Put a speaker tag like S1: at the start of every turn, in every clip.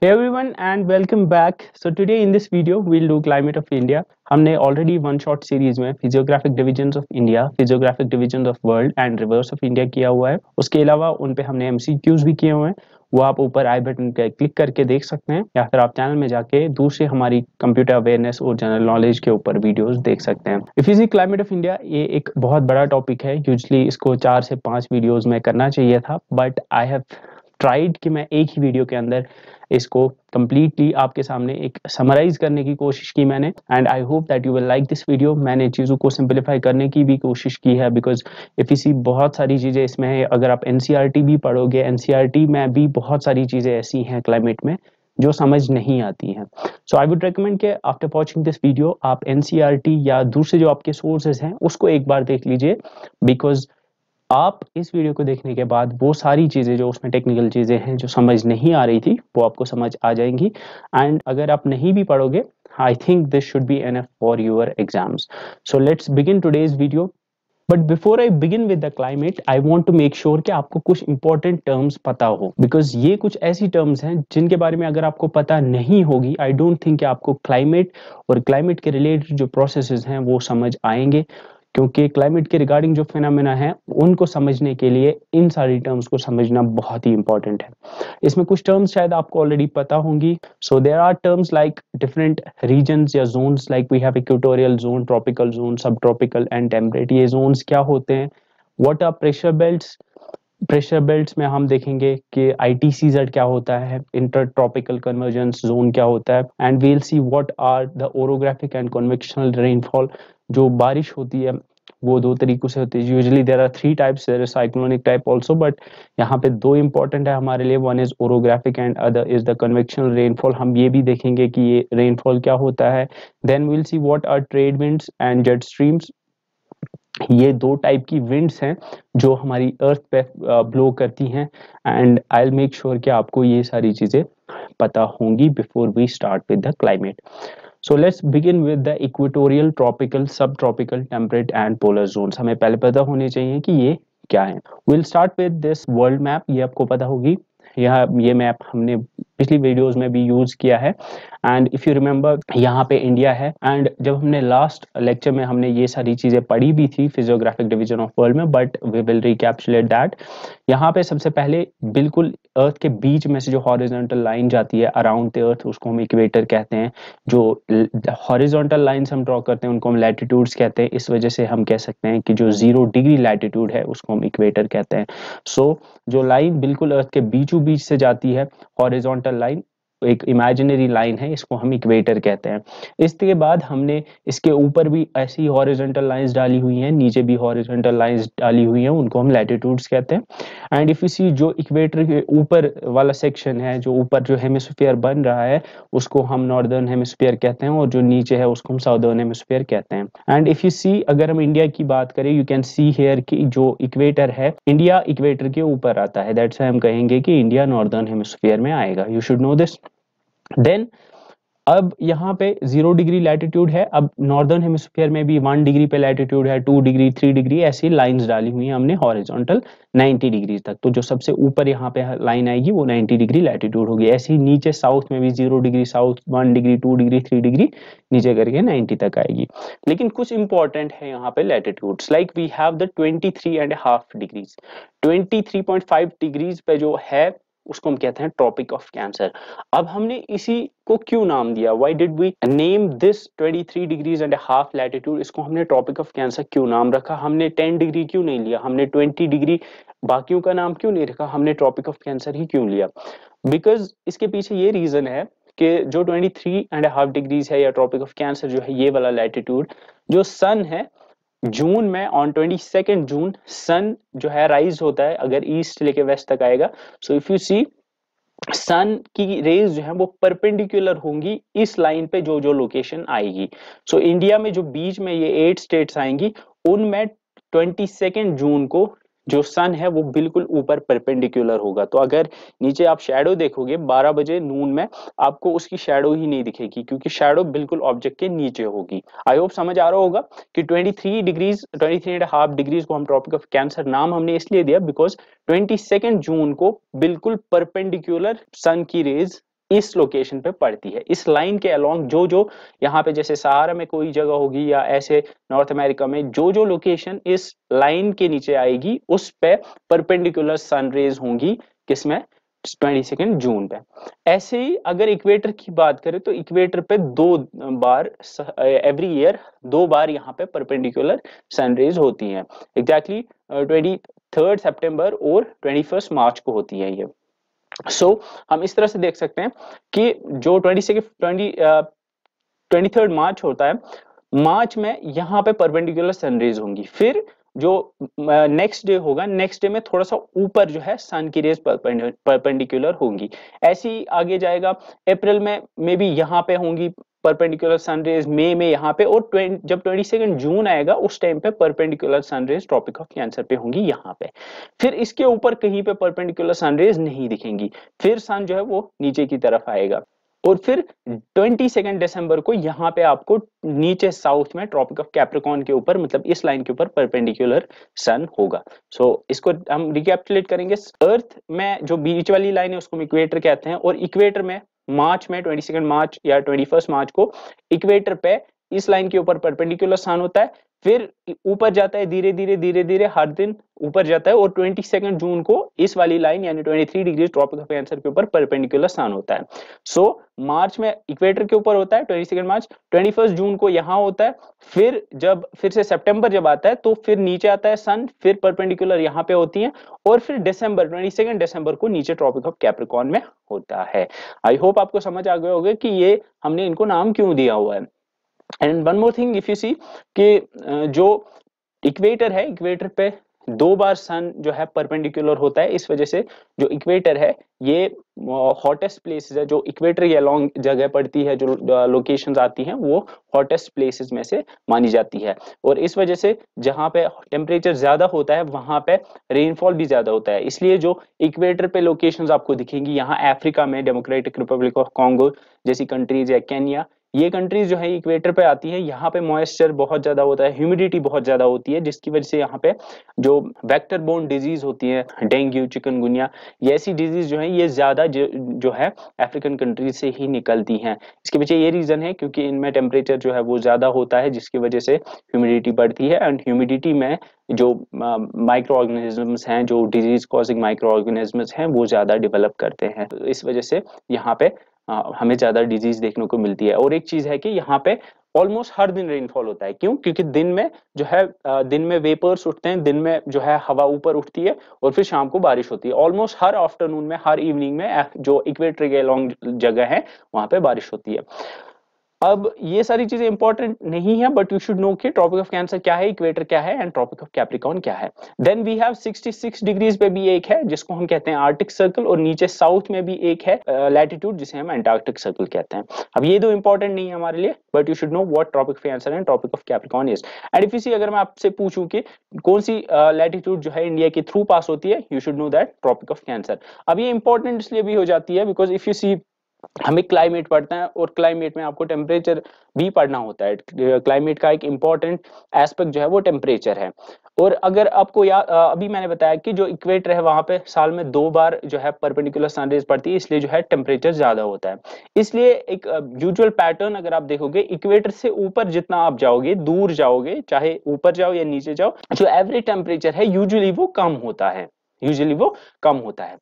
S1: Hey everyone and welcome back. So today in this video we'll do climate of India. हमने already one shot series में physiographic divisions of India, physiographic divisions of world and rivers of India किया हुआ है उसके अलावा उन पे हमने MCQs भी किए हुए हैं वो आप ऊपर आई बटन पे क्लिक करके देख सकते हैं या फिर आप चैनल में जाके दूसरे हमारी कंप्यूटर अवेयरनेस और जनरल नॉलेज के ऊपर वीडियोस देख सकते हैं if you see climate of India ये एक बहुत बड़ा टॉपिक है यूजली इसको चार से पांच वीडियोस में करना चाहिए था बट आई हैव ट्राइड कि मैं एक ही वीडियो के अंदर इसको कम्प्लीटली आपके सामने एक समराइज करने की कोशिश की मैंने and I hope that you will like this video मैंने चीज़ों को सिंप्लीफाई करने की भी कोशिश की है बिकॉज सी बहुत सारी चीज़ें इसमें है अगर आप एन e भी पढ़ोगे एन e में भी बहुत सारी चीज़ें ऐसी हैं क्लाइमेट में जो समझ नहीं आती हैं सो आई वुड रिकमेंड के आफ्टर वॉचिंग दिस वीडियो आप एन e या दूसरे जो आपके सोर्सेज हैं उसको एक बार देख लीजिए बिकॉज आप इस वीडियो को देखने के बाद वो सारी चीज़ें जो उसमें टेक्निकल चीज़ें हैं जो समझ नहीं आ रही थी वो आपको समझ आ जाएंगी एंड अगर आप नहीं भी पढ़ोगे I think this should be enough for your exams so let's begin today's video but before I begin with the climate I want to make sure कि आपको कुछ इंपॉर्टेंट टर्म्स पता हो बिकॉज ये कुछ ऐसी टर्म्स हैं जिनके बारे में अगर आपको पता नहीं होगी आई डोंट थिंक आपको क्लाइमेट और क्लाइमेट के रिलेटेड जो प्रोसेस हैं वो समझ आएंगे क्योंकि क्लाइमेट के रिगार्डिंग जो फिनमिना है उनको समझने के लिए इन सारी टर्म्स को समझना बहुत ही इंपॉर्टेंट है इसमें कुछ टर्म्स शायद आपको ऑलरेडी पता होंगी so there are terms like different region या zone like we have equatorial zone tropical zone subtropical and temperate ये जोन क्या होते हैं what are pressure belt pressure belt में हम देखेंगे कि आई टी सी जेड क्या होता है इंटर ट्रॉपिकल कन्वर्जेंस जोन क्या होता है and we'll see what are the orographic and convectional rainfall जो बारिश होती है वो दो तरीकों से होती है usually there are three types there cyclonic type also but यहाँ पे दो इंपॉर्टेंट है हमारे लिए one is orographic and other is the convectional rainfall हम ये भी देखेंगे कि ये रेनफॉल क्या होता है then we'll see what are trade winds and jet streams ये दो टाइप की विंड्स हैं जो हमारी अर्थ पे ब्लो करती हैं एंड आई मेक श्योर कि आपको ये सारी चीज़ें पता होंगी before we start with the climate so let's begin with the equatorial tropical subtropical temperate and polar zone हमें पहले पता होने चाहिए कि ये क्या है will start with this world map ये आपको पता होगी यह ये मैप हमने पिछली वीडियोस में भी यूज किया है एंड इफ यू रिमेम्बर यहाँ पे इंडिया है एंड जब हमने लास्ट लेक्चर में हमने ये सारी चीजें पढ़ी भी थी फिजियोग्राफिक डिवीजन ऑफ वर्ल्ड में but we will recapitulate that यहाँ पे सबसे पहले बिल्कुल अर्थ के बीच में से जो हॉरिजॉन्टल लाइन जाती है अराउंड द अर्थ उसको हम इक्वेटर कहते हैं जो हॉरिजॉन्टल लाइन हम ड्रॉ करते हैं उनको हम लैटिट्यूड्स कहते हैं इस वजह से हम कह सकते हैं कि जो जीरो डिग्री लैटिट्यूड है उसको हम इक्वेटर कहते हैं सो so, जो लाइन बिल्कुल अर्थ के बीचों बीच से जाती है हॉरिजॉन्टल horizontal line एक इमेजिनरी लाइन है इसको हम इक्वेटर कहते हैं इसके बाद हमने इसके ऊपर भी ऐसी हॉरिजेंटल लाइंस डाली हुई हैं नीचे भी हॉरिजेंटल लाइंस डाली हुई हैं उनको हम लैटिट्यूड्स कहते हैं एंड इफ यू सी जो इक्वेटर के ऊपर वाला सेक्शन है जो ऊपर जो हेमिसफेयर बन रहा है उसको हम नॉर्दर्न हेमिसफेयर कहते हैं और जो नीचे है उसको हम साउदर्न हेमिसफेयर कहते हैं एंड इफ यू सी अगर हम इंडिया की बात करें यू कैन सी हेयर की जो इक्वेटर है इंडिया इक्वेटर के ऊपर आता है दैट्स हम कहेंगे कि इंडिया नॉर्दर्न हेमिसफेयर में आएगा you should know this then अब यहाँ पे जीरो डिग्री लैटिट्यूड है अब नॉर्दर्न हेमोस्फियर में भी वन डिग्री पे लैटिट्यूड है टू डिग्री थ्री डिग्री ऐसी लाइंस डाली हुई है हमने हॉरिजॉन्टल 90 डिग्री तक तो जो सबसे ऊपर यहाँ पे लाइन आएगी वो 90 डिग्री लैटिट्यूड होगी ऐसे ही नीचे साउथ में भी zero degree south one degree two degree three degree नीचे करके नाइन्टी तक आएगी लेकिन कुछ इंपॉर्टेंट है यहाँ पे latitude like we have the twenty and half degrees twenty degrees पे जो है उसको हम कहते हैं टॉपिक ऑफ कैंसर अब हमने इसी को क्यों नाम दिया why did we name this 23 degrees and half latitude इसको हमने टॉपिक ऑफ कैंसर क्यों नाम रखा हमने 10 डिग्री क्यों नहीं लिया हमने 20 डिग्री बाकियों का नाम क्यों नहीं रखा हमने टॉपिक ऑफ कैंसर ही क्यों लिया बिकॉज इसके पीछे ये रीजन है कि जो 23 एंड हाफ डिग्रीज है या टॉपिक ऑफ कैंसर जो है ये वाला लैटिट्यूड जो सन है जून में on twenty second June sun जो है राइज होता है अगर ईस्ट लेके वेस्ट तक आएगा सो इफ यू सी सन की रेज जो है वो परपेंडिकुलर होंगी इस लाइन पे जो जो लोकेशन आएगी सो so, इंडिया में जो बीच में ये एट स्टेट्स आएंगी उनमें ट्वेंटी सेकेंड जून को जो सन है वो बिल्कुल ऊपर परपेंडिकुलर होगा तो अगर नीचे आप शेडो देखोगे 12 बजे नून में आपको उसकी शेडो ही नहीं दिखेगी क्योंकि शेडो बिल्कुल ऑब्जेक्ट के नीचे होगी आई होप समझ आ रहा होगा कि 23 डिग्रीज 23 एंड हाफ डिग्रीज को हम ट्रॉपिक ऑफ कैंसर नाम हमने इसलिए दिया बिकॉज ट्वेंटी जून को बिल्कुल परपेंडिकुलर सन की रेज इस लोकेशन पे पड़ती है इस लाइन के अलोंग जो जो यहाँ पे जैसे सहारा में कोई जगह होगी या ऐसे नॉर्थ अमेरिका में जो जो लोकेशन इस लाइन के नीचे आएगी उस पे परपेंडिकुलर सनरेज होंगी किसमें ट्वेंटी सेकेंड जून पे ऐसे ही अगर इक्वेटर की बात करें तो इक्वेटर पे दो बार एवरी ईयर दो बार यहाँ पे परपेंडिकुलर सनरेज होती हैं एग्जैक्टली ट्वेंटी थर्ड सेप्टेम्बर और ट्वेंटी फर्स्ट मार्च को होती है ये सो so, हम इस तरह से देख सकते हैं कि जो twenty twenty twenty third March होता है मार्च में यहाँ पे परपेंडिकुलर सनरेज होंगी फिर जो नेक्स्ट डे होगा नेक्स्ट डे में थोड़ा सा ऊपर जो है सन की रेज परपेंडिकुलर होंगी ऐसी आगे जाएगा अप्रैल में मे बी यहाँ पे होंगी परपेंडिकुलर सनरेज मई में यहाँ पे और जब ट्वेंटी सेकेंड जून आएगा उस टाइम पे perpendicular sunrays Tropic of Cancer पे होंगी यहाँ पे फिर इसके ऊपर कहीं पे परपेंडिकुलर सनरेज नहीं दिखेंगी फिर सन जो है वो नीचे की तरफ आएगा और फिर 22 दिसंबर को यहाँ पे आपको नीचे साउथ में ट्रॉपिक ऑफ कैप्रिकॉन के ऊपर मतलब इस लाइन के ऊपर परपेंडिकुलर सन होगा सो so, इसको हम रिकैप्टुलेट करेंगे अर्थ में जो बीच वाली लाइन है उसको हम इक्वेटर कहते हैं और इक्वेटर में मार्च में ट्वेंटी मार्च या ट्वेंटी मार्च को इक्वेटर पे इस लाइन के ऊपर परपेंडिकुलर स्थान होता है फिर ऊपर जाता है धीरे धीरे धीरे धीरे हर दिन ऊपर जाता है और ट्वेंटी सेकेंड जून को इस वाली लाइन यानी three degree Tropic of cancer के ऊपर परपेंडिकुलर सन होता है सो so, मार्च में इक्वेटर के ऊपर होता है twenty second March twenty first June को यहाँ होता है फिर जब फिर से सितंबर जब आता है तो फिर नीचे आता है सन फिर परपेंडिकुलर यहाँ पे होती है और फिर डिसंबर ट्वेंटी सेकेंड डिसंबर को नीचे ट्रॉपिक ऑफ कैप्रिकॉन में होता है आई होप आपको समझ आ गए होगा कि ये हमने इनको नाम क्यों दिया हुआ है and one more thing if you see कि जो इक्वेटर है इक्वेटर पे दो बार सन जो है परपेंडिकुलर होता है इस वजह से जो इक्वेटर है ये हॉटेस्ट प्लेसेस है जो इक्वेटर के अलॉन्ग जगह पड़ती है जो लोकेशंस आती हैं वो हॉटेस्ट प्लेसेस में से मानी जाती है और इस वजह से जहाँ पे टेम्परेचर ज़्यादा होता है वहां पे रेनफॉल भी ज़्यादा होता है इसलिए जो इक्वेटर पे लोकेशंस आपको दिखेंगी यहाँ अफ्रीका में डेमोक्रेटिक रिपब्लिक ऑफ कॉन्गो जैसी कंट्रीज या केनिया ये कंट्रीज जो है इक्वेटर पे आती है यहाँ पे मॉइस्चर बहुत ज्यादा होता है ह्यूमिडिटी बहुत ज्यादा होती है जिसकी वजह से यहाँ पे जो वेक्टर बोन डिजीज होती है डेंगू चिकनगुनिया ये ऐसी डिजीज जो है ये ज्यादा जो है अफ्रीकन कंट्रीज से ही निकलती हैं इसके पीछे ये रीजन है क्योंकि इनमें टेम्परेचर जो है वो ज्यादा होता है जिसकी वजह से ह्यूमिडिटी बढ़ती है एंड ह्यूमिडिटी में जो माइक्रो ऑर्गेनिजम्स हैं जो डिजीज कॉजिंग माइक्रो ऑर्गेनिजम्स हैं वो ज्यादा डेवलप करते हैं इस वजह से यहाँ पे हाँ, हमें ज्यादा डिजीज देखने को मिलती है और एक चीज है कि यहाँ पे ऑलमोस्ट हर दिन रेनफॉल होता है क्यों क्योंकि दिन में जो है दिन में वेपर्स उठते हैं दिन में जो है हवा ऊपर उठती है और फिर शाम को बारिश होती है ऑलमोस्ट हर आफ्टरनून में हर इवनिंग में जो इक्वेटर के लॉन्ग जगह है वहां पे बारिश होती है अब ये सारी चीजें इंपॉर्टेंट नहीं है बट यू शुड नो कि ट्रॉपिक ऑफ कैंसर क्या है इक्वेटर क्या है एंड ट्रॉपिक ऑफ कैप्रिकॉन क्या है देन वी हैव 66 डिग्रीज पे भी एक है जिसको हम कहते हैं आर्टिक सर्कल और नीचे साउथ में भी एक है लैटिट्यूड uh, जिसे हम एंटार्क्टिक सर्कल कहते हैं अब ये दो इंपॉर्टेंट नहीं है हमारे लिए but you should know what Tropic of Cancer and Tropic of Capricorn is and if इसी अगर मैं आपसे पूछूं कि कौन सी लैटिट्यूड uh, जो है इंडिया के थ्रू पास होती है you should know that Tropic of Cancer अब ये इंपॉर्टेंट इसलिए भी हो जाती है बिकॉज इफ यू सी हमें क्लाइमेट पढ़ना है और क्लाइमेट में आपको टेम्परेचर भी पढ़ना होता है क्लाइमेट का एक इम्पॉर्टेंट एस्पेक्ट जो है वो टेम्परेचर है और अगर आपको या अभी मैंने बताया कि जो इक्वेटर है वहां पे साल में दो बार जो है परपेंडिकुलर सनरेज पड़ती है इसलिए जो है टेम्परेचर ज्यादा होता है इसलिए एक यूजुअल पैटर्न अगर आप देखोगे इक्वेटर से ऊपर जितना आप जाओगे दूर जाओगे चाहे ऊपर जाओ या नीचे जाओ जो एवरेज टेम्परेचर है यूजली वो कम होता है यूजली वो कम होता है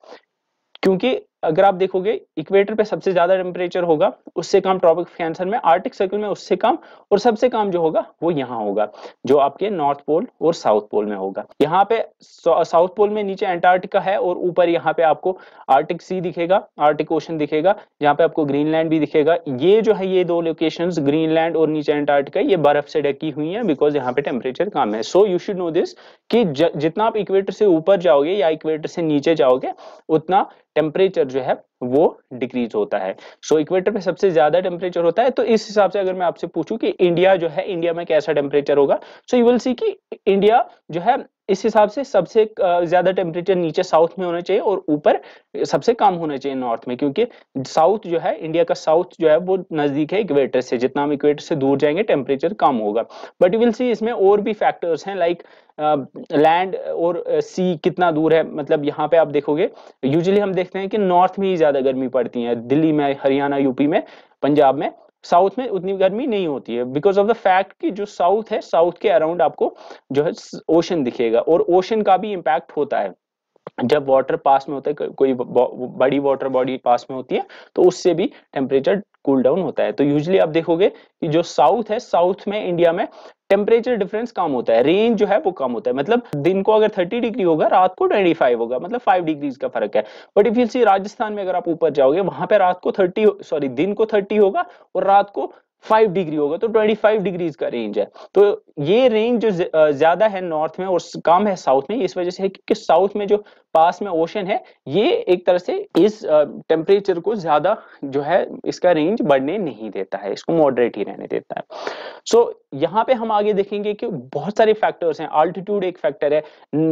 S1: क्योंकि अगर आप देखोगे इक्वेटर पे सबसे ज्यादा टेम्परेचर होगा उससे कम ट्रॉपिक कैंसर में आर्टिक सर्कल में उससे कम और सबसे कम जो होगा वो यहाँ होगा जो आपके नॉर्थ पोल और साउथ पोल में होगा यहाँ पे साउथ पोल में नीचे एंटार्क्टिका है और ऊपर यहाँ पे आपको आर्टिक सी दिखेगा आर्टिक ओशन दिखेगा यहाँ पे आपको ग्रीनलैंड भी दिखेगा ये जो है ये दो लोकेशन ग्रीनलैंड और नीचे एंटार्टिका ये बर्फ से ढकी हुई है बिकॉज यहाँ पे टेम्परेचर कम है so you should know this की जितना आप इक्वेटर से ऊपर जाओगे या इक्वेटर से नीचे जाओगे उतना टेम्परेचर जो है वो डिक्रीज होता है सो so, इक्वेटर पे सबसे ज्यादा टेम्परेचर होता है तो इस हिसाब से अगर मैं आपसे पूछूं कि इंडिया जो है इंडिया में कैसा टेम्परेचर होगा सो यू विल सी कि इंडिया जो है इस हिसाब से सबसे ज्यादा टेम्परेचर नीचे साउथ में होना चाहिए और ऊपर सबसे कम होना चाहिए नॉर्थ में क्योंकि साउथ जो है इंडिया का साउथ जो है वो नजदीक है इक्वेटर से जितना हम इक्वेटर से दूर जाएंगे टेम्परेचर कम होगा बट यू विल सी इसमें और भी फैक्टर्स हैं लाइक लैंड और सी कितना दूर है मतलब यहाँ पे आप देखोगे यूजली हम देखते हैं कि नॉर्थ में ही ज्यादा गर्मी पड़ती है दिल्ली में हरियाणा यूपी में पंजाब में साउथ में उतनी गर्मी नहीं होती है बिकॉज ऑफ द फैक्ट कि जो साउथ है साउथ के अराउंड आपको जो है ओशन दिखेगा और ओशन का भी इम्पैक्ट होता है जब वाटर पास में होता है कोई बड़ी वाटर बॉडी पास में होती है तो उससे भी टेम्परेचर कूल डाउन होता है तो यूजली आप देखोगे कि जो साउथ है साउथ में इंडिया में टेम्परेचर डिफरेंस कम होता है रेंज जो है वो कम होता है मतलब दिन को अगर थर्टी डिग्री होगा रात को ट्वेंटी फाइव होगा मतलब फाइव डिग्रीज का फर्क है but if you see Rajasthan में अगर आप ऊपर जाओगे वहां पे रात को थर्टी सॉरी दिन को थर्टी होगा और रात को फाइव डिग्री होगा तो ट्वेंटी फाइव डिग्रीज का रेंज है तो ये रेंज जो ज्यादा है नॉर्थ में और कम है साउथ में इस वजह से है क्योंकि साउथ में जो पास में ओशन है ये एक तरह से इस टेम्परेचर को ज्यादा जो है इसका रेंज बढ़ने नहीं देता है इसको मॉडरेट ही रहने देता है सो so, यहाँ पे हम आगे देखेंगे कि बहुत सारे फैक्टर्स हैं आल्टीट्यूड एक फैक्टर है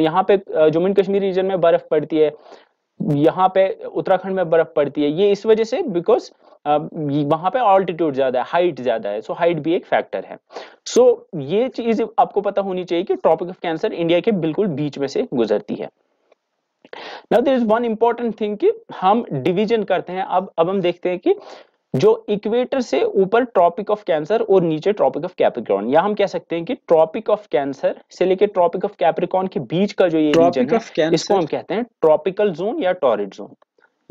S1: यहाँ पे जम्मू एंड कश्मीर रीजन में बर्फ पड़ती है यहाँ पे उत्तराखंड में बर्फ पड़ती है ये इस वजह से बिकॉज वहां पे ऑल्टीट्यूड ज्यादा है हाइट ज्यादा है सो so हाइट भी एक फैक्टर है सो so, ये चीज आपको पता होनी चाहिए कि ट्रॉपिक ऑफ कैंसर इंडिया के बिल्कुल बीच में से गुजरती है now there is one important thing कि हम डिवीजन करते हैं अब अब हम देखते हैं कि जो इक्वेटर से ऊपर ट्रॉपिक ऑफ कैंसर और नीचे ट्रॉपिक ऑफ कैप्रिकॉन या हम कह सकते हैं कि ट्रॉपिक ऑफ कैंसर से लेकर ट्रॉपिक ऑफ कैप्रिकॉन के बीच का जो ये रीजन है इसको हम कहते हैं ट्रॉपिकल जोन या टॉरिड जोन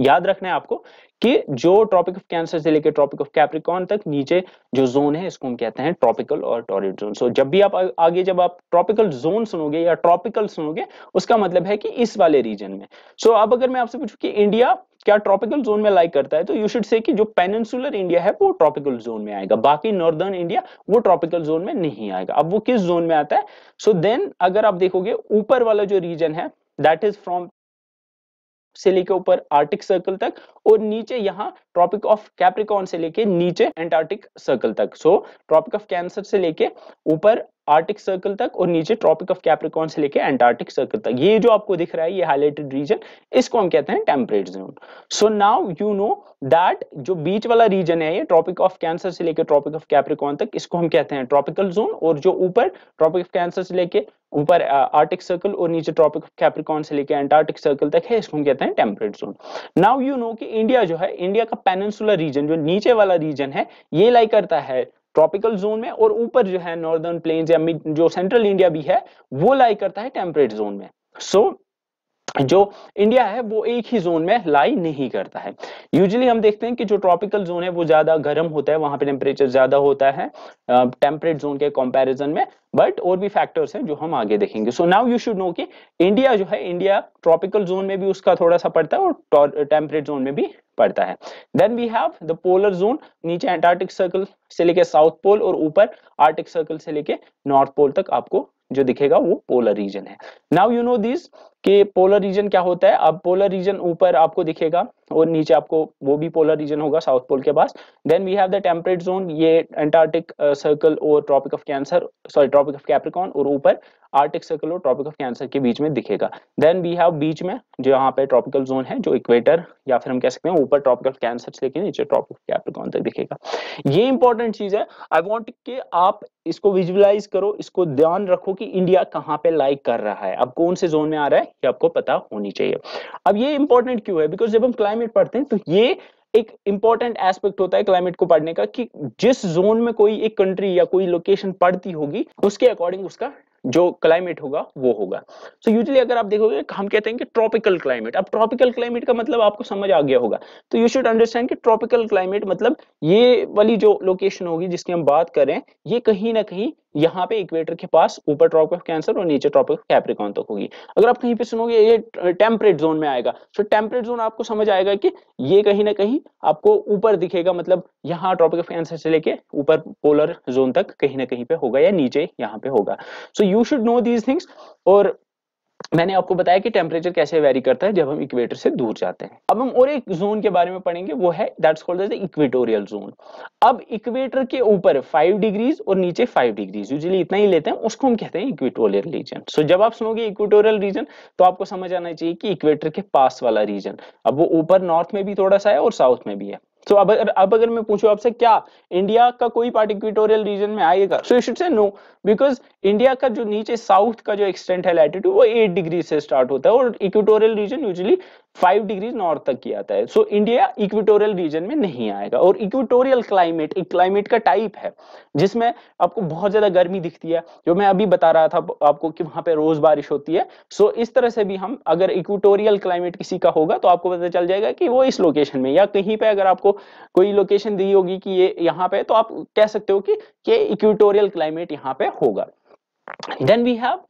S1: याद रखना है आपको कि जो ट्रॉपिक ऑफ कैंसर से लेकर ट्रॉपिक ऑफ कैप्रिकॉन तक नीचे जो जोन है इसको हम कहते हैं ट्रॉपिकल और टॉरिड जोन सो जब भी आप आगे जब आप ट्रॉपिकल जोन सुनोगे या ट्रॉपिकल सुनोगे उसका मतलब है कि इस वाले रीजन में सो so, अब अगर मैं आपसे पूछूं कि इंडिया क्या ट्रॉपिकल जोन में लाइक करता है तो यू शुड से कि जो पेनिनसुलर इंडिया है वो ट्रॉपिकल जोन में आएगा बाकी नॉर्दर्न इंडिया वो ट्रॉपिकल जोन में नहीं आएगा अब वो किस जोन में आता है सो so देन अगर आप देखोगे ऊपर वाला जो रीजन है दैट इज फ्रॉम से लेके ऊपर आर्टिक सर्कल तक और नीचे यहाँ ट्रॉपिक ऑफ कैप्रिकॉन से लेके नीचे एंटार्टिक सर्कल तक सो ट्रॉपिक ऑफ कैंसर से लेके ऊपर आर्टिक सर्कल तक और नीचे ट्रॉपिक ऑफ कैप्रिकॉन से लेके एंटार्टिक सर्कल तक ये जो आपको दिख रहा है ये हाईलाइटेड रीजन इसको हम कहते हैं temperate zone so now you know that जो बीच वाला रीजन है ये ट्रॉपिक ऑफ कैंसर से लेके ट्रॉपिक ऑफ कैप्रिकॉन तक इसको हम कहते हैं ट्रॉपिकल जोन और जो ऊपर ट्रॉपिक ऑफ कैंसर से लेके ऊपर आर्टिक सर्कल और नीचे ट्रॉपिक ऑफ कैप्रिकॉन से लेके एंटार्टिक सर्कल तक है इसको हम कहते हैं temperate zone now you know कि इंडिया जो है इंडिया का पेनेंसुलर रीजन जो नीचे वाला रीजन है ये लाई करता है ट्रॉपिकल जोन में और ऊपर जो है नॉर्दर्न प्लेन्स या जो सेंट्रल इंडिया भी है वो लाई करता है टेम्परेट जोन में सो so, जो इंडिया है वो एक ही जोन में लाई नहीं करता है यूजुअली हम देखते हैं कि जो ट्रॉपिकल जोन है वो ज्यादा गर्म होता है वहां पे टेम्परेचर ज्यादा होता है टेम्परेट जोन के कंपैरिजन में बट और भी फैक्टर्स हैं जो हम आगे देखेंगे so now you should know कि इंडिया जो है इंडिया ट्रॉपिकल जोन में भी उसका थोड़ा सा पड़ता है और टेम्परेट जोन में भी पड़ता है then we have the polar zone नीचे एंटार्क्टिक सर्कल से लेके साउथ पोल और ऊपर आर्टिक सर्कल से लेके नॉर्थ पोल तक आपको जो दिखेगा वो पोलर रीजन है नाउ यू नो दिस कि पोलर रीजन क्या होता है अब पोलर रीजन ऊपर आपको दिखेगा और नीचे आपको वो भी पोलर रीजन होगा साउथ पोल के पास then we have the temperate zone ये एंटार्टिक सर्कल uh, और Tropic of Cancer sorry Tropic of Capricorn और ऊपर आर्टिक सर्कल और ट्रॉपिक ऑफ कैंसर के बीच में दिखेगा देन वी हैव बीच में जो यहाँ पे ट्रॉपिकल जोन है जो इक्वेटर या फिर हम कह सकते हैं ऊपर ट्रॉपिक ऑफ कैंसर से लेकर नीचे ट्रॉपिक ऑफ कैप्रिकॉन तक दिखेगा ये इंपॉर्टेंट चीज है आई वॉन्ट के आप इसको विजुअलाइज करो इसको ध्यान रखो कि इंडिया कहां पे लाइक कर रहा है अब कौन से जोन में आ रहा है ये आपको पता होनी चाहिए अब ये इंपॉर्टेंट क्यों है बिकॉज जब हम क्लाइमेट पढ़ते हैं तो ये एक इंपॉर्टेंट एस्पेक्ट होता है क्लाइमेट को पढ़ने का कि जिस जोन में कोई एक कंट्री या कोई लोकेशन पड़ती होगी उसके अकॉर्डिंग उसका जो क्लाइमेट होगा वो होगा सो so यूजली अगर आप देखोगे हम कहते हैं कि ट्रॉपिकल क्लाइमेट अब ट्रॉपिकल क्लाइमेट का मतलब आपको समझ आ गया होगा तो यू शुड अंडरस्टैंड कि ट्रॉपिकल क्लाइमेट मतलब ये वाली जो लोकेशन होगी जिसकी हम बात करें ये कहीं ना कहीं यहाँ पे इक्वेटर के पास ऊपर ट्रॉपिक ऑफ कैंसर और नीचे ट्रॉपिक ऑफ कैप्रिकॉन तक होगी अगर आप कहीं पे सुनोगे ये टेम्परेट जोन में आएगा तो टेम्परेट जोन आपको समझ आएगा कि ये कहीं ना कहीं आपको ऊपर दिखेगा मतलब यहाँ ट्रॉपिक ऑफ कैंसर से लेके ऊपर पोलर जोन तक कहीं ना कहीं पे होगा या नीचे यहाँ पे होगा so you should know these things और मैंने आपको बताया कि टेम्परेचर कैसे वेरी करता है जब हम इक्वेटर से दूर जाते हैं अब हम और एक जोन के बारे में पढ़ेंगे वो है that's called the equatorial zone अब इक्वेटर के ऊपर 5 डिग्रीज और नीचे 5 डिग्रीज यूजली इतना ही लेते हैं उसको हम कहते हैं इक्वेटोरियल रीजन सो जब आप सुनोगे इक्वेटोरियल रीजन तो आपको समझ आना चाहिए कि इक्वेटर के पास वाला रीजन अब वो ऊपर नॉर्थ में भी थोड़ा सा है और साउथ में भी है तो अब अगर अब अगर मैं पूछूं आपसे क्या इंडिया का कोई पार्ट इक्वेटोरियल रीजन में आएगा so you should say know because India का जो नीचे साउथ का जो एक्सटेंट है लैटिट्यूड वो एट डिग्री से स्टार्ट होता है और equatorial region usually five degree north तक की आता है so so, India equatorial region में नहीं आएगा और इक्विटोरियल क्लाइमेट एक क्लाइमेट का टाइप है जिसमें आपको बहुत ज्यादा गर्मी दिखती है जो मैं अभी बता रहा था आपको कि वहां पे रोज बारिश होती है सो so, इस तरह से भी हम अगर इक्विटोरियल क्लाइमेट किसी का होगा तो आपको पता चल जाएगा कि वो इस लोकेशन में या कहीं पे अगर आपको कोई लोकेशन दी होगी कि ये यहाँ पे तो आप कह सकते हो कि कि इक्वेटोरियल क्लाइमेट यहाँ पे होगा then we have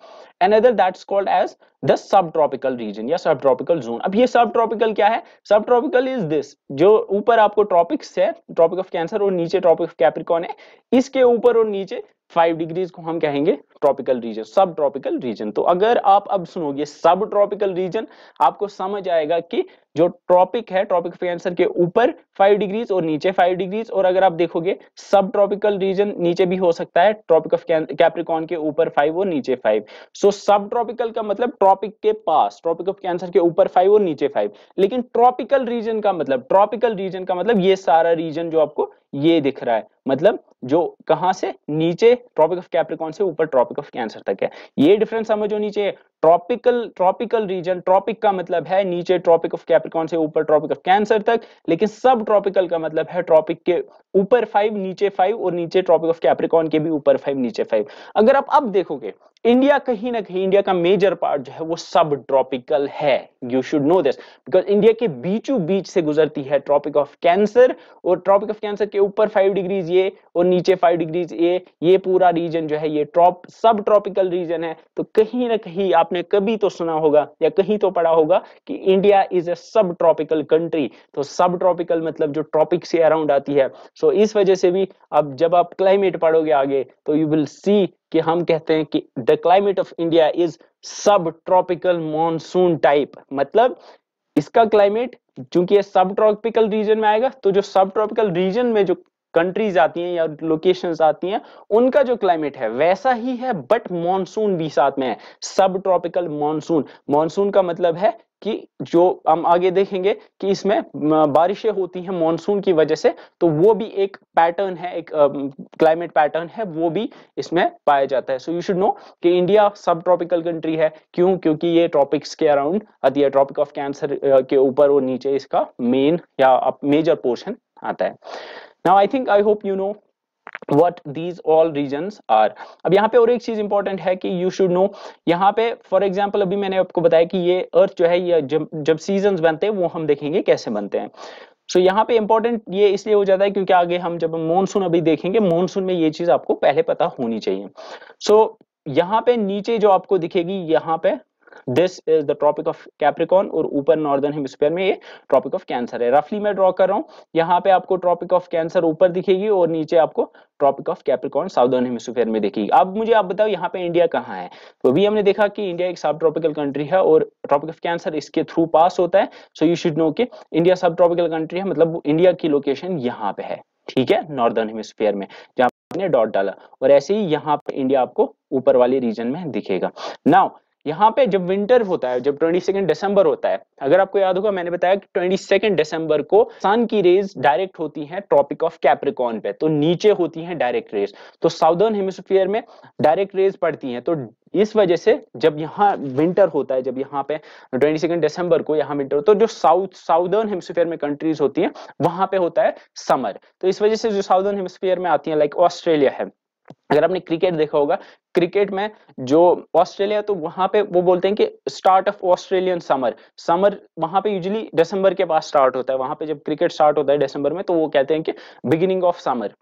S1: another that's called as the subtropical region या subtropical zone अब ये subtropical क्या है subtropical is this जो ऊपर आपको tropics है tropic of cancer और नीचे tropic of capricorn है इसके ऊपर और नीचे 5 degrees को हम कहेंगे tropical region subtropical region तो अगर आप अब सुनोगे सब ट्रॉपिकल रीजन आपको समझ आएगा कि जो ट्रॉपिक है ट्रॉपिक ऑफ कैंसर के ऊपर फाइव डिग्रीज और नीचे फाइव डिग्रीज और अगर आप देखोगे सब ट्रॉपिकल रीजन नीचे भी हो सकता है ट्रॉपिक ऑफ कैप्रिकॉन के ऊपर फाइव और नीचे फाइव सो सब ट्रॉपिकल का मतलब ट्रॉपिक के पास ट्रॉपिक ऑफ कैंसर के ऊपर फाइव और नीचे फाइव लेकिन ट्रॉपिकल रीजन का मतलब ट्रॉपिकल रीजन का मतलब ये सारा रीजन जो आपको ये दिख रहा है मतलब जो कहां से नीचे ट्रॉपिक ऑफ कैप्रिकॉन से ऊपर ट्रॉपिक टॉपिक ऑफ कैंसर तक है ये डिफरेंस समझ होनी चाहिए ट्रॉपिकल ट्रॉपिकल रीजन ट्रॉपिक का मतलब है नीचे ट्रॉपिक ऑफ कैप्रिकॉन से ऊपर ट्रॉपिक ऑफ कैंसर तक लेकिन सब ट्रॉपिकल का मतलब है ट्रॉपिक के ऊपर फाइव नीचे फाइव और नीचे ट्रॉपिक ऑफ कैप्रिकॉन के भी ऊपर फाइव नीचे फाइव अगर आप अब देखोगे इंडिया कहीं ना कहीं इंडिया का मेजर पार्ट जो है वो सब ट्रॉपिकल है you should know this because India के बीचों बीच से गुजरती है ट्रॉपिक ऑफ कैंसर और ट्रॉपिक ऑफ कैंसर के ऊपर फाइव डिग्रीज ये और नीचे फाइव डिग्रीज ये ये पूरा रीजन जो है ये ट्रॉप सब ट्रॉपिकल रीजन है तो कहीं ना कहीं आप आपने कभी तो सुना होगा या कहीं तो पढ़ा होगा कि इंडिया इज ए सब ट्रॉपिकल कंट्री तो सब ट्रॉपिकल मतलब जो ट्रॉपिक से अराउंड आती है सो so, इस वजह से भी अब जब आप क्लाइमेट पढ़ोगे आगे तो यू विल सी कि हम कहते हैं कि the climate of India is सब ट्रॉपिकल मॉनसून टाइप मतलब इसका क्लाइमेट चूंकि ये सब ट्रॉपिकल रीजन में आएगा तो जो सब ट्रॉपिकल रीजन में जो कंट्रीज आती हैं या लोकेशंस आती हैं उनका जो क्लाइमेट है वैसा ही है बट मॉनसून भी साथ में है सब ट्रॉपिकल मॉनसून मॉनसून का मतलब है कि जो हम आगे देखेंगे कि इसमें बारिशें होती हैं मॉनसून की वजह से तो वो भी एक पैटर्न है एक क्लाइमेट uh, पैटर्न है वो भी इसमें पाया जाता है सो यू शुड नो कि इंडिया सब ट्रॉपिकल कंट्री है क्यों क्योंकि ये ट्रॉपिक्स के अराउंड आती है ट्रॉपिक ऑफ कैंसर के ऊपर और नीचे इसका मेन या मेजर पोर्शन आता है now I think I hope you know what these all regions are अब यहाँ पे और एक चीज इंपॉर्टेंट है कि यू शुड नो यहाँ पे फॉर एग्जाम्पल अभी मैंने आपको बताया कि ये अर्थ जो है ये जब जब सीजन बनते हैं वो हम देखेंगे कैसे बनते हैं सो so, यहाँ पे इंपॉर्टेंट ये इसलिए हो जाता है क्योंकि आगे हम जब मॉनसून अभी देखेंगे मॉनसून में ये चीज आपको पहले पता होनी चाहिए सो so, यहाँ पे नीचे जो आपको दिखेगी यहाँ पे this is the Tropic of Capricorn और ऊपर नॉर्दर्न हेमिस्फीयर में ये ट्रॉपिक ऑफ कैंसर है रफली मैं ड्रॉ कर रहा हूँ यहाँ पे आपको ट्रॉपिक ऑफ कैंसर ऊपर दिखेगी और नीचे आपको Tropic of Capricorn southern hemisphere में दिखेगी अब मुझे आप बताओ यहाँ पे इंडिया कहाँ है तो अभी हमने देखा कि इंडिया एक सब ट्रॉपिकल कंट्री है और ट्रॉपिक ऑफ कैंसर इसके थ्रू पास होता है सो यू शुड नो कि इंडिया सब ट्रॉपिकल कंट्री है मतलब इंडिया की लोकेशन यहाँ पे है ठीक है नॉर्दर्न हेमिस्फीयर में जहाँ आपने डॉट डाला और ऐसे ही यहाँ पे इंडिया आपको ऊपर वाले रीजन में दिखेगा नाउ यहाँ पे जब विंटर होता है जब ट्वेंटी सेकेंड डिसंबर होता है अगर आपको याद होगा मैंने बताया कि ट्वेंटी सेकेंड डिसंबर को सन की रेज डायरेक्ट होती है ट्रॉपिक ऑफ कैप्रिकॉन पे तो नीचे होती है डायरेक्ट रेज तो साउदर्न हेमोस्फियर में डायरेक्ट रेज पड़ती है तो इस वजह से जब यहाँ विंटर होता है जब यहाँ पे ट्वेंटी सेकेंड दिसंबर को यहाँ विंटर होता है तो जो साउथ साउदर्न हेमस्फीयर में कंट्रीज होती है वहां पे होता है समर तो इस वजह से जो साउदर्न हेमस्फीयर में आती है लाइक ऑस्ट्रेलिया है अगर आपने क्रिकेट देखा होगा क्रिकेट में जो ऑस्ट्रेलिया तो वहां पे वो बोलते हैं कि start of Australian summer summer वहां पे यूजली दिसंबर के बाद स्टार्ट होता है वहां पे जब क्रिकेट स्टार्ट होता है दिसंबर में तो वो कहते हैं कि beginning of summer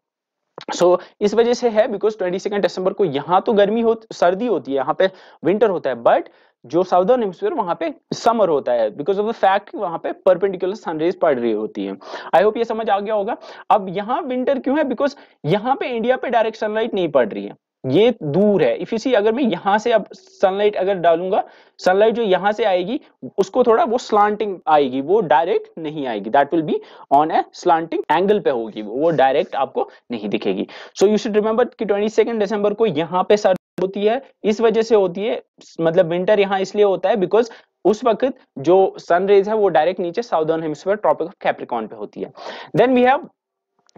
S1: so so, इस वजह से है बिकॉज ट्वेंटी सेकेंड दिसंबर को यहाँ तो गर्मी हो सर्दी होती है यहाँ पे विंटर होता है बट जो साउदर्न हेमस्फीयर वहां पे समर होता है बिकॉज ऑफ द फैक्ट वहां पे परपेंडिकुलर सनरेज पड़ रही होती है आई होप ये समझ आ गया होगा अब यहाँ विंटर क्यों है बिकॉज यहाँ पे इंडिया पे डायरेक्ट सनलाइट नहीं पड़ रही है ये दूर है इफ इसी अगर मैं यहां से अब सनलाइट अगर डालूंगा सनलाइट जो यहां से आएगी उसको थोड़ा वो स्लांटिंग आएगी वो डायरेक्ट नहीं आएगी that will be on a slanting angle पे होगी वो डायरेक्ट आपको नहीं दिखेगी सो यू शुड रिमेंबर कि 22 दिसंबर को यहां पे सर होती है इस वजह से होती है मतलब विंटर यहाँ इसलिए होता है बिकॉज उस वक्त जो सन रेज है वो डायरेक्ट नीचे southern hemisphere Tropic of Capricorn पे होती है देन वी हैव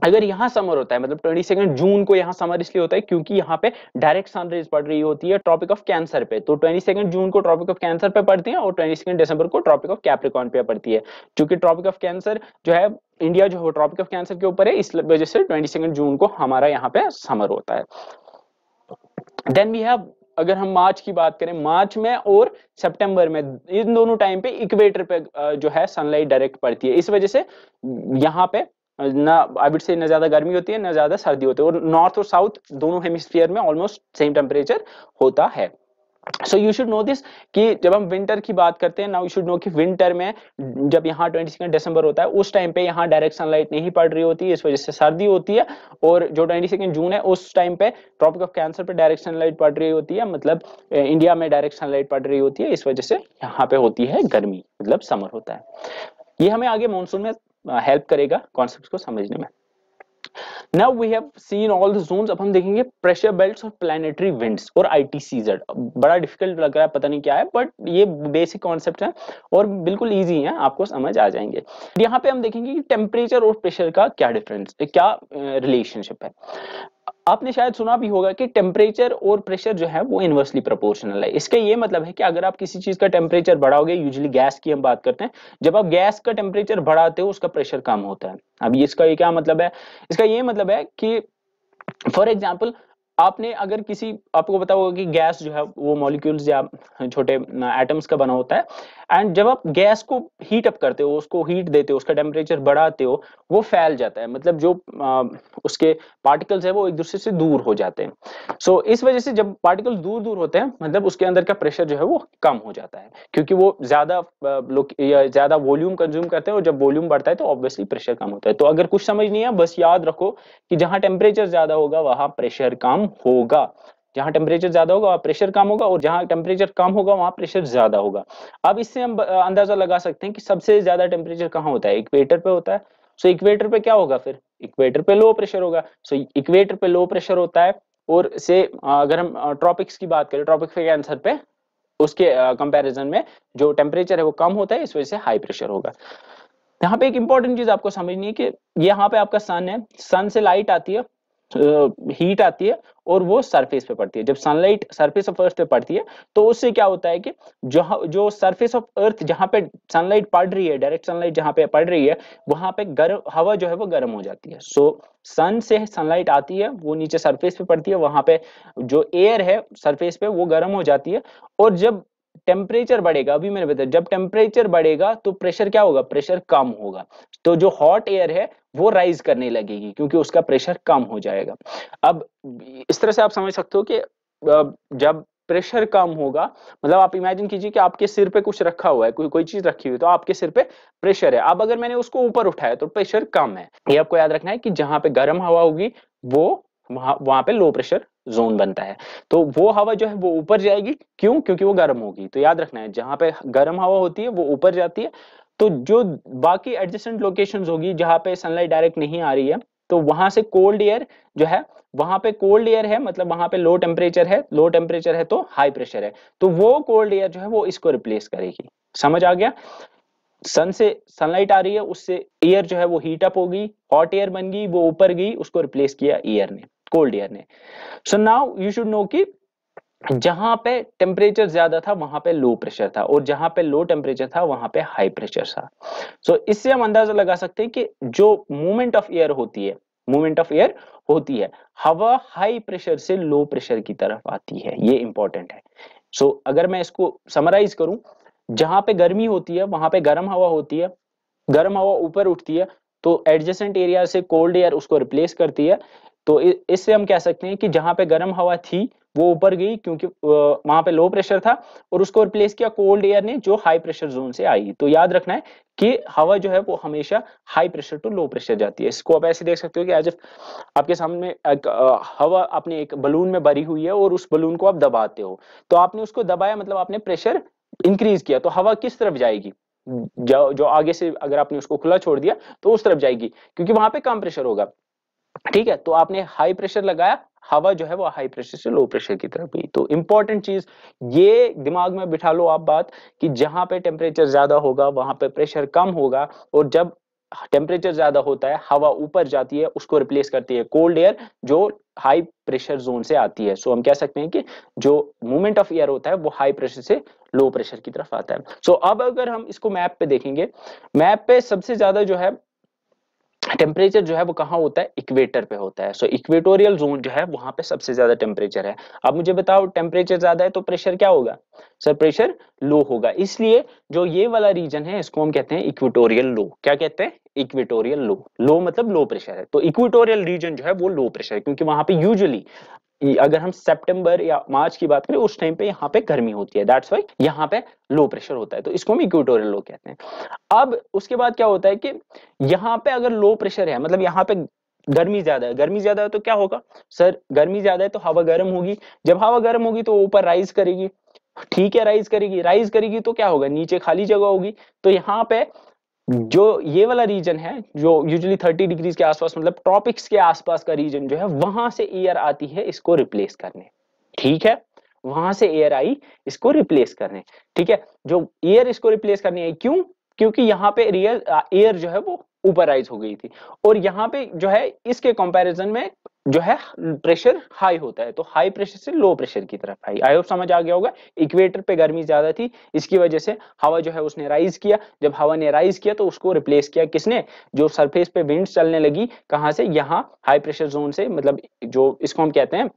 S1: अगर यहाँ समर होता है मतलब ट्वेंटी सेकेंड जून को यहाँ समर इसलिए होता है क्योंकि यहाँ पे डायरेक्ट सनरेज पड़ रही होती है ट्रॉपिक ऑफ कैंसर पे तो ट्वेंटी सेकेंड जून को ट्रॉपिक ऑफ कैंसर पे पड़ती है और ट्वेंटी सेकेंड दिसंबर को ट्रॉपिक ऑफ कैप्रिकॉन पे पड़ती है क्योंकि ट्रॉपिक ऑफ कैंसर जो है इंडिया जो है ट्रॉपिक ऑफ कैंसर के ऊपर है इस वजह से ट्वेंटी सेकेंड जून को हमारा यहाँ पे समर होता है देन वी हैव अगर हम मार्च की बात करें मार्च में और सितंबर में इन दोनों टाइम पे इक्वेटर पे जो है सनलाइट डायरेक्ट पड़ती है इस वजह से यहाँ पे ना आई से ना ज्यादा गर्मी होती है ना ज्यादा सर्दी होती है और नॉर्थ और साउथ दोनों हेमिस्फीयर में ऑलमोस्ट सेम टेम्परेचर होता है so you should know this कि जब हम विंटर की बात करते हैं नाउ यू शुड नो कि विंटर में जब यहाँ ट्वेंटी सेकेंड दिसंबर होता है उस टाइम पे यहाँ डायरेक्ट सनलाइट नहीं पड़ रही होती है इस वजह से सर्दी होती है और जो ट्वेंटी सेकेंड जून है उस टाइम पे ट्रॉपिक ऑफ कैंसर पे डायरेक्ट सनलाइट पड़ रही होती है मतलब इंडिया में डायरेक्ट सनलाइट पड़ रही होती है इस वजह से यहाँ पे होती है गर्मी मतलब समर होता है ये हमें आगे मानसून में हेल्प करेगा कॉन्सेप्ट को समझने में now we have seen all the zones अब हम देखेंगे प्रेशर बेल्ट्स और प्लेनेटरी विंड्स और आईटीसीजेड बड़ा डिफिकल्ट लग रहा है पता नहीं क्या है बट ये बेसिक कॉन्सेप्ट है और बिल्कुल ईजी है आपको समझ आ जाएंगे यहाँ पे हम देखेंगे कि टेम्परेचर और प्रेशर का क्या डिफरेंस क्या रिलेशनशिप है आपने शायद सुना भी होगा कि टेम्परेचर और प्रेशर जो है वो इनवर्सली प्रोपोर्शनल है इसका ये मतलब है कि अगर आप किसी चीज का टेम्परेचर बढ़ाओगे यूजली गैस की हम बात करते हैं जब आप गैस का टेम्परेचर बढ़ाते हो उसका प्रेशर कम होता है अब इसका ये क्या मतलब है इसका ये मतलब है कि फॉर एग्जाम्पल आपने अगर किसी आपको पता होगा कि गैस जो है वो मॉलिक्यूल्स या छोटे एटम्स का बना होता है एंड जब आप गैस को हीट अप करते हो उसको हीट देते हो उसका टेम्परेचर बढ़ाते हो वो फैल जाता है मतलब जो आ, उसके पार्टिकल्स है वो एक दूसरे से दूर हो जाते हैं सो so, इस वजह से जब पार्टिकल दूर दूर होते हैं मतलब उसके अंदर का प्रेशर जो है वो कम हो जाता है क्योंकि वो ज्यादा ज्यादा वॉल्यूम कंज्यूम करते हैं और जब वॉल्यूम बढ़ता है तो ऑब्वियसली प्रेशर कम होता है तो अगर कुछ समझ नहीं है बस याद रखो कि जहां टेम्परेचर ज्यादा होगा वहां प्रेशर कम होगा जहां टेम्परेचर ज्यादा होगा वहां प्रेशर कम होगा और जहां टेम्परेचर कम होगा वहां प्रेशर ज्यादा होगा अब इससे हम अंदाजा लगा सकते हैं कि सबसे ज्यादा टेम्परेचर कहाँ होता है इक्वेटर पे होता है सो so, इक्वेटर पे क्या होगा फिर इक्वेटर पे लो प्रेशर होगा सो so, इक्वेटर पे लो प्रेशर होता है और से अगर हम ट्रॉपिक्स की बात करें ट्रॉपिक के आंसर पे उसके कंपैरिजन में जो टेम्परेचर है वो कम होता है इस वजह से हाई प्रेशर होगा यहाँ पे एक इंपॉर्टेंट चीज आपको समझनी है कि यहाँ पे आपका सन है सन से लाइट आती है हीट आती है और वो सरफेस पे पड़ती है जब सनलाइट सरफेस ऑफ अर्थ पे पड़ती है तो उससे क्या होता है कि जो जो सरफेस ऑफ अर्थ जहाँ पे सनलाइट पड़ रही है डायरेक्ट सनलाइट जहाँ पे पड़ रही है वहां पे गर्म हवा जो है वो गर्म हो जाती है सो so, सन से सनलाइट आती है वो नीचे सरफेस पे पड़ती है वहां पे जो एयर है सरफेस पे वो गर्म हो जाती है और जब टेम्परेचर बढ़ेगा अभी मैंने बताया जब टेम्परेचर बढ़ेगा तो प्रेशर क्या होगा प्रेशर कम होगा तो जो हॉट एयर है वो राइज करने लगेगी क्योंकि उसका प्रेशर कम हो जाएगा अब इस तरह से आप समझ सकते हो कि जब प्रेशर कम होगा मतलब आप इमेजिन कीजिए कि आपके सिर पे कुछ रखा हुआ है कोई कोई चीज रखी हुई तो आपके सिर पे प्रेशर है अब अगर मैंने उसको ऊपर उठाया तो प्रेशर कम है ये आपको याद रखना है कि जहां पे गर्म हवा होगी वो वहां वहां पे लो प्रेशर जोन बनता है तो वो हवा जो है वो ऊपर जाएगी क्यों क्योंकि वो गर्म होगी तो याद रखना है जहां पे गर्म हवा होती है वो ऊपर जाती है तो जो बाकी एडजस्टेंट लोकेशन होगी जहां पे सनलाइट डायरेक्ट नहीं आ रही है तो वहां से कोल्ड एयर जो है वहां पे कोल्ड एयर है मतलब वहां पे लो टेम्परेचर है लो टेम्परेचर है तो हाई प्रेशर है तो वो कोल्ड एयर जो है वो इसको रिप्लेस करेगी समझ आ गया सन से सनलाइट आ रही है उससे एयर जो है वो हीट अप होगी हॉट एयर बन गई वो ऊपर गई उसको रिप्लेस किया एयर ने कोल्ड एयर ने so now you should know कि जहां पे टेम्परेचर ज्यादा था वहां पे लो प्रेशर था और जहां पे लो टेम्परेचर था वहां पे हाई प्रेशर था सो so, इससे हम अंदाजा लगा सकते हैं कि जो मूवमेंट ऑफ एयर होती है मूवमेंट ऑफ एयर होती है हवा हाई प्रेशर से लो प्रेशर की तरफ आती है ये इंपॉर्टेंट है सो so, अगर मैं इसको समराइज करूं जहां पे गर्मी होती है वहां पे गर्म हवा होती है गर्म हवा ऊपर उठती है तो एडजेसेंट एरिया से कोल्ड एयर उसको रिप्लेस करती है तो इससे हम कह सकते हैं कि जहां पे गर्म हवा थी वो ऊपर गई क्योंकि वहां पे लो प्रेशर था और उसको रिप्लेस किया कोल्ड एयर ने जो हाई प्रेशर जोन से आई तो याद रखना है कि हवा जो है वो हमेशा high pressure to low pressure जाती है इसको आप ऐसे देख सकते हो कि एज एफ आपके सामने एक, हवा आपने एक बलून में भरी हुई है और उस बलून को आप दबाते हो तो आपने उसको दबाया मतलब आपने प्रेशर इंक्रीज किया तो हवा किस तरफ जाएगी जो जो आगे से अगर आपने उसको खुला छोड़ दिया तो उस तरफ जाएगी क्योंकि वहां पे कम प्रेशर होगा ठीक है तो आपने हाई प्रेशर लगाया हवा जो है वो हाई प्रेशर से लो प्रेशर की तरफ गई तो इंपॉर्टेंट चीज ये दिमाग में बिठा लो आप बात कि जहां पे टेम्परेचर ज्यादा होगा वहां पे प्रेशर कम होगा और जब टेम्परेचर ज्यादा होता है हवा ऊपर जाती है उसको रिप्लेस करती है कोल्ड एयर जो हाई प्रेशर जोन से आती है सो so, हम कह सकते हैं कि जो मूवमेंट ऑफ एयर होता है वो हाई प्रेशर से लो प्रेशर की तरफ आता है सो so, अब अगर हम इसको मैप पे देखेंगे मैप पे सबसे ज्यादा जो है टेम्परेचर जो है वो कहाँ होता है इक्वेटर पे होता है सो इक्वेटोरियल जोन जो है वहां पे सबसे ज्यादा टेम्परेचर है अब मुझे बताओ टेम्परेचर ज्यादा है तो प्रेशर क्या होगा सर प्रेशर लो होगा इसलिए जो ये वाला रीजन है इसको हम कहते हैं इक्वेटोरियल लो क्या कहते हैं इक्वेटोरियल लो लो मतलब लो प्रेशर है तो इक्वेटोरियल रीजन जो है वो लो प्रेशर है क्योंकि वहां पे यूजली अगर हम सितंबर या मार्च की बात करें उस टाइम पे यहाँ पे गर्मी होती है दैट्स वाई यहाँ पे लो प्रेशर होता है तो इसको हम इक्वेटोरियल लो कहते हैं अब उसके बाद क्या होता है कि यहाँ पे अगर लो प्रेशर है मतलब यहाँ पे गर्मी ज्यादा है गर्मी ज्यादा है तो क्या होगा सर गर्मी ज्यादा है तो हवा गर्म होगी जब हवा गर्म होगी तो ऊपर राइज करेगी ठीक है राइज करेगी राइज करेगी तो क्या होगा नीचे खाली जगह होगी तो यहाँ पे जो ये वाला रीजन है जो यूजली 30 डिग्रीज के आसपास मतलब ट्रॉपिक्स के आसपास का रीजन जो है वहां से एयर आती है इसको रिप्लेस करने ठीक है वहां से एयर आई इसको रिप्लेस करने ठीक है जो एयर इसको रिप्लेस करनी है क्यों क्योंकि यहाँ पे रियल एयर जो है वो ऊपर राइज हो गई थी और यहाँ पे जो है इसके कंपैरिजन में जो है प्रेशर हाई होता है तो हाई प्रेशर से लो प्रेशर की तरफ आई आई होप समझ आ गया होगा इक्वेटर पे गर्मी ज्यादा थी इसकी वजह से हवा जो है उसने राइज किया जब हवा ने राइज किया तो उसको रिप्लेस किया किसने जो सरफेस पे विंड चलने लगी कहाँ से यहाँ हाई प्रेशर जोन से मतलब जो इसको हम कहते हैं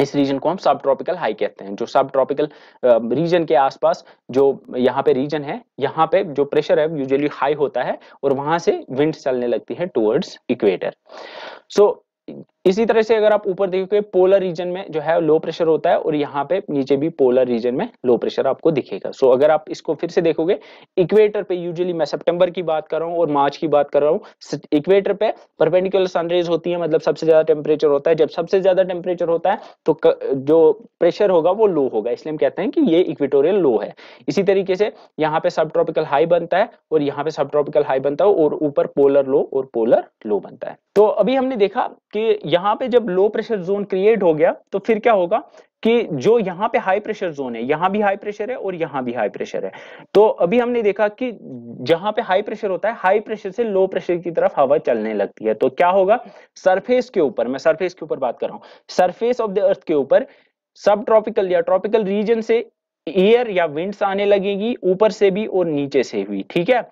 S1: इस रीजन को हम सब ट्रॉपिकल हाई कहते हैं जो सब ट्रॉपिकल रीजन के आसपास जो यहाँ पे रीजन है यहाँ पे जो प्रेशर है यूजुअली हाई होता है और वहां से विंड चलने लगती है टुवर्ड्स इक्वेटर सो इसी तरह से अगर आप ऊपर देखोगे पोलर रीजन में जो है लो प्रेशर होता है और यहाँ पे नीचे भी पोलर रीजन में लो प्रेशर आपको दिखेगा सो so, अगर आप इसको फिर से देखोगे इक्वेटर पे यूजुअली मैं सितंबर की बात कर रहा हूँ और मार्च की बात कर रहा हूँ इक्वेटर पे परपेंडिकुलर सनरेज होती है मतलब सबसे ज्यादा टेम्परेचर होता है जब सबसे ज्यादा टेम्परेचर होता है तो क, जो प्रेशर होगा वो लो होगा इसलिए हम कहते हैं कि ये इक्वेटोरियल लो है इसी तरीके से यहाँ पे सब ट्रॉपिकल हाई बनता है और यहाँ पे सब ट्रॉपिकल हाई बनता है और ऊपर पोलर लो और पोलर लो बनता है तो अभी हमने देखा कि यहाँ पे जब लो प्रेशर जोन क्रिएट हो गया तो फिर क्या होगा कि जो यहाँ पे हाई प्रेशर जोन है यहाँ भी हाई प्रेशर है और यहाँ भी हाई प्रेशर है तो अभी हमने देखा कि जहां पे हाई प्रेशर होता है हाई प्रेशर से लो प्रेशर की तरफ हवा चलने लगती है तो क्या होगा सरफेस के ऊपर मैं सरफेस के ऊपर बात कर रहा हूं सरफेस ऑफ द अर्थ के ऊपर सब ट्रॉपिकल या ट्रॉपिकल रीजन से एयर या विंड्स आने लगेगी ऊपर से भी और नीचे से भी ठीक है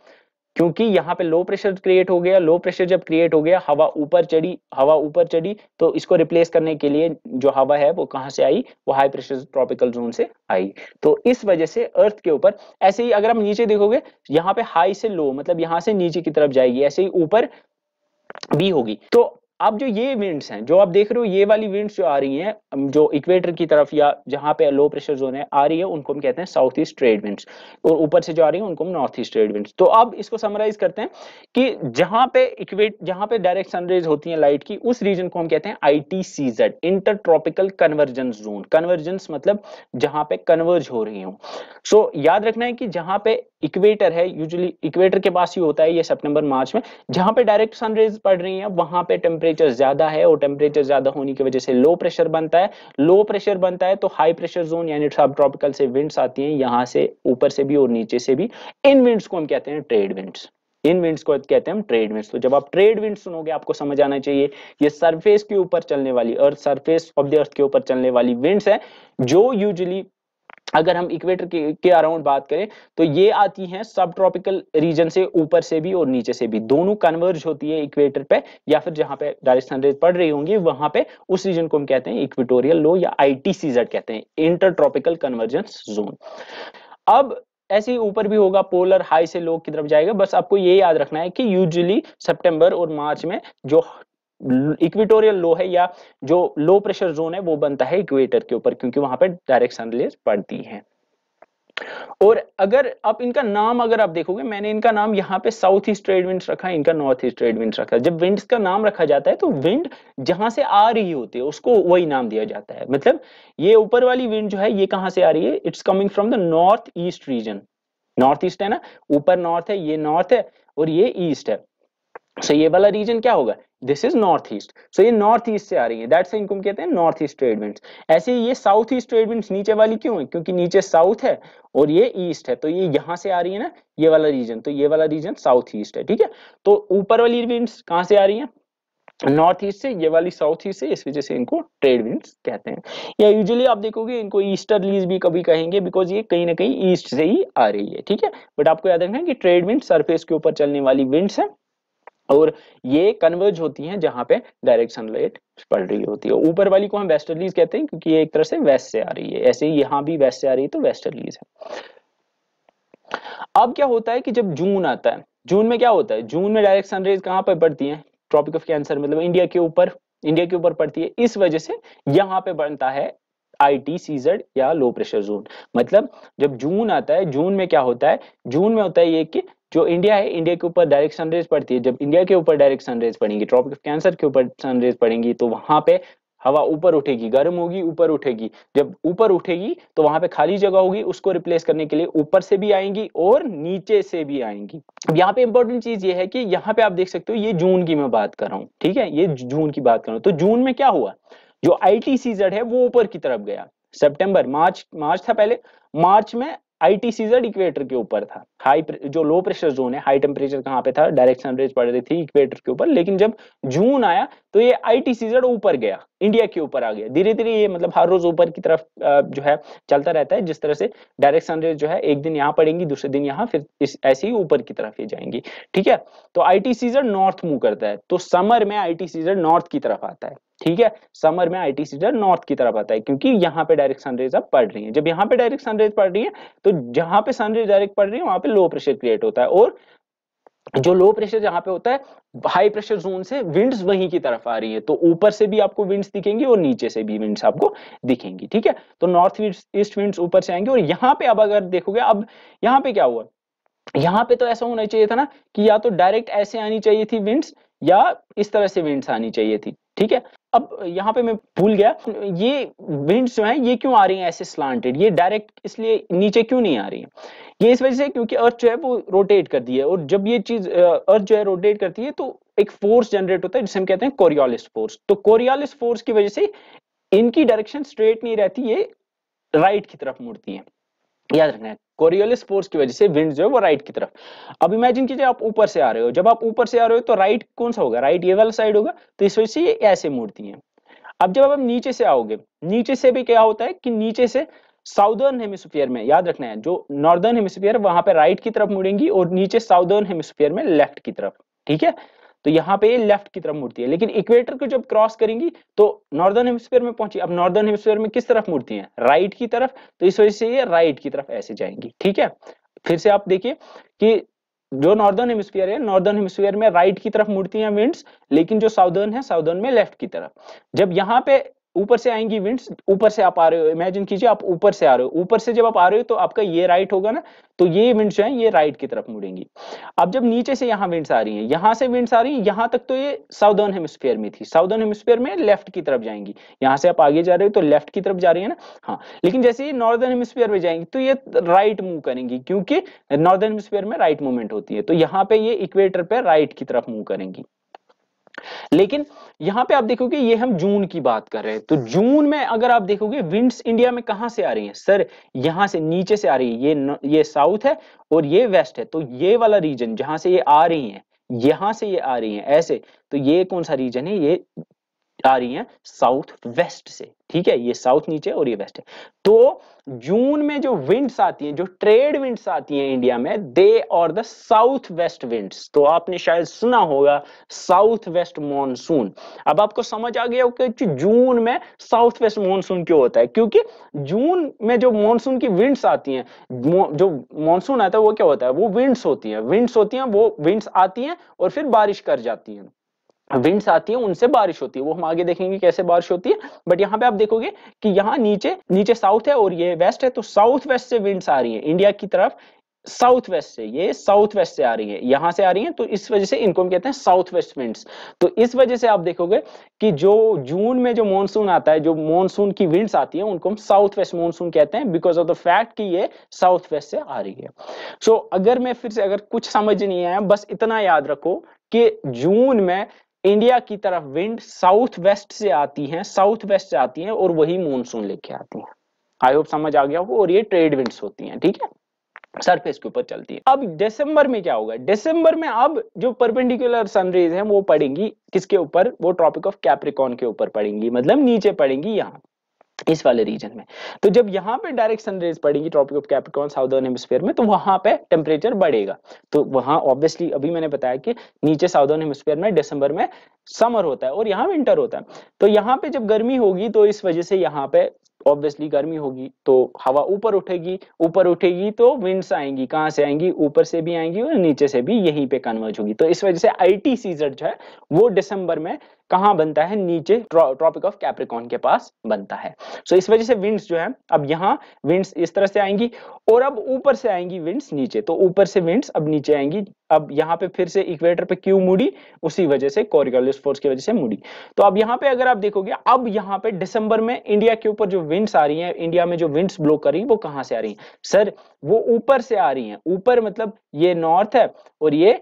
S1: क्योंकि यहाँ पे लो प्रेशर क्रिएट हो गया लो प्रेशर जब क्रिएट हो गया हवा ऊपर चढ़ी हवा ऊपर चढ़ी तो इसको रिप्लेस करने के लिए जो हवा है वो कहाँ से आई वो हाई प्रेशर ट्रॉपिकल जोन से आई तो इस वजह से अर्थ के ऊपर ऐसे ही अगर हम नीचे देखोगे यहाँ पे हाई से लो मतलब यहाँ से नीचे की तरफ जाएगी ऐसे ही ऊपर भी होगी तो अब जो ये विंड्स हैं जो आप देख रहे हो ये वाली विंड्स जो आ रही हैं जो इक्वेटर की तरफ या जहां पे लो प्रेशर जोन है आ रही है उनको हम कहते हैं साउथ ईस्ट ट्रेड विंड्स और ऊपर से जो आ रही है उनको हम नॉर्थ ईस्ट ट्रेड विंड्स तो अब इसको समराइज करते हैं कि जहां पे इक्वेट जहां पे डायरेक्ट सनरेज होती है लाइट की उस रीजन को हम कहते हैं I T C Z intertropical convergence zone convergence मतलब जहां पे कन्वर्ज हो रही हूँ सो so, याद रखना है कि जहां पे इक्वेटर है यूजुअली इक्वेटर के पास ही होता है ये सितंबर मार्च में जहां पे डायरेक्ट सनरेज पड़ रही है वहां पे टेम्परेचर ज्यादा है और टेम्परेचर ज्यादा होने की वजह से लो प्रेशर बनता है लो प्रेशर बनता है तो हाई प्रेशर जोन यानी सब ट्रॉपिकल से विंड्स आती है यहाँ से ऊपर से भी और नीचे से भी इन विंड्स को हम कहते हैं ट्रेड विंड्स इन विंड्स को कहते हैं हम ट्रेड विंड्स तो जब आप ट्रेड विंड सुनोगे आपको समझ आना चाहिए ये सरफेस के ऊपर चलने वाली earth surface of the earth के ऊपर चलने वाली विंड्स है जो यूजुअली अगर हम इक्वेटर के, के अराउंड बात करें तो ये आती हैं सब ट्रॉपिकल रीजन से ऊपर से भी और नीचे से भी दोनों कन्वर्ज होती है इक्वेटर पे या फिर जहां पे डायरेक्ट सनरेज पड़ रही होंगी वहां पे उस रीजन को हम कहते हैं इक्वेटोरियल लो या आईटीसीजेड कहते हैं इंटर ट्रॉपिकल कन्वर्जेंस जोन अब ऐसे ही ऊपर भी होगा पोलर हाई से लो की तरफ जाएगा बस आपको ये याद रखना है कि यूजुअली सितंबर और मार्च में जो इक्वेटोरियल लो है या जो लो प्रेशर जोन है वो बनता है इक्वेटर के ऊपर क्योंकि वहां पर डायरेक्ट सन रेज पड़ती है और अगर आप इनका नाम अगर आप देखोगे मैंने इनका नाम यहाँ पे साउथ ईस्ट ट्रेड विंड रखा है इनका नॉर्थ ईस्ट ट्रेड विंड रखा है जब विंड का नाम रखा जाता है तो विंड जहां से आ रही होती है उसको वही नाम दिया जाता है मतलब ये ऊपर वाली विंड जो है ये कहां से आ रही है it's coming from the north east region north east है ना ऊपर नॉर्थ है ये नॉर्थ है और ये ईस्ट है सो so ये वाला रीजन क्या होगा this is north east so ये नॉर्थ ईस्ट से आ रही है दैट्स इनको हम कहते हैं नॉर्थ ईस्ट ट्रेडविंड्स ऐसे ये साउथ ईस्ट ट्रेडविंड्स नीचे वाली क्यों है क्योंकि नीचे साउथ है और ये ईस्ट है तो ये यहां से आ रही है ना ये वाला रीजन तो ये वाला रीजन साउथ ईस्ट है ठीक है तो ऊपर वाली विंड्स कहां से आ रही है नॉर्थ ईस्ट से ये वाली साउथ ईस्ट से इस वजह से इनको ट्रेड विंड्स कहते हैं या यूजुअली आप देखोगे इनको ईस्टर लीज भी कभी कहेंगे बिकॉज ये कहीं ना कहीं ईस्ट से ही आ रही है ठीक है बट आपको याद रखना है कि ट्रेड विंड सरफेस के ऊपर चलने वाली विंड्स है और ये कन्वर्ज होती हैं जहां पे डायरेक्ट सनलाइट पड़ रही होती है ऊपर वाली को हम वेस्टर्लीज कहते हैं क्योंकि ये एक तरह से वेस्ट से आ रही है ऐसे ही यहाँ भी वेस्ट से आ रही है तो वेस्टर्लीज है अब क्या होता है कि जब जून आता है जून में क्या होता है जून में डायरेक्ट सनरेज कहां पर पड़ती है ट्रॉपिक ऑफ कैंसर मतलब इंडिया के ऊपर इंडिया के ऊपर पड़ती है इस वजह से यहां पे बनता है आई टी या लो प्रेशर जोन मतलब जब जून आता है जून में क्या होता है जून में होता है ये कि जो इंडिया है इंडिया के ऊपर डायरेक्ट सनरेज पड़ती है जब इंडिया के ऊपर डायरेक्ट सनरेज पड़ेंगी ट्रॉपिक ऑफ कैंसर के ऊपर सनरेज पड़ेंगी तो वहां पे हवा ऊपर उठेगी गर्म होगी ऊपर उठेगी जब ऊपर उठेगी तो वहां पे खाली जगह होगी उसको रिप्लेस करने के लिए ऊपर से भी आएंगी और नीचे से भी आएंगी अब यहाँ पे इंपॉर्टेंट चीज ये है कि यहाँ पे आप देख सकते हो ये जून की मैं बात कर रहा हूँ ठीक है ये जून की बात कर रहा हूँ तो जून में क्या हुआ जो आई टी सीजन है वो ऊपर की तरफ गया सेप्टेम्बर मार्च मार्च था पहले मार्च में आई टी इक्वेटर के ऊपर था हाई जो लो प्रेशर जोन है हाई टेम्परेचर कहाँ पे था डायरेक्ट सनरेज पड़ रही थी इक्वेटर के ऊपर लेकिन जब जून आया तो ये आई टी सीजर ऊपर गया इंडिया के ऊपर आ गया धीरे धीरे ये मतलब हर रोज ऊपर की तरफ जो है चलता रहता है जिस तरह से डायरेक्ट सनरेज जो है एक दिन यहाँ पड़ेंगी दूसरे दिन यहाँ फिर इस ऐसे ही ऊपर की तरफ ये जाएंगी ठीक है तो I T C Z north move करता है तो समर में आई टी सीजर नॉर्थ की तरफ आता है ठीक है समर में आईटी सीजन नॉर्थ की तरफ आता है क्योंकि यहाँ पे डायरेक्ट सनरेज अब पड़ रही है जब यहाँ पे डायरेक्ट सनरेज पड़ रही है तो जहां पे सनरेज डायरेक्ट पड़ रही है वहां पे लो प्रेशर क्रिएट होता है और जो लो प्रेशर जहां पे होता है हाई प्रेशर जोन से विंड्स वहीं की तरफ आ रही है तो ऊपर से भी आपको विंड्स दिखेंगी और नीचे से भी विंड्स आपको दिखेंगी ठीक है तो नॉर्थ ईस्ट विंड्स ऊपर से आएंगे और यहाँ पे अब अगर देखोगे अब यहाँ पे क्या हुआ यहाँ पे तो ऐसा होना चाहिए था ना कि या तो डायरेक्ट ऐसे आनी चाहिए थी विंड्स या इस तरह से विंड्स आनी चाहिए थी ठीक है अब यहाँ पे मैं भूल गया ये विंड्स जो है ये क्यों आ रही है ऐसे स्लांटेड ये डायरेक्ट इसलिए नीचे क्यों नहीं आ रही है ये इस वजह से क्योंकि अर्थ जो है वो रोटेट करती है और जब ये चीज अर्थ जो है रोटेट करती है तो एक फोर्स जनरेट होता है जिसे हम कहते हैं कोरियोलिस फोर्स तो कोरियोलिस फोर्स की वजह से इनकी डायरेक्शन स्ट्रेट नहीं रहती ये राइट की तरफ मुड़ती है याद रखना है कोरियोलिस फोर्स की वजह से विंड जो है वो राइट की तरफ अब इमेजिन कीजिए आप ऊपर से आ रहे हो जब आप ऊपर से आ रहे हो तो राइट कौन सा होगा राइट ये वाला साइड होगा तो इस वजह से ये ऐसे मुड़ती है अब जब आप नीचे से आओगे नीचे से भी क्या होता है कि नीचे से साउदर्न हेमिसफियर में याद रखना है जो नॉर्दर्न हेमिसफियर वहां पर राइट की तरफ मुड़ेंगी और नीचे साउदर्न हेमिसफियर में लेफ्ट की तरफ ठीक है तो यहाँ पे लेफ्ट की तरफ मुड़ती है लेकिन इक्वेटर को जब क्रॉस करेंगी तो नॉर्दर्न हेमस्फेयर में पहुंची अब नॉर्दर्न हेमस्फेयर में किस तरफ मुड़ती है राइट की तरफ तो इस वजह से ये राइट की तरफ ऐसे जाएंगी ठीक है फिर से आप देखिए कि जो नॉर्दर्न हेमिस्फीयर है नॉर्दर्न हेमिस्फीयर में राइट की तरफ मुड़ती है विंड्स लेकिन जो साउदर्न है साउदर्न में लेफ्ट की तरफ जब यहाँ पे ऊपर से आएंगी विंड्स ऊपर से आप आ रहे हो इमेजिन कीजिए आप ऊपर से आ रहे हो ऊपर से जब आप आ रहे हो तो आपका ये राइट होगा ना तो ये विंड्स जो है ये राइट की तरफ मुड़ेंगी अब जब नीचे से यहाँ विंड्स आ रही हैं यहाँ से विंड्स आ रही हैं यहाँ तक तो ये साउदर्न हेमस्फेयर में थी साउदर्न हेमस्फेयर में लेफ्ट की तरफ जाएंगी यहाँ से आप आगे जा रहे हो तो लेफ्ट की तरफ जा रही है ना हाँ लेकिन जैसे ये नॉर्दर्न हेमस्फेयर में जाएंगी तो ये राइट मूव करेंगी क्योंकि नॉर्दर्न हेमस्फेयर में राइट मूवमेंट होती है तो यहाँ पे ये इक्वेटर पे राइट की तरफ मूव करेंगी लेकिन यहां पे आप देखोगे ये हम जून की बात कर रहे हैं तो जून में अगर आप देखोगे विंड्स इंडिया में कहां से आ रही है सर यहां से नीचे से आ रही है ये न, ये साउथ है और ये वेस्ट है तो ये वाला रीजन जहां से ये आ रही है यहां से ये आ रही है ऐसे तो ये कौन सा रीजन है ये आ रही हैं साउथ वेस्ट से ठीक है ये साउथ नीचे और ये वेस्ट है तो जून में जो विंड्स आती हैं जो ट्रेड विंड्स आती हैं इंडिया में दे और द साउथ वेस्ट विंड्स तो आपने शायद सुना होगा साउथ वेस्ट मॉनसून अब आपको समझ आ गया कि जून में साउथ वेस्ट मॉनसून क्यों होता है क्योंकि जून में जो मॉनसून की विंड्स आती हैं जो मॉनसून आता है वो क्या होता है वो विंड्स होती है विंड्स होती हैं वो विंड्स आती हैं और फिर बारिश कर जाती हैं विंड्स आती है उनसे बारिश होती है वो हम आगे देखेंगे कैसे बारिश होती है बट यहाँ पे आप देखोगे कि यहाँ नीचे नीचे साउथ है और ये वेस्ट है तो साउथ वेस्ट से विंड्स आ रही है इंडिया की तरफ साउथ वेस्ट से ये साउथ वेस्ट से आ रही है यहां से आ रही है तो इस वजह से इनको हम कहते हैं साउथ वेस्ट विंड्स तो इस वजह से आप देखोगे कि जो जून में जो मॉनसून आता है जो मॉनसून की विंड्स आती है उनको हम साउथ वेस्ट मॉनसून कहते हैं बिकॉज ऑफ द फैक्ट कि ये साउथ वेस्ट से आ रही है सो so, अगर मैं फिर से अगर कुछ समझ नहीं आया बस इतना याद रखो कि जून में इंडिया की तरफ विंड साउथ वेस्ट से आती है साउथ वेस्ट से आती है और वही मानसून लेके आती है आई होप समझ आ गया होगा और ये ट्रेड विंड्स होती हैं ठीक है सरफेस के ऊपर चलती है अब दिसंबर में क्या होगा दिसंबर में अब जो परपेंडिकुलर सनरेज है वो पड़ेंगी किसके ऊपर वो ट्रॉपिक ऑफ कैप्रिकॉन के ऊपर पड़ेंगी मतलब नीचे पड़ेंगी यहाँ इस वाले रीजन में तो जब यहाँ पे डायरेक्ट सन रेज पड़ेगी Tropic of Capricorn southern hemisphere में तो वहां पे टेम्परेचर बढ़ेगा तो वहां ऑब्वियसली अभी मैंने बताया कि नीचे साउदर्न हेमस्फेयर में दिसंबर में समर होता है और यहाँ विंटर होता है तो यहाँ पे जब गर्मी होगी तो इस वजह से यहाँ पे ऑब्वियसली गर्मी होगी तो हवा ऊपर उठेगी ऊपर उठेगी तो विंड्स आएंगी कहाँ से आएंगी ऊपर से भी आएंगी और नीचे से भी यहीं पे कन्वर्ज होगी तो इस वजह से आई टी जो है वो दिसंबर में कहा बनता है नीचे ट्रॉपिक ऑफ कैप्रिकॉन के पास बनता है सो so, इस वजह से विंड्स जो है अब यहाँ विंड्स इस तरह से आएंगी और अब ऊपर से आएंगी विंड्स नीचे तो ऊपर से विंड्स अब नीचे आएंगी अब यहाँ पे फिर से इक्वेटर पे क्यों मुड़ी उसी वजह से कोरिगोलिस फोर्स की वजह से मुड़ी तो अब यहाँ पे अगर आप देखोगे अब यहाँ पे दिसंबर में इंडिया के ऊपर जो विंड्स आ रही है इंडिया में जो विंड्स ब्लो कर रही है वो कहां से आ रही है सर वो ऊपर से आ रही है ऊपर मतलब ये नॉर्थ है और ये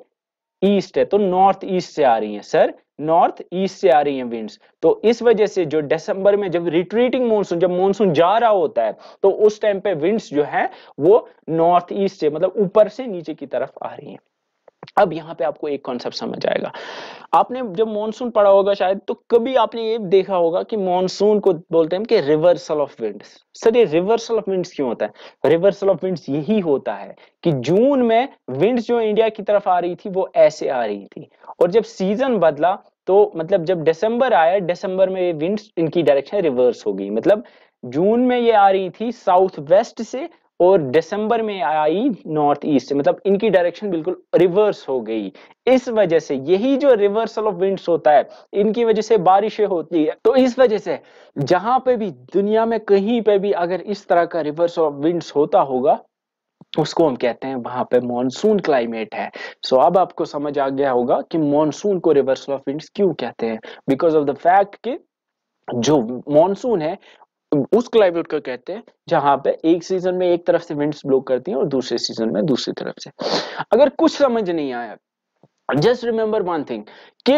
S1: ईस्ट है तो नॉर्थ ईस्ट से आ रही है सर नॉर्थ ईस्ट से आ रही हैं विंड्स तो इस वजह से जो दिसंबर में जब रिट्रीटिंग मानसून जब मानसून जा रहा होता है तो उस टाइम पे विंड्स जो है वो नॉर्थ ईस्ट से मतलब ऊपर से नीचे की तरफ आ रही हैं अब यहाँ पे आपको एक कॉन्सेप्ट समझ आएगा आपने जब मॉनसून पढ़ा होगा शायद तो कभी आपने ये देखा होगा कि मॉनसून को बोलते हैं कि रिवर्सल ऑफ विंड्स सर ये रिवर्सल ऑफ विंड्स क्यों होता है रिवर्सल ऑफ विंड्स यही होता है कि जून में विंड्स जो इंडिया की तरफ आ रही थी वो ऐसे आ रही थी और जब सीजन बदला तो मतलब जब दिसंबर आया दिसंबर में ये विंड्स इनकी डायरेक्शन रिवर्स हो गई मतलब जून में ये आ रही थी साउथ वेस्ट से और दिसंबर में आई नॉर्थ ईस्ट मतलब इनकी डायरेक्शन बिल्कुल रिवर्स हो गई इस वजह से यही जो रिवर्सल ऑफ विंड्स होता है इनकी वजह से बारिशें होती है तो इस वजह से जहां पे भी दुनिया में कहीं पे भी अगर इस तरह का रिवर्स ऑफ विंड्स होता होगा उसको हम कहते हैं वहां पे मॉनसून क्लाइमेट है सो so, अब आपको समझ आ गया होगा कि मॉनसून को रिवर्सल ऑफ विंड्स क्यों कहते हैं बिकॉज ऑफ द फैक्ट कि जो मॉनसून है उस क्लाइमेट को कहते हैं जहां पे एक सीजन में एक तरफ से विंड्स ब्लो करती हैं और दूसरे सीजन में दूसरी तरफ से अगर कुछ समझ नहीं आया जस्ट रिमेंबर वन थिंग कि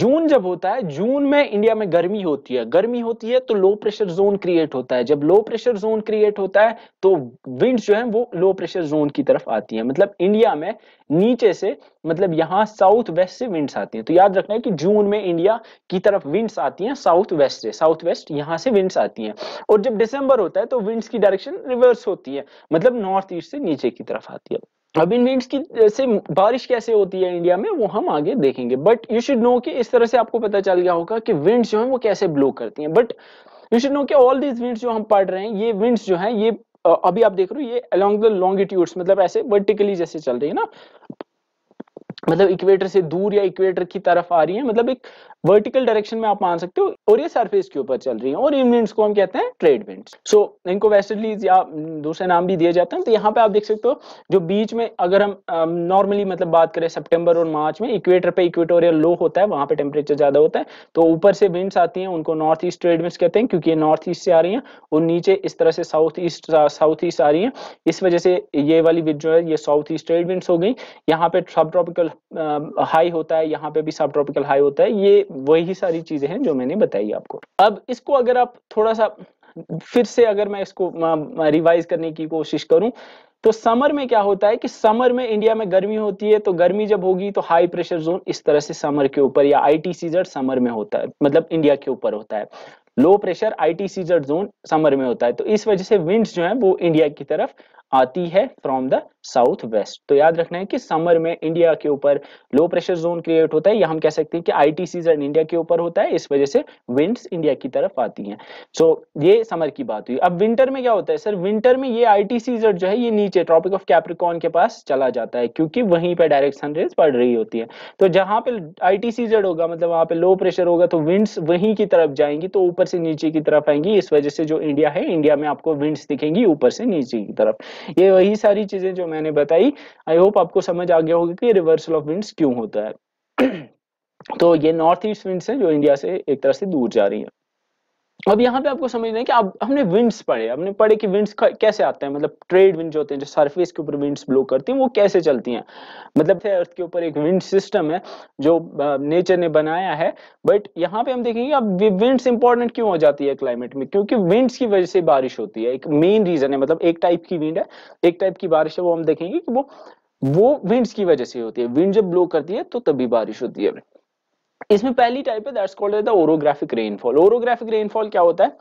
S1: जून जब होता है जून में इंडिया में गर्मी होती है गर्मी होती है तो लो प्रेशर जोन क्रिएट होता है जब लो प्रेशर जोन क्रिएट होता है तो विंड जो है वो लो प्रेशर जोन की तरफ आती है मतलब इंडिया में नीचे से मतलब यहाँ साउथ वेस्ट से विंड्स आती हैं तो याद रखना है कि जून में इंडिया की तरफ विंड्स आती हैं साउथ वेस्ट से साउथ वेस्ट यहाँ से विंड्स आती हैं और जब दिसंबर होता है तो विंड्स की डायरेक्शन रिवर्स होती है मतलब नॉर्थ ईस्ट से नीचे की तरफ आती है अब इन विंड्स की से बारिश कैसे होती है इंडिया में वो हम आगे देखेंगे बट यू शुड नो कि इस तरह से आपको पता चल गया होगा कि विंड्स जो है वो कैसे ब्लो करती हैं बट यू शुड नो कि ऑल दीज विंड्स जो हम पढ़ रहे हैं ये विंड्स जो है ये अभी आप देख रहे हो ये अलॉन्ग द लॉन्गिट्यूड्स मतलब ऐसे वर्टिकली जैसे चल रही है ना मतलब इक्वेटर से दूर या इक्वेटर की तरफ आ रही है मतलब एक वर्टिकल डायरेक्शन में आप मान सकते हो और ये सरफेस के ऊपर चल रही है और इन विंड्स को हम कहते हैं ट्रेड विंड्स सो so, इनको वेस्टर्लीज या दूसरे नाम भी दिए जाते हैं तो यहाँ पे आप देख सकते हो जो बीच में अगर हम नॉर्मली मतलब बात करें सेप्टेम्बर और मार्च में इक्वेटर पे इक्वेटोरियल लो होता है वहां पे टेम्परेचर ज्यादा होता है तो ऊपर से विंड्स आती है उनको नॉर्थ ईस्ट ट्रेड विंड्स कहते हैं क्योंकि ये नॉर्थ ईस्ट से आ रही है और नीचे इस तरह से साउथ ईस्ट साउथ ईस्ट आ रही है इस वजह से ये वाली विंड जो है ये साउथ ईस्ट ट्रेड विंड्स हो गई यहाँ पे सब ट्रॉपिकल हाई होता है यहाँ पे भी सब ट्रॉपिकल हाई होता है ये वही सारी चीजें हैं जो मैंने बताई आपको अब इसको अगर आप थोड़ा सा फिर से अगर मैं इसको रिवाइज करने की कोशिश करूं तो समर में क्या होता है कि समर में इंडिया में गर्मी होती है तो गर्मी जब होगी तो हाई प्रेशर जोन इस तरह से समर के ऊपर या आई टी सीजर समर में होता है मतलब इंडिया के ऊपर होता है low pressure I T C Z zone summer में होता है तो इस वजह से विंड्स जो है वो इंडिया की तरफ आती है फ्रॉम द साउथ वेस्ट तो याद रखना है कि समर में इंडिया के ऊपर लो प्रेशर जोन क्रिएट होता है या हम कह सकते हैं कि आई टी सीजन इंडिया के ऊपर होता है इस वजह से विंड्स इंडिया की तरफ आती हैं सो so, ये समर की बात हुई अब विंटर में क्या होता है सर विंटर में ये आई टी सीजन जो है ये नीचे ट्रॉपिक ऑफ कैप्रिकॉन के पास चला जाता है क्योंकि वहीं पर डायरेक्ट सनरेज पड़ रही होती है तो जहां पर आई टी सीजन होगा मतलब वहां पर लो प्रेशर होगा तो विंड्स वहीं की तरफ जाएंगी तो ऊपर से नीचे की तरफ आएंगी इस वजह से जो इंडिया है इंडिया में आपको विंड्स दिखेंगी ऊपर से नीचे की तरफ ये वही सारी चीजें जो मैंने बताई आई होप आपको समझ आ गया होगा कि रिवर्सल ऑफ विंड्स क्यों होता है तो ये नॉर्थ ईस्ट विंड्स हैं जो इंडिया से एक तरह से दूर जा रही है अब यहाँ पे आपको समझना है कि आप हमने विंड्स पढ़े हमने पढ़े कि विंड्स कैसे आते हैं मतलब ट्रेड विंड जो होते हैं जो सरफेस के ऊपर विंड्स ब्लो करती हैं वो कैसे चलती हैं मतलब अर्थ के ऊपर एक विंड सिस्टम है जो नेचर ने बनाया है बट यहाँ पे हम देखेंगे अब विंड्स इंपॉर्टेंट क्यों हो जाती है क्लाइमेट में क्योंकि विंड्स की वजह से बारिश होती है एक मेन रीजन है मतलब एक टाइप की विंड है एक टाइप की बारिश है वो हम देखेंगे कि वो वो विंड्स की वजह से होती है विंड जब ब्लो करती है तो तभी बारिश होती है इसमें पहली टाइप है that's called the orographic rainfall orographic rainfall क्या होता है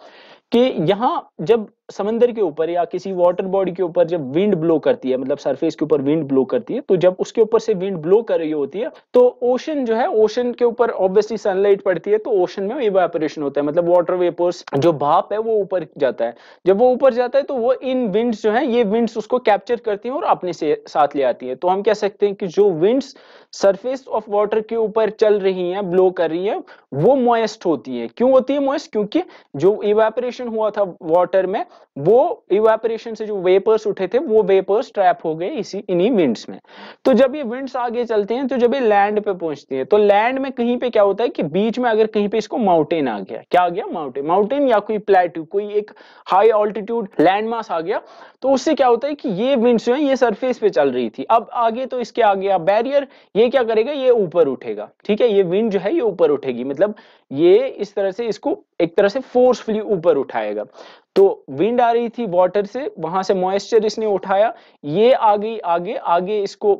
S1: कि यहाँ जब समंदर के ऊपर या किसी वाटर बॉडी के ऊपर जब विंड ब्लो करती है मतलब सरफेस के ऊपर विंड ब्लो करती है तो जब उसके ऊपर से विंड ब्लो कर रही होती है तो ओशन जो है ओशन के ऊपर ऑब्वियसली सनलाइट पड़ती है तो ओशन में इवेपोरेशन होता है मतलब वाटर वेपर्स जो भाप है वो ऊपर जाता है जब वो ऊपर जाता है तो वो इन विंड्स जो है ये विंड्स उसको कैप्चर करती है और अपने से साथ ले आती है तो हम कह सकते हैं कि जो विंड्स सरफेस ऑफ वाटर के ऊपर चल रही है ब्लो कर रही है वो मॉइस्ट होती है क्यों होती है मॉइस्ट क्योंकि जो इवेपोरेशन हुआ था वाटर में वो इवेपरेशन से जो वेपर्स उठे थे वो वेपर्स ट्रैप हो गए इसी इन्हीं विंड्स में तो जब ये विंड्स आगे चलते हैं तो जब ये लैंड पे पहुंचती है तो लैंड में कहीं पे क्या होता है कि बीच में अगर कहीं पे इसको माउंटेन आ गया क्या आ गया माउंटेन माउंटेन या कोई प्लेट्यू कोई एक हाई ऑल्टीट्यूड लैंड मास आ गया तो उससे क्या होता है कि ये विंड्स जो है ये सरफेस पे चल रही थी अब आगे तो इसके आ गया बैरियर ये क्या करेगा ये ऊपर उठेगा ठीक है ये विंड जो है ये ऊपर उठेगी मतलब ये इस तरह से इसको एक तरह से फोर्सफुली ऊपर उठाएगा तो विंड आ रही थी वाटर से वहां से मॉइस्चर इसने उठाया ये आ गई आगे आगे इसको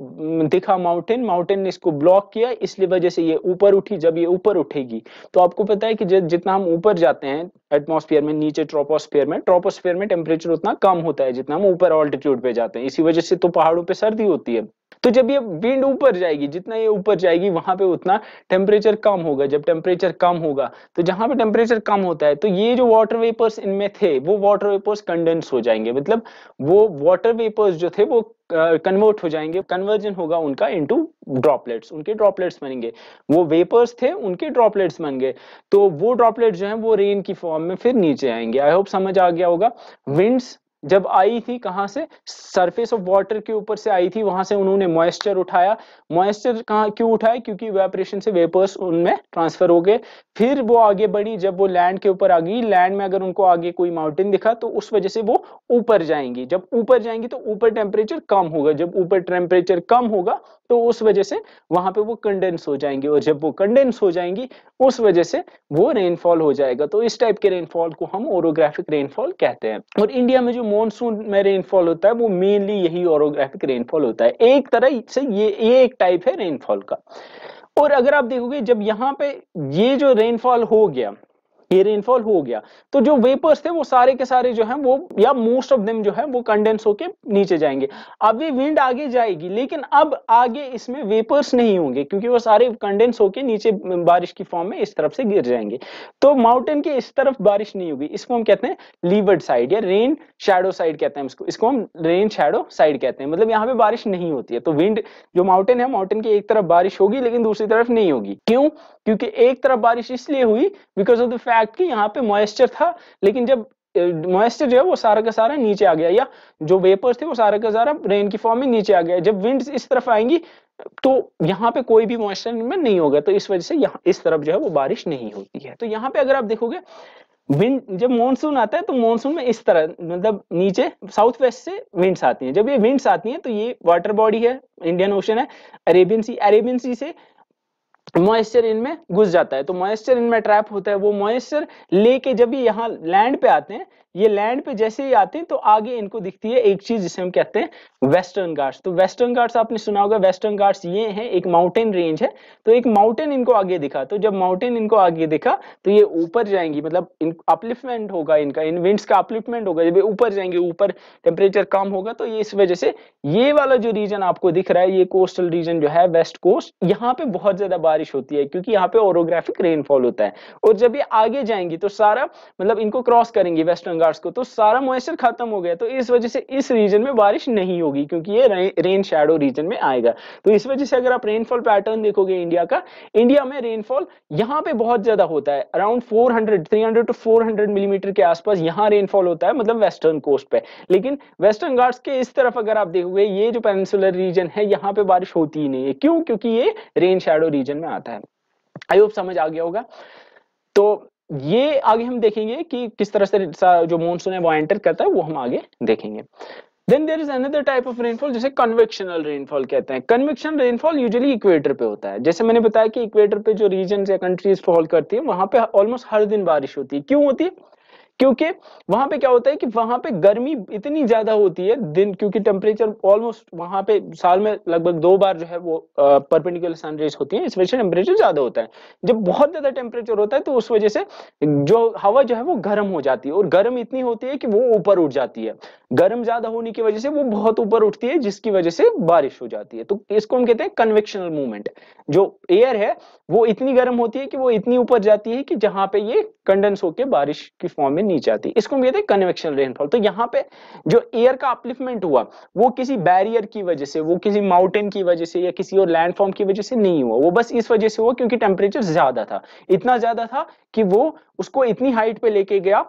S1: दिखा माउंटेन माउंटेन ने इसको ब्लॉक किया इसलिए वजह से ये ऊपर उठी जब ये ऊपर उठेगी तो आपको पता है कि जितना हम ऊपर जाते हैं एटमोस्फेयर में नीचे ट्रोपोस्फेयर में ट्रोपोस्फेयर में टेम्परेचर उतना कम होता है जितना हम ऊपर ऑल्टीट्यूड पे जाते हैं इसी वजह से तो पहाड़ों पर सर्दी होती है तो जब ये विंड ऊपर जाएगी जितना ये ऊपर जाएगी वहां पे उतना टेम्परेचर कम होगा जब टेम्परेचर कम होगा तो जहां पे टेम्परेचर कम होता है तो ये जो वाटर वेपर्स इनमें थे वो वाटर वेपर्स कंडेंस हो जाएंगे मतलब वो वाटर वेपर्स जो थे वो कन्वर्ट हो जाएंगे कन्वर्जन होगा उनका इनटू ड्रॉपलेट्स उनके ड्रॉपलेट्स बनेंगे वो वेपर्स थे उनके ड्रॉपलेट्स बन गए तो वो ड्रॉपलेट जो है वो रेन की फॉर्म में फिर नीचे आएंगे आई होप समझ आ गया होगा विंड्स जब आई थी कहां से सरफेस ऑफ वाटर के ऊपर से आई थी वहां से उन्होंने मॉइस्चर उठाया मॉइस्चर कहा क्यों उठाया क्योंकि वेपरेशन से वेपर्स उनमें ट्रांसफर हो गए फिर वो आगे बढ़ी जब वो लैंड के ऊपर आ गई लैंड में अगर उनको आगे कोई माउंटेन दिखा तो उस वजह से वो ऊपर जाएंगी जब ऊपर जाएंगी तो ऊपर टेम्परेचर कम होगा जब ऊपर टेम्परेचर कम होगा तो उस वजह से वहां पे वो कंडेंस हो जाएंगे और जब वो कंडेंस हो जाएंगी उस वजह से वो रेनफॉल हो जाएगा तो इस टाइप के रेनफॉल को हम ओरोग्राफिक रेनफॉल कहते हैं और इंडिया में जो मानसून में रेनफॉल होता है वो मेनली यही ओरोग्राफिक रेनफॉल होता है एक तरह से ये ये एक टाइप है रेनफॉल का और अगर आप देखोगे जब यहाँ पे ये जो रेनफॉल हो गया ये रेनफॉल हो गया तो जो वेपर्स थे वो सारे के सारे जो हैं वो या मोस्ट ऑफ देम जो है वो कंडेंस होके नीचे जाएंगे अब ये विंड आगे जाएगी लेकिन अब आगे इसमें वेपर्स नहीं होंगे क्योंकि वो सारे कंडेंस होके नीचे बारिश की फॉर्म में इस तरफ से गिर जाएंगे तो माउंटेन के इस तरफ बारिश नहीं होगी इसको हम कहते हैं लीवर्ड साइड या रेन शेडो साइड कहते हैं इसको इसको हम रेन शेडो साइड कहते हैं मतलब यहाँ पे बारिश नहीं होती है तो विंड जो माउंटेन है माउंटेन की एक तरफ बारिश होगी लेकिन दूसरी तरफ नहीं होगी क्यों क्योंकि एक तरफ बारिश इसलिए हुई because of the fact fact कि यहाँ पे मॉइस्चर था लेकिन जब मॉइस्चर जो है वो सारा का सारा नीचे आ गया या जो वेपर्स थे वो सारा का सारा रेन की फॉर्म में नीचे आ गया जब विंड्स इस तरफ आएंगी तो यहाँ पे कोई भी मॉइस्चर में नहीं होगा तो इस वजह से यहाँ इस तरफ जो है वो बारिश नहीं होती है तो यहाँ पे अगर आप देखोगे विंड जब मॉनसून आता है तो मॉनसून में इस तरह मतलब नीचे साउथ वेस्ट से विंड्स आती हैं जब ये विंड्स आती हैं तो ये वाटर बॉडी है इंडियन ओशन है अरेबियन सी अरेबियन सी से मॉइस्चर तो इनमें घुस जाता है तो मॉइस्चर इनमें ट्रैप होता है वो मॉइस्चर लेके जब भी यहाँ लैंड पे आते हैं ये लैंड पे जैसे ही आते हैं तो आगे इनको दिखती है एक चीज जिसे हम कहते हैं वेस्टर्न गार्ड्स तो वेस्टर्न गार्ड्स आपने सुना होगा वेस्टर्न गार्ड्स ये हैं एक माउंटेन रेंज है तो एक माउंटेन इनको आगे दिखा तो जब माउंटेन इनको आगे दिखा तो ये ऊपर जाएंगी मतलब अपलिफ्टमेंट होगा इनका इन विंड्स का अपलिफ्टमेंट होगा जब ये ऊपर जाएंगे ऊपर टेम्परेचर कम होगा तो ये इस वजह से ये वाला जो रीजन आपको दिख रहा है ये कोस्टल रीजन जो है वेस्ट कोस्ट यहाँ पे बहुत ज्यादा बारिश होती है क्योंकि यहाँ पे ओरोग्राफिक रेनफॉल होता है और जब ये आगे जाएंगी तो सारा मतलब इनको क्रॉस करेंगी वेस्टर्न बंगार्स को तो सारा मॉइस्चर खत्म हो गया तो इस वजह से इस रीजन में बारिश नहीं होगी क्योंकि ये रे, रेन शेडो रीजन में आएगा तो इस वजह से अगर आप रेनफॉल पैटर्न देखोगे इंडिया का इंडिया में रेनफॉल यहाँ पे बहुत ज्यादा होता है अराउंड 400 300 टू 400 मिलीमीटर के आसपास यहाँ रेनफॉल होता है मतलब वेस्टर्न कोस्ट पे लेकिन वेस्टर्न गार्ड्स के इस तरफ अगर आप देखोगे ये जो पेनसुलर रीजन है यहाँ पे बारिश होती ही नहीं है क्यों क्योंकि ये रेन शेडो रीजन में आता है आई होप समझ आ गया होगा तो ये आगे हम देखेंगे कि किस तरह से जो मानसून है वो एंटर करता है वो हम आगे देखेंगे then there is another type of rainfall जिसे कन्वेक्शनल रेनफॉल कहते हैं कन्वेक्शन रेनफॉल यूजली इक्वेटर पे होता है जैसे मैंने बताया कि इक्वेटर पे जो रीजन या कंट्रीज फॉल करती है वहां पे ऑलमोस्ट हर दिन बारिश होती है क्यों होती है क्योंकि वहां पे क्या होता है कि वहां पे गर्मी इतनी ज्यादा होती है दिन क्योंकि टेम्परेचर ऑलमोस्ट वहां पे साल में लगभग दो बार जो है वो परपेंडिकुलर सनरेज होती है इस टेम्परेचर ज्यादा होता है जब बहुत ज्यादा टेम्परेचर होता है तो उस वजह से जो हवा जो है वो गर्म हो जाती है और गर्म इतनी होती है कि वो ऊपर उठ जाती है गर्म ज्यादा होने की वजह से वो बहुत ऊपर उठती है जिसकी वजह से बारिश हो जाती है तो इसको हम कहते हैं कन्वेक्शनल मूवमेंट जो एयर है वो इतनी गर्म होती है कि वो इतनी ऊपर जाती है कि जहां पे ये कंडेंस होकर बारिश की फॉर्म में नीचे आती है इसको हम कहते हैं कन्वेक्शन रेनफॉल तो यहाँ पे जो एयर का अपलिफ्टमेंट हुआ वो किसी बैरियर की वजह से वो किसी माउंटेन की वजह से या किसी और लैंडफॉर्म की वजह से नहीं हुआ वो बस इस वजह से हुआ क्योंकि टेम्परेचर ज्यादा था इतना ज्यादा था कि वो उसको इतनी हाइट पे लेके गया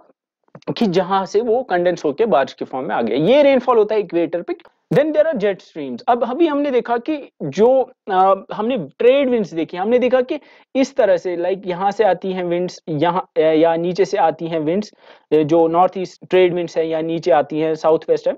S1: कि जहां से वो कंडेंस होकर बारिश के फॉर्म में आ गया ये रेनफॉल होता है इक्वेटर पे then there are jet streams अब अभी हमने देखा कि जो आ, हमने ट्रेड विंड्स देखी हमने देखा कि इस तरह से लाइक यहाँ से आती हैं विंड्स यहाँ या नीचे से आती हैं विंड्स जो नॉर्थ ईस्ट ट्रेड विंड्स हैं या नीचे आती हैं साउथ वेस्ट है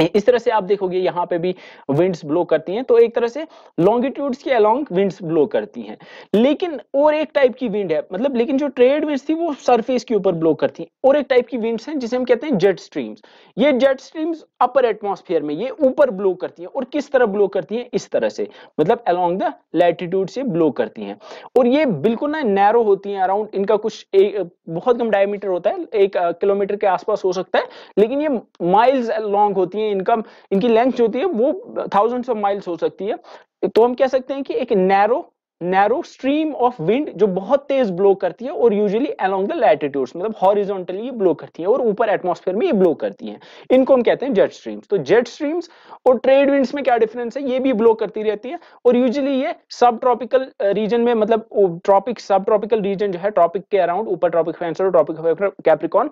S1: इस तरह से आप देखोगे यहाँ पे भी विंड्स ब्लो करती हैं तो एक तरह से लॉन्गिट्यूड्स के अलोंग विंड्स ब्लो करती हैं लेकिन और एक टाइप की विंड है मतलब लेकिन जो ट्रेड विंड्स थी वो सरफेस के ऊपर ब्लो करती हैं और एक टाइप की विंड्स हैं जिसे हम कहते हैं जेट स्ट्रीम्स ये जेट स्ट्रीम्स अपर एटमोसफियर में ये ऊपर ब्लो करती है और किस तरह ब्लो करती है इस तरह से मतलब अलॉन्ग द लेटीट्यूड से ब्लो करती है और ये बिल्कुल ना नैरो होती है अराउंड इनका कुछ एक, बहुत कम डायमीटर होता है एक किलोमीटर के आसपास हो सकता है लेकिन ये माइल्स लॉन्ग होती है है इनकम इनकी लेंथ जो होती है वो थाउजेंड्स ऑफ माइल्स हो सकती है तो हम कह सकते हैं कि एक narrow narrow stream of wind जो बहुत तेज ब्लो करती है और यूजुअली अलोंग द लैटिट्यूड्स मतलब हॉरिजॉन्टली ये ब्लो करती है और ऊपर एटमॉस्फेयर में ये ब्लो करती है इनको हम कहते हैं जेट स्ट्रीम्स तो जेट स्ट्रीम्स और ट्रेड विंड्स में क्या डिफरेंस है ये भी ब्लो करती रहती है और यूजुअली ये सब ट्रॉपिकल रीजन में मतलब ट्रॉपिक सब ट्रॉपिकल रीजन जो है ट्रॉपिक के अराउंड ऊपर ट्रॉपिक फैंसर और ट्रॉपिक कैप्रिकॉन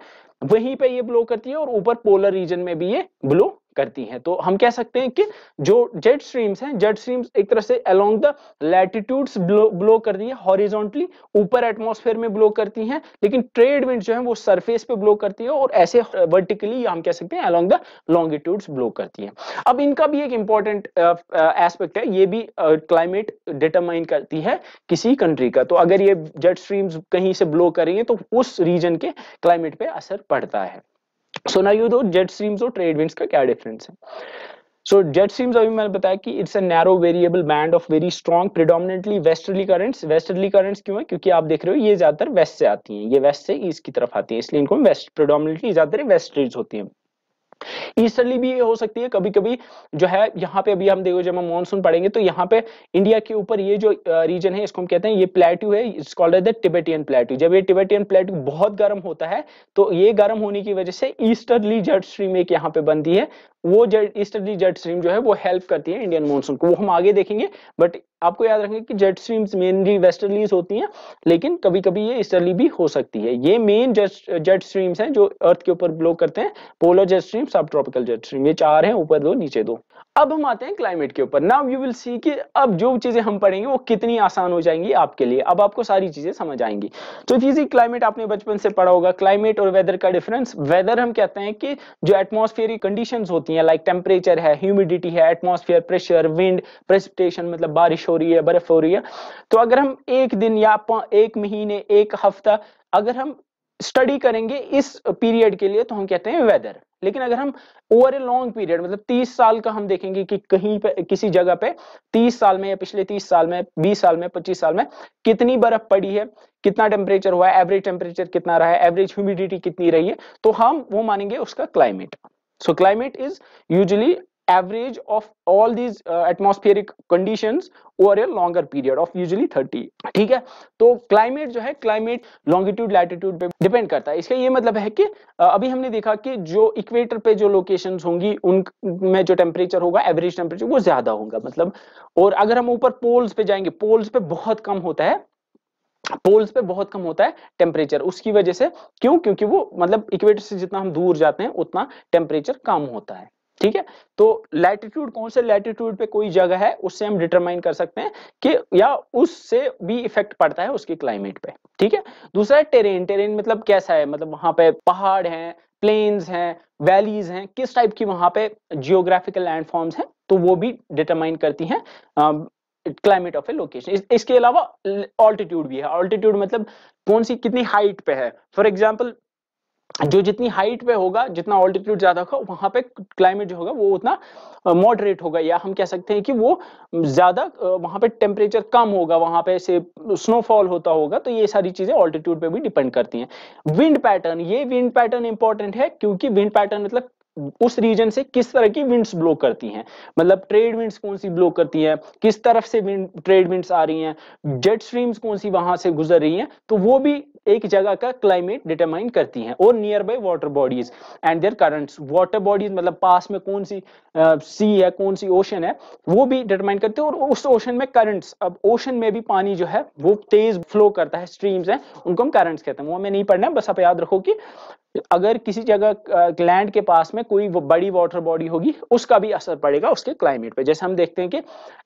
S1: वहीं पर ये ब्लो करती है और ऊपर पोलर रीजन में भी ये ब्लो करती हैं तो हम कह सकते हैं कि जो जेट स्ट्रीम्स हैं जेट स्ट्रीम्स एक तरह से अलोंग द लैटिट्यूड्स ब्लो करती है हॉरिजॉन्टली ऊपर एटमॉस्फेयर में ब्लो करती हैं लेकिन ट्रेड विंड जो है वो सरफेस पे ब्लो करती है और ऐसे वर्टिकली हम कह सकते हैं अलोंग द लॉन्गिट्यूड्स ब्लो करती है अब इनका भी एक इंपॉर्टेंट एस्पेक्ट है ये भी क्लाइमेट डिटरमाइन करती है किसी कंट्री का तो अगर ये जेट स्ट्रीम्स कहीं से ब्लो करेंगे तो उस रीजन के क्लाइमेट पे असर पड़ता है सो ना यू दो जेट स्ट्रीम्स और ट्रेड विंड्स का क्या डिफरेंस है सो जेट स्ट्रीम्स अभी मैंने बताया कि it's a narrow variable band of very strong predominantly westerly currents westerly currents क्यों है क्योंकि आप देख रहे हो ये ज्यादातर वेस्ट से आती हैं ये वेस्ट से ईस्ट की तरफ आती है इसलिए इनको वेस्ट प्रिडोमिनेटली ज्यादातर वेस्टरीज होती है ईस्टर्ली भी ये हो सकती है कभी कभी जो है यहाँ पे अभी हम देखो जब हम मानसून पढ़ेंगे तो यहाँ पे इंडिया के ऊपर ये जो रीजन है इसको हम कहते हैं ये प्लेट्यू है it's called the Tibetan plateau जब ये टिबेटियन प्लेट्यू बहुत गर्म होता है तो ये गर्म होने की वजह से ईस्टर्ली जेट स्ट्रीम एक यहाँ पे बनती है वो जेट ईस्टर्ली जेट स्ट्रीम जो है वो हेल्प करती है इंडियन मानसून को वो हम आगे देखेंगे बट आपको याद रखेंगे कि जेट स्ट्रीम्स मेनली वेस्टर्लीज होती हैं लेकिन कभी कभी ये ईस्टर्ली भी हो सकती है ये मेन जेट स्ट्रीम्स हैं जो अर्थ के ऊपर ब्लो करते हैं पोलर जेट स्ट्रीम्स सब ट्रॉपिकल जेट स्ट्रीम ये चार हैं ऊपर दो नीचे दो अब हम आते हैं क्लाइमेट के ऊपर नाउ यू विल सी कि अब जो चीजें हम पढ़ेंगे वो कितनी आसान हो जाएंगी आपके लिए अब आपको सारी चीजें समझ आएंगी तो फिजिक क्लाइमेट आपने बचपन से पढ़ा होगा क्लाइमेट और वेदर का डिफरेंस वेदर हम कहते हैं कि जो एटमोस्फेरिक कंडीशन होती हैं लाइक टेम्परेचर है ह्यूमिडिटी है एटमोस्फेयर प्रेशर विंड प्रेसिपिटेशन मतलब बारिश हो रही है बर्फ हो रही है तो अगर हम एक दिन या एक महीने एक हफ्ता अगर हम स्टडी करेंगे इस पीरियड के लिए तो हम कहते हैं वेदर लेकिन अगर हम ओवर ए लॉन्ग पीरियड मतलब 30 साल का हम देखेंगे कि कहीं पे किसी जगह पे 30 साल में या पिछले 30 साल में 20 साल में 25 साल में कितनी बर्फ पड़ी है कितना टेम्परेचर हुआ है एवरेज टेम्परेचर कितना रहा है एवरेज ह्यूमिडिटी कितनी रही है तो हम वो मानेंगे उसका climate so climate is usually average of all these uh, atmospheric conditions over a longer period of usually 30 ठीक है तो क्लाइमेट जो है क्लाइमेट लॉन्गिट्यूड लैटिट्यूड पे डिपेंड करता है इसका ये मतलब है कि अभी हमने देखा कि जो इक्वेटर पे जो लोकेशंस होंगी उन में जो टेम्परेचर होगा एवरेज टेम्परेचर वो ज्यादा होगा मतलब और अगर हम ऊपर पोल्स पे जाएंगे पोल्स पे बहुत कम होता है पोल्स पे बहुत कम होता है टेम्परेचर उसकी वजह से क्यों क्योंकि वो मतलब इक्वेटर से जितना हम दूर जाते हैं उतना टेम्परेचर कम होता है ठीक है तो लैटिट्यूड कौन से लैटिट्यूड पे कोई जगह है उससे हम डिटरमाइन कर सकते हैं कि या उससे भी इफेक्ट पड़ता है उसकी क्लाइमेट पे ठीक है दूसरा है टेरेन टेरेन मतलब कैसा है मतलब वहां पे पहाड़ हैं प्लेन्स हैं वैलीज हैं किस टाइप की वहां पे जियोग्राफिकल लैंडफॉर्म्स हैं तो वो भी डिटरमाइन करती हैं क्लाइमेट ऑफ ए लोकेशन इसके अलावा ऑल्टीट्यूड भी है ऑल्टीट्यूड मतलब कौन सी कितनी हाइट पे है फॉर एग्जाम्पल जो जितनी हाइट पे होगा जितना ऑल्टीट्यूड ज्यादा होगा वहां पे क्लाइमेट जो होगा वो उतना मॉडरेट होगा या हम कह सकते हैं कि वो ज्यादा वहां पे टेम्परेचर कम होगा वहां पे से स्नोफॉल होता होगा तो ये सारी चीजें ऑल्टीट्यूड पे भी डिपेंड करती हैं विंड पैटर्न ये विंड पैटर्न इंपॉर्टेंट है क्योंकि विंड पैटर्न मतलब उस रीजन से किस तरह की विंड्स ब्लो करती हैं मतलब ट्रेड विंड्स कौन सी ब्लो करती हैं किस तरफ से विंड ट्रेड विंड्स आ रही हैं जेट स्ट्रीम्स कौन सी वहां से गुजर रही हैं तो वो भी एक जगह का क्लाइमेट डिटरमाइन करती हैं और nearby water bodies and their currents water bodies मतलब पास में कौन सी सी सी है कौन सी ओशन है वो भी डिटरमाइन करते हैं और उस ओशन में करंट्स अब ओशन में भी पानी जो है वो तेज फ्लो करता है स्ट्रीम्स हैं उनको हम करंट्स कहते हैं वो हमें नहीं पढ़ना है बस आप याद रखो कि अगर किसी जगह लैंड के पास में कोई बड़ी वाटर बॉडी होगी उसका भी असर पड़ेगा उसके क्लाइमेट पे जैसे हम देखते हैं कि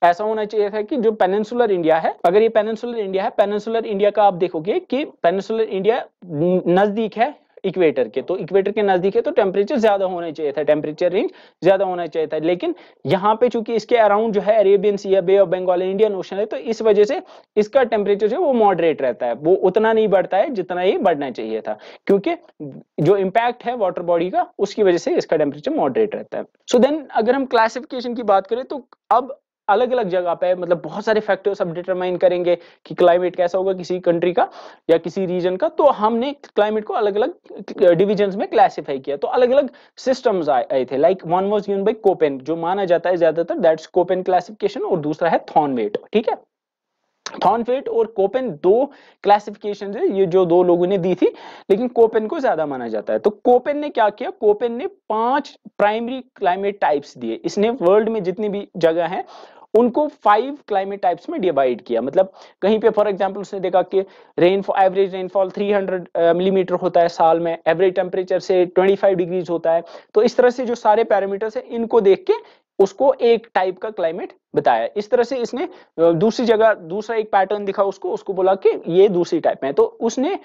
S1: ऐसा होना चाहिए था कि जो पेनेंसुलर इंडिया है अगर ये पेनेंसुलर इंडिया है पेनेंसुलर इंडिया का आप देखोगे कि पेनेंसुलर इंडिया नजदीक है इक्वेटर के तो इक्वेटर के नजदीक है तो टेम्परेचर ज्यादा होना चाहिए था टेम्परेचर रेंज ज्यादा होना चाहिए था लेकिन यहाँ पे चूंकि इसके अराउंड जो है अरेबियन सी या bay of Bengal Indian ocean है तो इस वजह से इसका टेम्परेचर जो है वो मॉडरेट रहता है वो उतना नहीं बढ़ता है जितना ये बढ़ना चाहिए था क्योंकि जो इम्पैक्ट है वाटर बॉडी का उसकी वजह से इसका टेम्परेचर मॉडरेट रहता है सो so देन अगर हम क्लासिफिकेशन की बात करें तो अब अलग अलग जगह पे मतलब बहुत सारे फैक्टर्स हम डिटरमाइन करेंगे कि क्लाइमेट कैसा होगा किसी कंट्री का या किसी रीजन का तो हमने क्लाइमेट को अलग अलग डिविजन में क्लासीफाई किया तो अलग अलग सिस्टम आए थे like one was given by Koppen जो माना जाता है ज्यादातर दैट्स कोपेन क्लासिफिकेशन और दूसरा है थॉनवेट ठीक है थॉनफेट और कोपेन दो क्लासिफिकेशन है ये जो दो लोगों ने दी थी लेकिन कोपेन को ज्यादा माना जाता है तो कोपेन ने क्या किया कोपेन ने पांच प्राइमरी क्लाइमेट टाइप्स दिए इसने वर्ल्ड में जितनी भी जगह है उनको फाइव क्लाइमेट टाइप्स में डिवाइड किया मतलब कहीं पे फॉर एग्जाम्पल उसने देखा कि रेनफॉल एवरेज रेनफॉल 300 मिलीमीटर होता है साल में एवरेज टेम्परेचर से 25 डिग्रीज होता है तो इस तरह से जो सारे पैरामीटर्स है इनको देख के उसको एक टाइप का क्लाइमेट बताया इस तरह से इसने दूसरी जगह दूसरा एक पैटर्न दिखा उसको उसको बोला कि ये दूसरी टाइप में तो उसने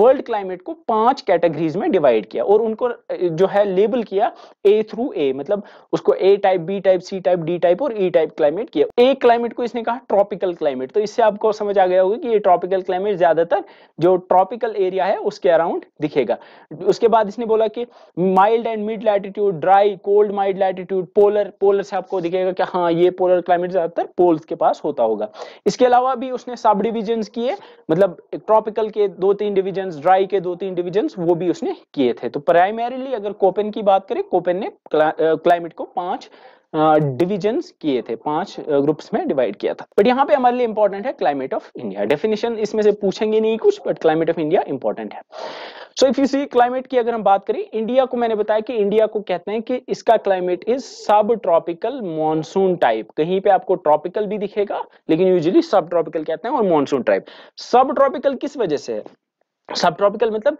S1: वर्ल्ड क्लाइमेट को पांच कैटेगरीज में डिवाइड किया और उनको जो है लेबल किया ए थ्रू ए मतलब उसको A type B type C type D type और ई टाइप क्लाइमेट किया ए क्लाइमेट को इसने कहा ट्रॉपिकल क्लाइमेट तो इससे आपको समझ आ गया होगा कि ये ट्रॉपिकल क्लाइमेट ज्यादातर जो ट्रॉपिकल एरिया है उसके अराउंड दिखेगा उसके बाद इसने बोला कि mild and mid latitude dry cold mild latitude polar polar से आपको दिखेगा कि हाँ ये पोलर क्लाइमेट ज्यादातर पोल्स के पास होता होगा इसके अलावा भी उसने सब डिविजन किए मतलब ट्रॉपिकल के दो तीन डिविजन ड्राई के दो तीन डिविजन वो भी उसने किए थे तो प्राइमरीली अगर कोपेन की बात करें कोपेन ने क्लाइमेट को पांच डिविजन किए थे पांच ग्रुप्स में डिवाइड किया था बट यहाँ पे हमारे लिए इंपॉर्टेंट है क्लाइमेट ऑफ इंडिया डेफिनेशन इसमें से पूछेंगे नहीं कुछ but climate of India important है so if you see climate की अगर हम बात करें इंडिया को मैंने बताया कि इंडिया को कहते हैं कि इसका climate is subtropical monsoon type कहीं पे आपको ट्रॉपिकल भी दिखेगा लेकिन यूजली सब ट्रॉपिकल कहते हैं और मानसून टाइप सब ट्रॉपिकल किस वजह से है सब ट्रॉपिकल मतलब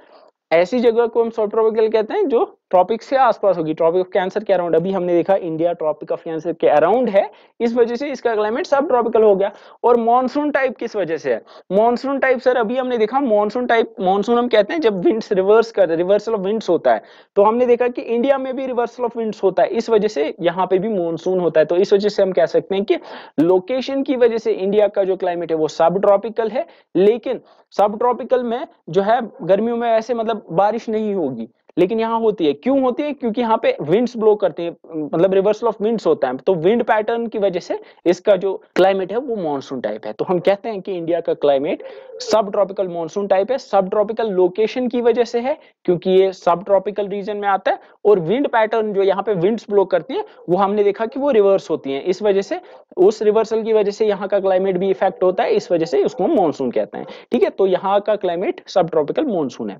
S1: ऐसी जगह को हम सब ट्रॉपिकल कहते हैं जो ट्रॉपिक से आसपास होगी ट्रॉपिक ऑफ कैंसर के अराउंड अभी हमने देखा इंडिया ट्रॉपिक ऑफ कैंसर के अराउंड है इस वजह से इसका क्लाइमेट सब ट्रॉपिकल हो गया और मॉनसून टाइप किस वजह से है मॉनसून टाइप सर अभी हमने देखा मॉनसून टाइप मॉनसून हम कहते हैं जब विंड्स रिवर्स कर रिवर्सल ऑफ विंड्स होता है तो हमने देखा कि इंडिया में भी रिवर्सल ऑफ विंड्स होता है इस वजह से यहाँ पे भी मानसून होता है तो इस वजह से हम कह सकते हैं कि लोकेशन की वजह से इंडिया का जो क्लाइमेट है वो सब ट्रॉपिकल है लेकिन सब ट्रॉपिकल में जो है गर्मियों में ऐसे मतलब बारिश नहीं होगी लेकिन यहाँ होती है क्यों होती है क्योंकि यहाँ पे विंड्स ब्लो करती है मतलब रिवर्सल ऑफ विंड्स होता है तो विंड पैटर्न की वजह से इसका जो क्लाइमेट है वो मानसून टाइप है तो हम कहते हैं कि इंडिया का क्लाइमेट सब ट्रॉपिकल मानसून टाइप है सब ट्रॉपिकल लोकेशन की वजह से है क्योंकि ये सब ट्रॉपिकल रीजन में आता है और विंड पैटर्न जो यहाँ पे विंड्स ब्लो करती है वो हमने देखा कि वो रिवर्स होती है इस वजह से उस रिवर्सल की वजह से यहाँ का क्लाइमेट भी इफेक्ट होता है इस वजह से उसको हम मानसून कहते हैं ठीक है तो यहाँ का क्लाइमेट सब ट्रॉपिकल मानसून है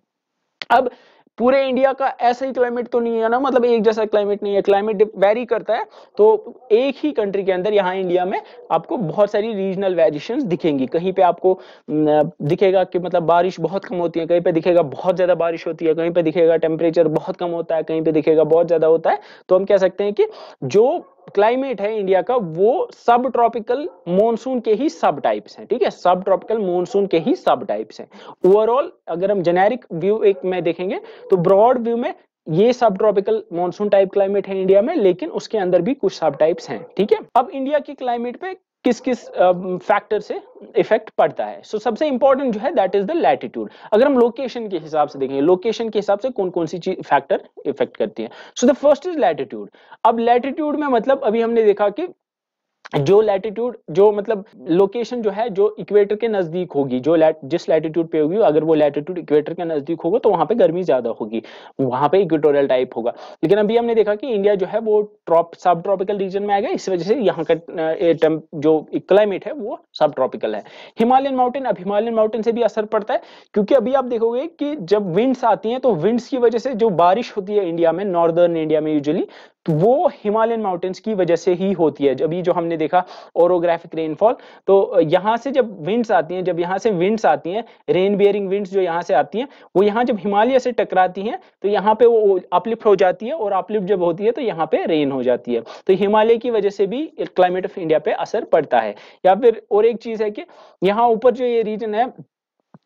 S1: अब पूरे इंडिया का ऐसा ही क्लाइमेट तो नहीं है ना मतलब एक जैसा क्लाइमेट नहीं है क्लाइमेट वेरी करता है तो एक ही कंट्री के अंदर यहाँ इंडिया में आपको बहुत सारी रीजनल वेरिएशन दिखेंगी कहीं पे आपको दिखेगा कि मतलब बारिश बहुत कम होती है कहीं पे दिखेगा बहुत ज्यादा बारिश होती है कहीं पे दिखेगा टेम्परेचर बहुत कम होता है कहीं पे दिखेगा बहुत ज्यादा होता है तो हम कह सकते हैं कि जो क्लाइमेट है इंडिया का वो सब ट्रॉपिकल मॉनसून के ही सब टाइप्स हैं ठीक है सब ट्रॉपिकल मॉनसून के ही सब टाइप्स हैं ओवरऑल अगर हम जेनेरिक व्यू एक में देखेंगे तो ब्रॉड व्यू में ये सब ट्रॉपिकल मॉनसून टाइप क्लाइमेट है इंडिया में लेकिन उसके अंदर भी कुछ सब टाइप्स हैं ठीक है अब इंडिया के क्लाइमेट पे किस किस फैक्टर से इफेक्ट पड़ता है सो so, सबसे इंपॉर्टेंट जो है दैट इज द लैटिट्यूड अगर हम लोकेशन के हिसाब से देखेंगे लोकेशन के हिसाब से कौन कौन सी चीज फैक्टर इफेक्ट करती है so the first is latitude अब लैटिट्यूड में मतलब अभी हमने देखा कि जो लैटिट्यूड जो मतलब लोकेशन जो है जो इक्वेटर के नजदीक होगी जो लैट जिस लैटिट्यूड पे होगी अगर वो लैटिट्यूड इक्वेटर के नजदीक होगा तो वहां पे गर्मी ज्यादा होगी वहां पे इक्वेटोरियल टाइप होगा लेकिन अभी हमने देखा कि इंडिया जो है वो ट्रॉप सब ट्रॉपिकल रीजन में आएगा इस वजह से यहाँ का जो क्लाइमेट है वो सब ट्रॉपिकल है हिमालयन माउंटेन अब हिमालयन माउंटेन से भी असर पड़ता है क्योंकि अभी आप देखोगे कि जब विंड्स आती है तो विंड्स की वजह से जो बारिश होती है इंडिया में नॉर्दर्न इंडिया में यूजली तो वो हिमालयन माउंटेन्स की वजह से ही होती है अभी जो हमने देखा ओरोग्राफिक रेनफॉल तो यहाँ से जब विंड्स आती हैं जब यहाँ से विंड्स आती हैं रेन बियरिंग विंड्स जो यहाँ से आती हैं वो यहाँ जब हिमालय से टकराती हैं तो यहाँ पे वो अपलिफ्ट हो जाती है और अपलिफ्ट जब होती है तो यहाँ पे रेन हो जाती है तो हिमालय की वजह से भी क्लाइमेट ऑफ इंडिया पे असर पड़ता है या फिर और एक चीज है कि यहाँ ऊपर जो ये रीजन है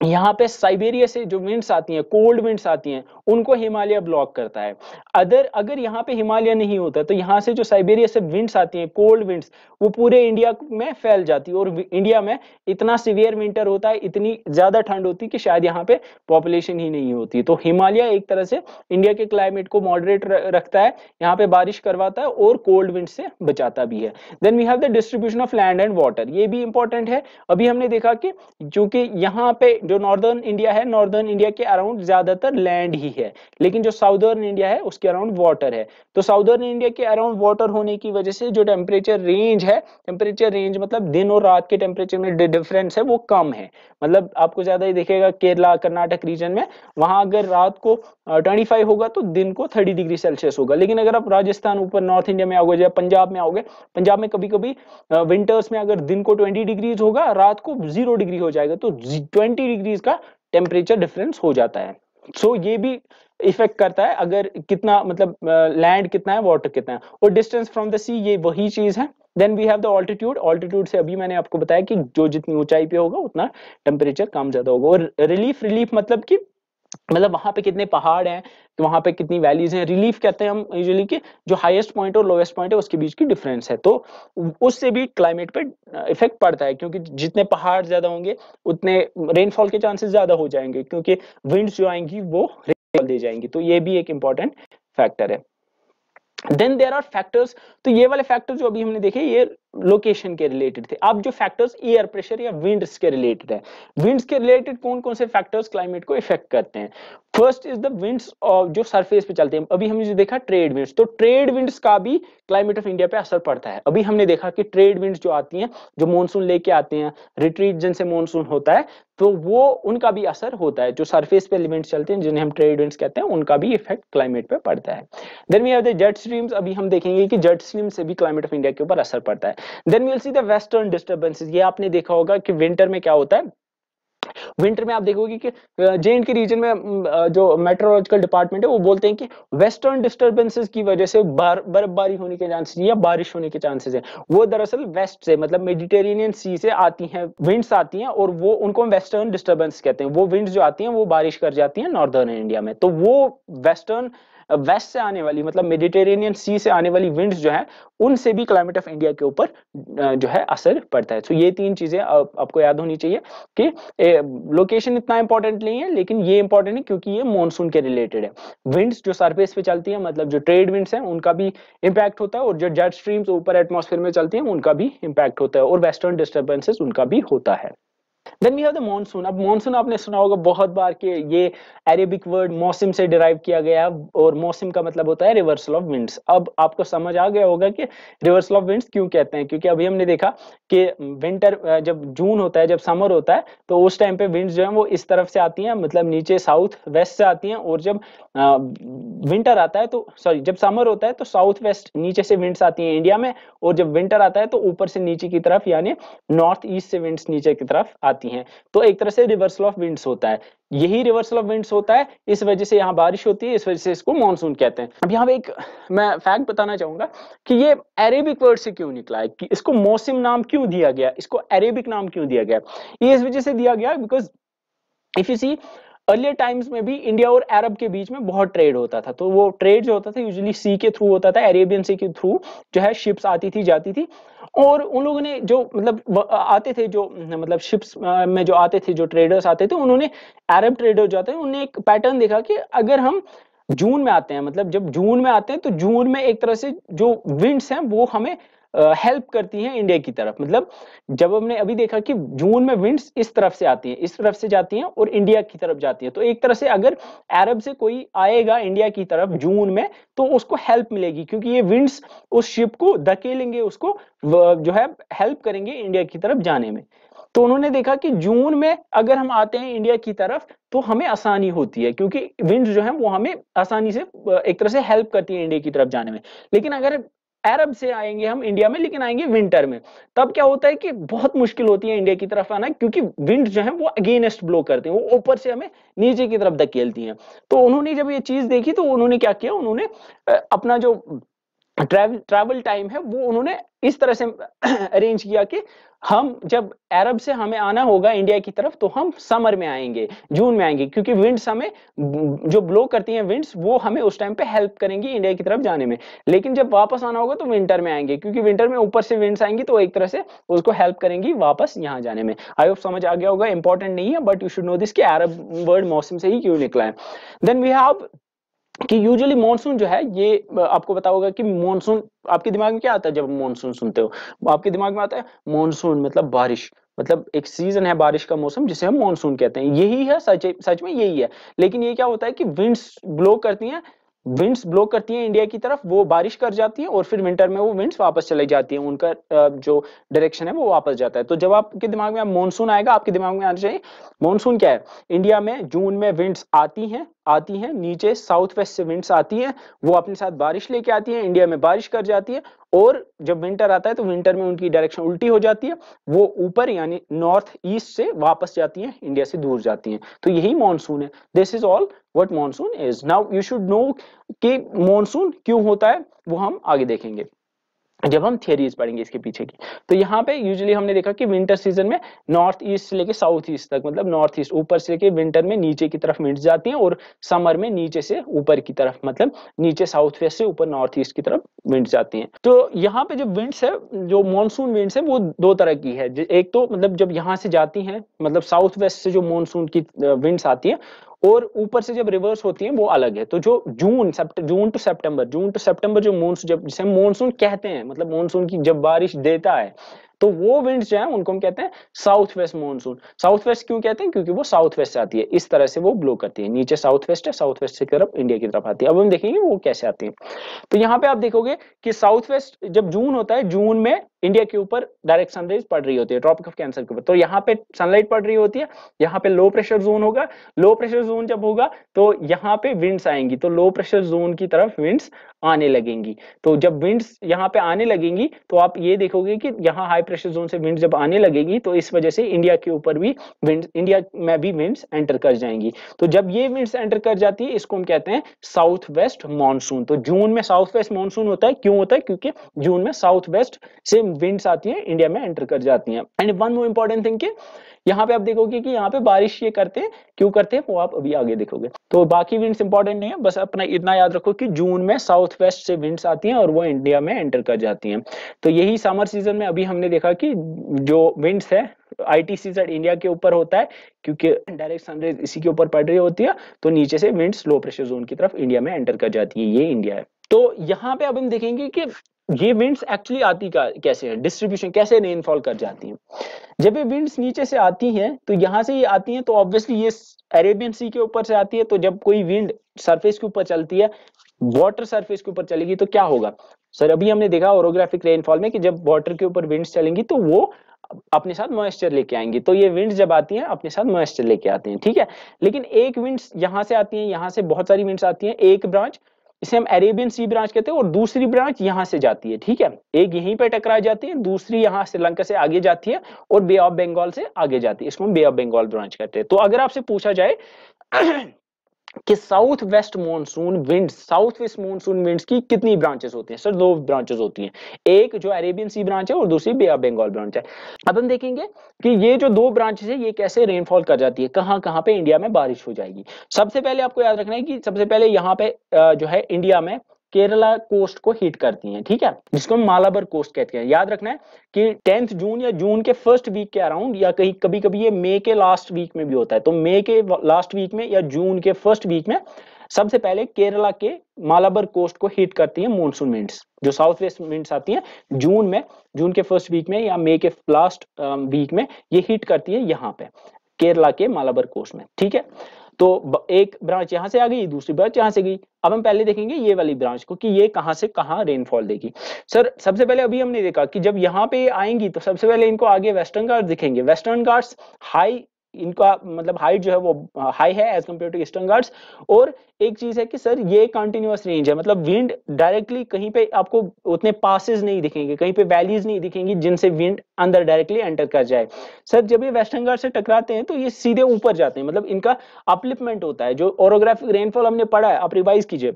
S1: यहाँ पे साइबेरिया से जो विंड्स आती हैं कोल्ड विंड्स आती हैं उनको हिमालय ब्लॉक करता है अदर अगर यहाँ पे हिमालय नहीं होता तो यहाँ से जो साइबेरिया से विंड्स आती हैं कोल्ड विंड्स वो पूरे इंडिया में फैल जाती है और इंडिया में इतना सिवियर विंटर होता है इतनी ज्यादा ठंड होती है कि शायद यहाँ पे पॉपुलेशन ही नहीं होती तो हिमालय एक तरह से इंडिया के क्लाइमेट को मॉडरेट रखता है यहाँ पे बारिश करवाता है और कोल्ड विंड से बचाता भी है then we have the distribution of land and water ये भी इंपॉर्टेंट है अभी हमने देखा कि चूंकि यहाँ पे जो नॉर्दर्न इंडिया है नॉर्दर्न इंडिया के अराउंड ज्यादातर लैंड ही है लेकिन जो साउदर्न इंडिया है उसके अराउंड वाटर है तो साउदर्न इंडिया के अराउंड वाटर होने की वजह से जो टेम्परेचर रेंज है टेम्परेचर रेंज मतलब दिन और रात के टेम्परेचर में डिफरेंस है वो कम है मतलब आपको ज्यादा ही देखेगा केरला कर्नाटक रीजन में वहां अगर रात को ट्वेंटी होगा तो दिन को थर्टी डिग्री सेल्सियस होगा लेकिन अगर आप राजस्थान ऊपर नॉर्थ इंडिया में आओगे या पंजाब में आओगे पंजाब में कभी कभी विंटर्स में अगर दिन को ट्वेंटी डिग्रीज होगा रात को जीरो डिग्री हो जाएगा तो ट्वेंटी डिग्रीज का टेम्परेचर डिफरेंस हो जाता है सो so, ये भी इफेक्ट करता है अगर कितना मतलब लैंड uh, कितना है वाटर कितना है और डिस्टेंस फ्रॉम द सी ये वही चीज है then we have the altitude altitude से अभी मैंने आपको बताया कि जो जितनी ऊंचाई पे होगा उतना टेम्परेचर कम ज्यादा होगा और रिलीफ रिलीफ मतलब कि मतलब वहां पे कितने पहाड़ हैं तो वहां पे कितनी वैलीज हैं रिलीफ कहते हैं हम यूजुअली कि जो हाईएस्ट पॉइंट और लोएस्ट पॉइंट है उसके बीच की डिफरेंस है तो उससे भी क्लाइमेट पे इफेक्ट पड़ता है क्योंकि जितने पहाड़ ज्यादा होंगे उतने रेनफॉल के चांसेस ज्यादा हो जाएंगे क्योंकि विंड्स जो आएंगी वो रेनफॉल दे जाएंगी तो ये भी एक इंपॉर्टेंट फैक्टर है देन देर आर फैक्टर्स तो ये वाले फैक्टर जो अभी हमने देखे ये लोकेशन के रिलेटेड थे अब जो फैक्टर्स एयर प्रेशर या विंड्स के रिलेटेड है विंड्स के रिलेटेड कौन कौन से फैक्टर्स क्लाइमेट को इफेक्ट करते हैं फर्स्ट इज द विंड्स जो सरफेस पे चलते हैं अभी हमने जो देखा ट्रेड विंड्स तो ट्रेड विंड्स का भी क्लाइमेट ऑफ इंडिया पे असर पड़ता है अभी हमने देखा कि ट्रेड विंड्स जो आती हैं जो मानसून लेके आते हैं रिट्रीट जिनसे मानसून होता है तो वो उनका भी असर होता है जो सरफेस पे एलिमेंट्स चलते हैं जिन्हें हम ट्रेड विंड्स कहते हैं उनका भी इफेक्ट क्लाइमेट पे पड़ता है then we have the jet streams अभी हम देखेंगे कि जेट स्ट्रीम से भी क्लाइमेट ऑफ इंडिया के ऊपर असर पड़ता है है then we'll see the western disturbances ये आपने देखा होगा कि विंटर में क्या होता है विंटर में आप देखोगे कि जे के रीजन में जो मेट्रोलॉजिकल डिपार्टमेंट है वो बोलते हैं कि वेस्टर्न डिस्टरबेंसेस की वजह से बर्फबारी होने के चांसेस या बारिश होने के चांसेस हैं वो दरअसल वेस्ट से मतलब मेडिटेरेनियन सी से आती हैं विंड्स आती हैं और वो उनको वेस्टर्न डिस्टर्बेंस कहते हैं वो विंड जो आती है वो बारिश कर जाती है नॉर्दर्न इंडिया में तो वो वेस्टर्न वेस्ट से आने वाली मतलब मेडिटेरेनियन सी से आने वाली विंड्स जो है उनसे भी क्लाइमेट ऑफ इंडिया के ऊपर जो है असर पड़ता है तो ये तीन चीजें आप, आपको याद होनी चाहिए कि लोकेशन इतना इंपॉर्टेंट नहीं है लेकिन ये इंपॉर्टेंट है क्योंकि ये मानसून के रिलेटेड है विंड्स जो सरफेस पे चलती है मतलब जो ट्रेड विंड्स हैं उनका भी इम्पैक्ट होता है और जो जेट स्ट्रीम्स ऊपर एटमोसफेयर में चलती है उनका भी इंपैक्ट होता है और वेस्टर्न डिस्टर्बेंसेस उनका भी होता है then we have the monsoon अब मॉनसून आपने सुना होगा बहुत बार के ये अरेबिक वर्ड मौसम से डिराइव किया गया है और मौसम का मतलब होता है रिवर्सल ऑफ विंड्स अब आपको समझ आ गया होगा कि रिवर्सल ऑफ विंड्स क्यों कहते हैं क्योंकि अभी हमने देखा कि विंटर जब जून होता है जब समर होता है तो उस टाइम पे विंड्स जो है वो इस तरफ से आती हैं मतलब नीचे साउथ वेस्ट से आती हैं और जब विंटर आता है तो सॉरी जब समर होता है तो साउथ वेस्ट नीचे से विंड्स आती हैं इंडिया में और जब विंटर आता है तो ऊपर से नीचे की तरफ यानी नॉर्थ ईस्ट से विंड्स नीचे की तरफ आती आती हैं तो एक तरह से रिवर्सल ऑफ विंड्स होता है यही रिवर्सल ऑफ विंड्स होता है इस वजह से यहाँ बारिश होती है इस वजह से इसको मानसून कहते हैं अब यहाँ पे एक मैं फैक्ट बताना चाहूंगा कि ये अरेबिक वर्ड से क्यों निकला है कि इसको मौसम नाम क्यों दिया गया इसको अरेबिक नाम क्यों दिया गया ये इस वजह से दिया गया because if you see earlier times में भी इंडिया और अरब के बीच में बहुत ट्रेड होता था तो वो ट्रेड जो होता था यूजली सी के थ्रू होता था अरेबियन सी के थ्रू जो है शिप्स आती थी जाती थी और उन लोगों ने जो मतलब आते थे जो मतलब शिप्स में जो आते थे जो ट्रेडर्स आते थे उन्होंने अरब ट्रेडर्स जो आते हैं उन्होंने एक पैटर्न देखा कि अगर हम जून में आते हैं मतलब जब जून में आते हैं तो जून में एक तरह से जो विंड्स हैं वो हमें हेल्प करती हैं इंडिया की तरफ मतलब जब हमने अभी देखा कि जून में विंड्स इस तरफ से आती हैं इस तरफ से जाती हैं और इंडिया की तरफ जाती हैं तो एक तरह से अगर अरब से कोई आएगा इंडिया की तरफ जून में तो उसको हेल्प मिलेगी क्योंकि ये विंड्स उस शिप को धकेलेंगे उसको जो है हेल्प करेंगे इंडिया की तरफ जाने में तो उन्होंने देखा कि जून में अगर हम आते हैं इंडिया की तरफ तो हमें आसानी होती है क्योंकि विंड जो है वो हमें आसानी से एक तरह से हेल्प करती है इंडिया की तरफ जाने में लेकिन अगर अरब से आएंगे हम इंडिया में लेकिन आएंगे विंटर में तब क्या होता है कि बहुत मुश्किल होती है इंडिया की तरफ आना क्योंकि विंड जो है वो अगेनेस्ट ब्लो करते हैं वो ऊपर से हमें नीचे की तरफ धकेलती है तो उन्होंने जब ये चीज देखी तो उन्होंने क्या किया उन्होंने अपना जो ट्रैवल ट्रैवल टाइम है वो उन्होंने इस तरह से अरेंज किया कि हम जब अरब से हमें आना होगा इंडिया की तरफ तो हम समर में आएंगे जून में आएंगे क्योंकि विंड्स हमें जो ब्लो करती हैं विंड्स वो हमें उस टाइम पे हेल्प करेंगी इंडिया की तरफ जाने में लेकिन जब वापस आना होगा तो विंटर में आएंगे क्योंकि विंटर में ऊपर से विंड्स आएंगी तो एक तरह से उसको हेल्प करेंगी वापस यहाँ जाने में आई होप समझ आ गया होगा इंपॉर्टेंट नहीं है but you should know this कि अरब वर्ड मौसम से ही क्यों निकला है देन वी हैव कि यूजुअली मॉनसून जो है ये आपको बता होगा कि मॉनसून आपके दिमाग में क्या आता है जब मॉनसून सुनते हो आपके दिमाग में आता है मॉनसून मतलब बारिश मतलब एक सीजन है बारिश का मौसम जिसे हम मॉनसून कहते हैं यही है सच सच में यही है लेकिन ये क्या होता है कि विंड्स ब्लो करती हैं विंड्स ब्लो करती हैं इंडिया की तरफ वो बारिश कर जाती है और फिर विंटर में वो विंड्स वापस चले जाती है उनका जो डायरेक्शन है वो वापस जाता है तो जब आपके दिमाग में मानसून आएगा आपके दिमाग में आना चाहिए मानसून क्या है इंडिया में जून में विंड्स आती हैं आती हैं नीचे साउथ वेस्ट से विंड्स आती हैं वो अपने साथ बारिश लेके आती हैं इंडिया में बारिश कर जाती है और जब विंटर आता है तो विंटर में उनकी डायरेक्शन उल्टी हो जाती है वो ऊपर यानी नॉर्थ ईस्ट से वापस जाती हैं इंडिया से दूर जाती हैं तो यही मानसून है this is all what monsoon is now you should know कि मानसून क्यों होता है वो हम आगे देखेंगे जब हम थियरीज पढ़ेंगे इसके पीछे की तो यहाँ पे यूजुअली हमने देखा कि विंटर सीजन में नॉर्थ ईस्ट से लेके साउथ ईस्ट तक मतलब नॉर्थ ईस्ट ऊपर से लेके विंटर में नीचे की तरफ मिट जाती है और समर में नीचे से ऊपर की तरफ मतलब नीचे साउथ वेस्ट से ऊपर नॉर्थ ईस्ट की तरफ मिट जाती है तो यहाँ पे जो विंड्स है जो मानसून विंड्स है वो दो तरह की है एक तो मतलब जब यहाँ से जाती है मतलब साउथ वेस्ट से जो मानसून की विंड्स आती है और ऊपर से जब रिवर्स होती है वो अलग है तो जो June June to September June to September जो मानसून जब जिसे हम मानसून कहते हैं मतलब मानसून की जब बारिश देता है तो वो विंड्स जो है उनको हम कहते हैं south west monsoon south west क्यों कहते हैं क्योंकि वो साउथ वेस्ट से आती है इस तरह से वो ब्लो करती है नीचे साउथ वेस्ट है साउथ वेस्ट की तरफ इंडिया की तरफ आती है अब हम देखेंगे वो कैसे आती है तो यहाँ पे आप देखोगे कि साउथ वेस्ट जब जून होता है जून में इंडिया के ऊपर डायरेक्ट सनराइज पड़ रही होती है ट्रॉपिक ऑफ कैंसर के ऊपर तो यहाँ पे सनलाइट पड़ रही होती है यहाँ पे लो प्रेशर जोन होगा लो प्रेशर जोन जब होगा तो यहाँ पे विंड्स आएंगी तो लो प्रेशर जोन की तरफ विंड्स आने लगेंगी तो जब विंड्स यहाँ पे आने लगेंगी तो आप ये देखोगे कि यहाँ हाई प्रेशर जोन से विंड जब आने लगेगी तो इस वजह से इंडिया के ऊपर भी विंड इंडिया में भी विंड्स एंटर कर जाएंगी तो जब ये विंड्स एंटर कर जाती है इसको हम कहते हैं साउथ वेस्ट मानसून तो जून में साउथ वेस्ट मानसून होता है क्यों होता है क्योंकि जून में साउथ वेस्ट से विंड्स आती है इंडिया में एंटर कर जाती है and one more important thing कि यहाँ पे आप देखोगे कि यहाँ पे बारिश ये करते हैं क्यों करते हैं वो आप अभी आगे देखोगे तो बाकी विंड्स इंपॉर्टेंट नहीं है बस अपना इतना याद रखो कि जून में साउथ वेस्ट से विंड्स आती हैं और वो इंडिया में एंटर कर जाती हैं तो यही समर सीजन में अभी हमने देखा कि जो विंड्स है आईटीसी साइड इंडिया के ऊपर होता है क्योंकि डायरेक्ट सनरेज इसी के ऊपर पड़ रही होती है तो नीचे से विंड्स लो प्रेशर जोन की तरफ इंडिया में एंटर कर जाती है ये इंडिया है तो यहाँ पे अब हम देखेंगे कि ये विंड्स एक्चुअली आती का कैसे है डिस्ट्रीब्यूशन कैसे रेनफॉल कर जाती है जब ये विंड्स नीचे से आती हैं तो यहाँ से ये आती हैं तो ऑब्वियसली ये अरेबियन सी के ऊपर से आती है तो जब कोई विंड सरफेस के ऊपर चलती है वाटर सरफेस के ऊपर चलेगी तो क्या होगा सर अभी हमने देखा ओरोग्राफिक रेनफॉल में कि जब वाटर के ऊपर विंड्स चलेंगी तो वो अपने साथ मॉइस्चर लेके आएंगी तो ये विंड्स जब आती हैं अपने साथ मॉइस्चर लेके आते हैं ठीक है लेकिन एक विंड्स यहाँ से आती है यहाँ से बहुत सारी विंड्स आती है एक ब्रांच इसे हम अरेबियन सी ब्रांच कहते हैं और दूसरी ब्रांच यहाँ से जाती है ठीक है एक यहीं पे टकरा जाती है दूसरी यहाँ श्रीलंका से आगे जाती है और बे ऑफ बंगाल से आगे जाती है इसको हम बे ऑफ बंगाल ब्रांच कहते हैं तो अगर आपसे पूछा जाए कि south west monsoon wind south west monsoon winds की कितनी ब्रांचेस होती हैं सर दो ब्रांचेस होती हैं एक जो अरेबियन सी ब्रांच है और दूसरी बे ऑफ बंगाल ब्रांच है अब हम देखेंगे कि ये जो दो ब्रांचेस है ये कैसे रेनफॉल कर जाती है कहां कहां पे इंडिया में बारिश हो जाएगी सबसे पहले आपको याद रखना है कि सबसे पहले यहाँ पे जो है इंडिया में केरला कोस्ट को हिट करती हैं ठीक है जिसको हम मालाबर कोस्ट कहते हैं याद रखना है कि टेंथ जून या जून के फर्स्ट वीक के अराउंड या कहीं कभी कभी ये मई के लास्ट वीक में भी होता है तो मई के लास्ट वीक में या जून के फर्स्ट वीक में सबसे पहले केरला के मालाबर कोस्ट को हिट करती है मानसून विंड्स जो साउथ वेस्ट विंड्स आती हैं जून में जून के फर्स्ट वीक में या मई के लास्ट वीक um, में ये हिट करती है यहाँ पे केरला के मालाबर कोस्ट में ठीक है तो एक ब्रांच यहां से आ गई दूसरी ब्रांच यहाँ से गई अब हम पहले देखेंगे ये वाली ब्रांच को कि ये कहां से कहां रेनफॉल देगी सर सबसे पहले अभी हमने देखा कि जब यहाँ पे आएंगी तो सबसे पहले इनको आगे वेस्टर्न कार्ड दिखेंगे वेस्टर्न कार्ड्स हाई इनका मतलब हाइट जो है वो हाई है as compared to eastern Ghats और एक चीज है कि सर ये कंटिन्यूस रेंज है मतलब विंड डायरेक्टली कहीं पे आपको उतने पासिस नहीं दिखेंगे कहीं पे वैलीज नहीं दिखेंगी जिनसे विंड अंदर डायरेक्टली एंटर कर जाए सर जब ये वेस्टर्न गार्ड से टकराते हैं तो ये सीधे ऊपर जाते हैं मतलब इनका अपलिपमेंट होता है जो ओरोग्राफिक रेनफॉल हमने पढ़ा है आप रिवाइज कीजिए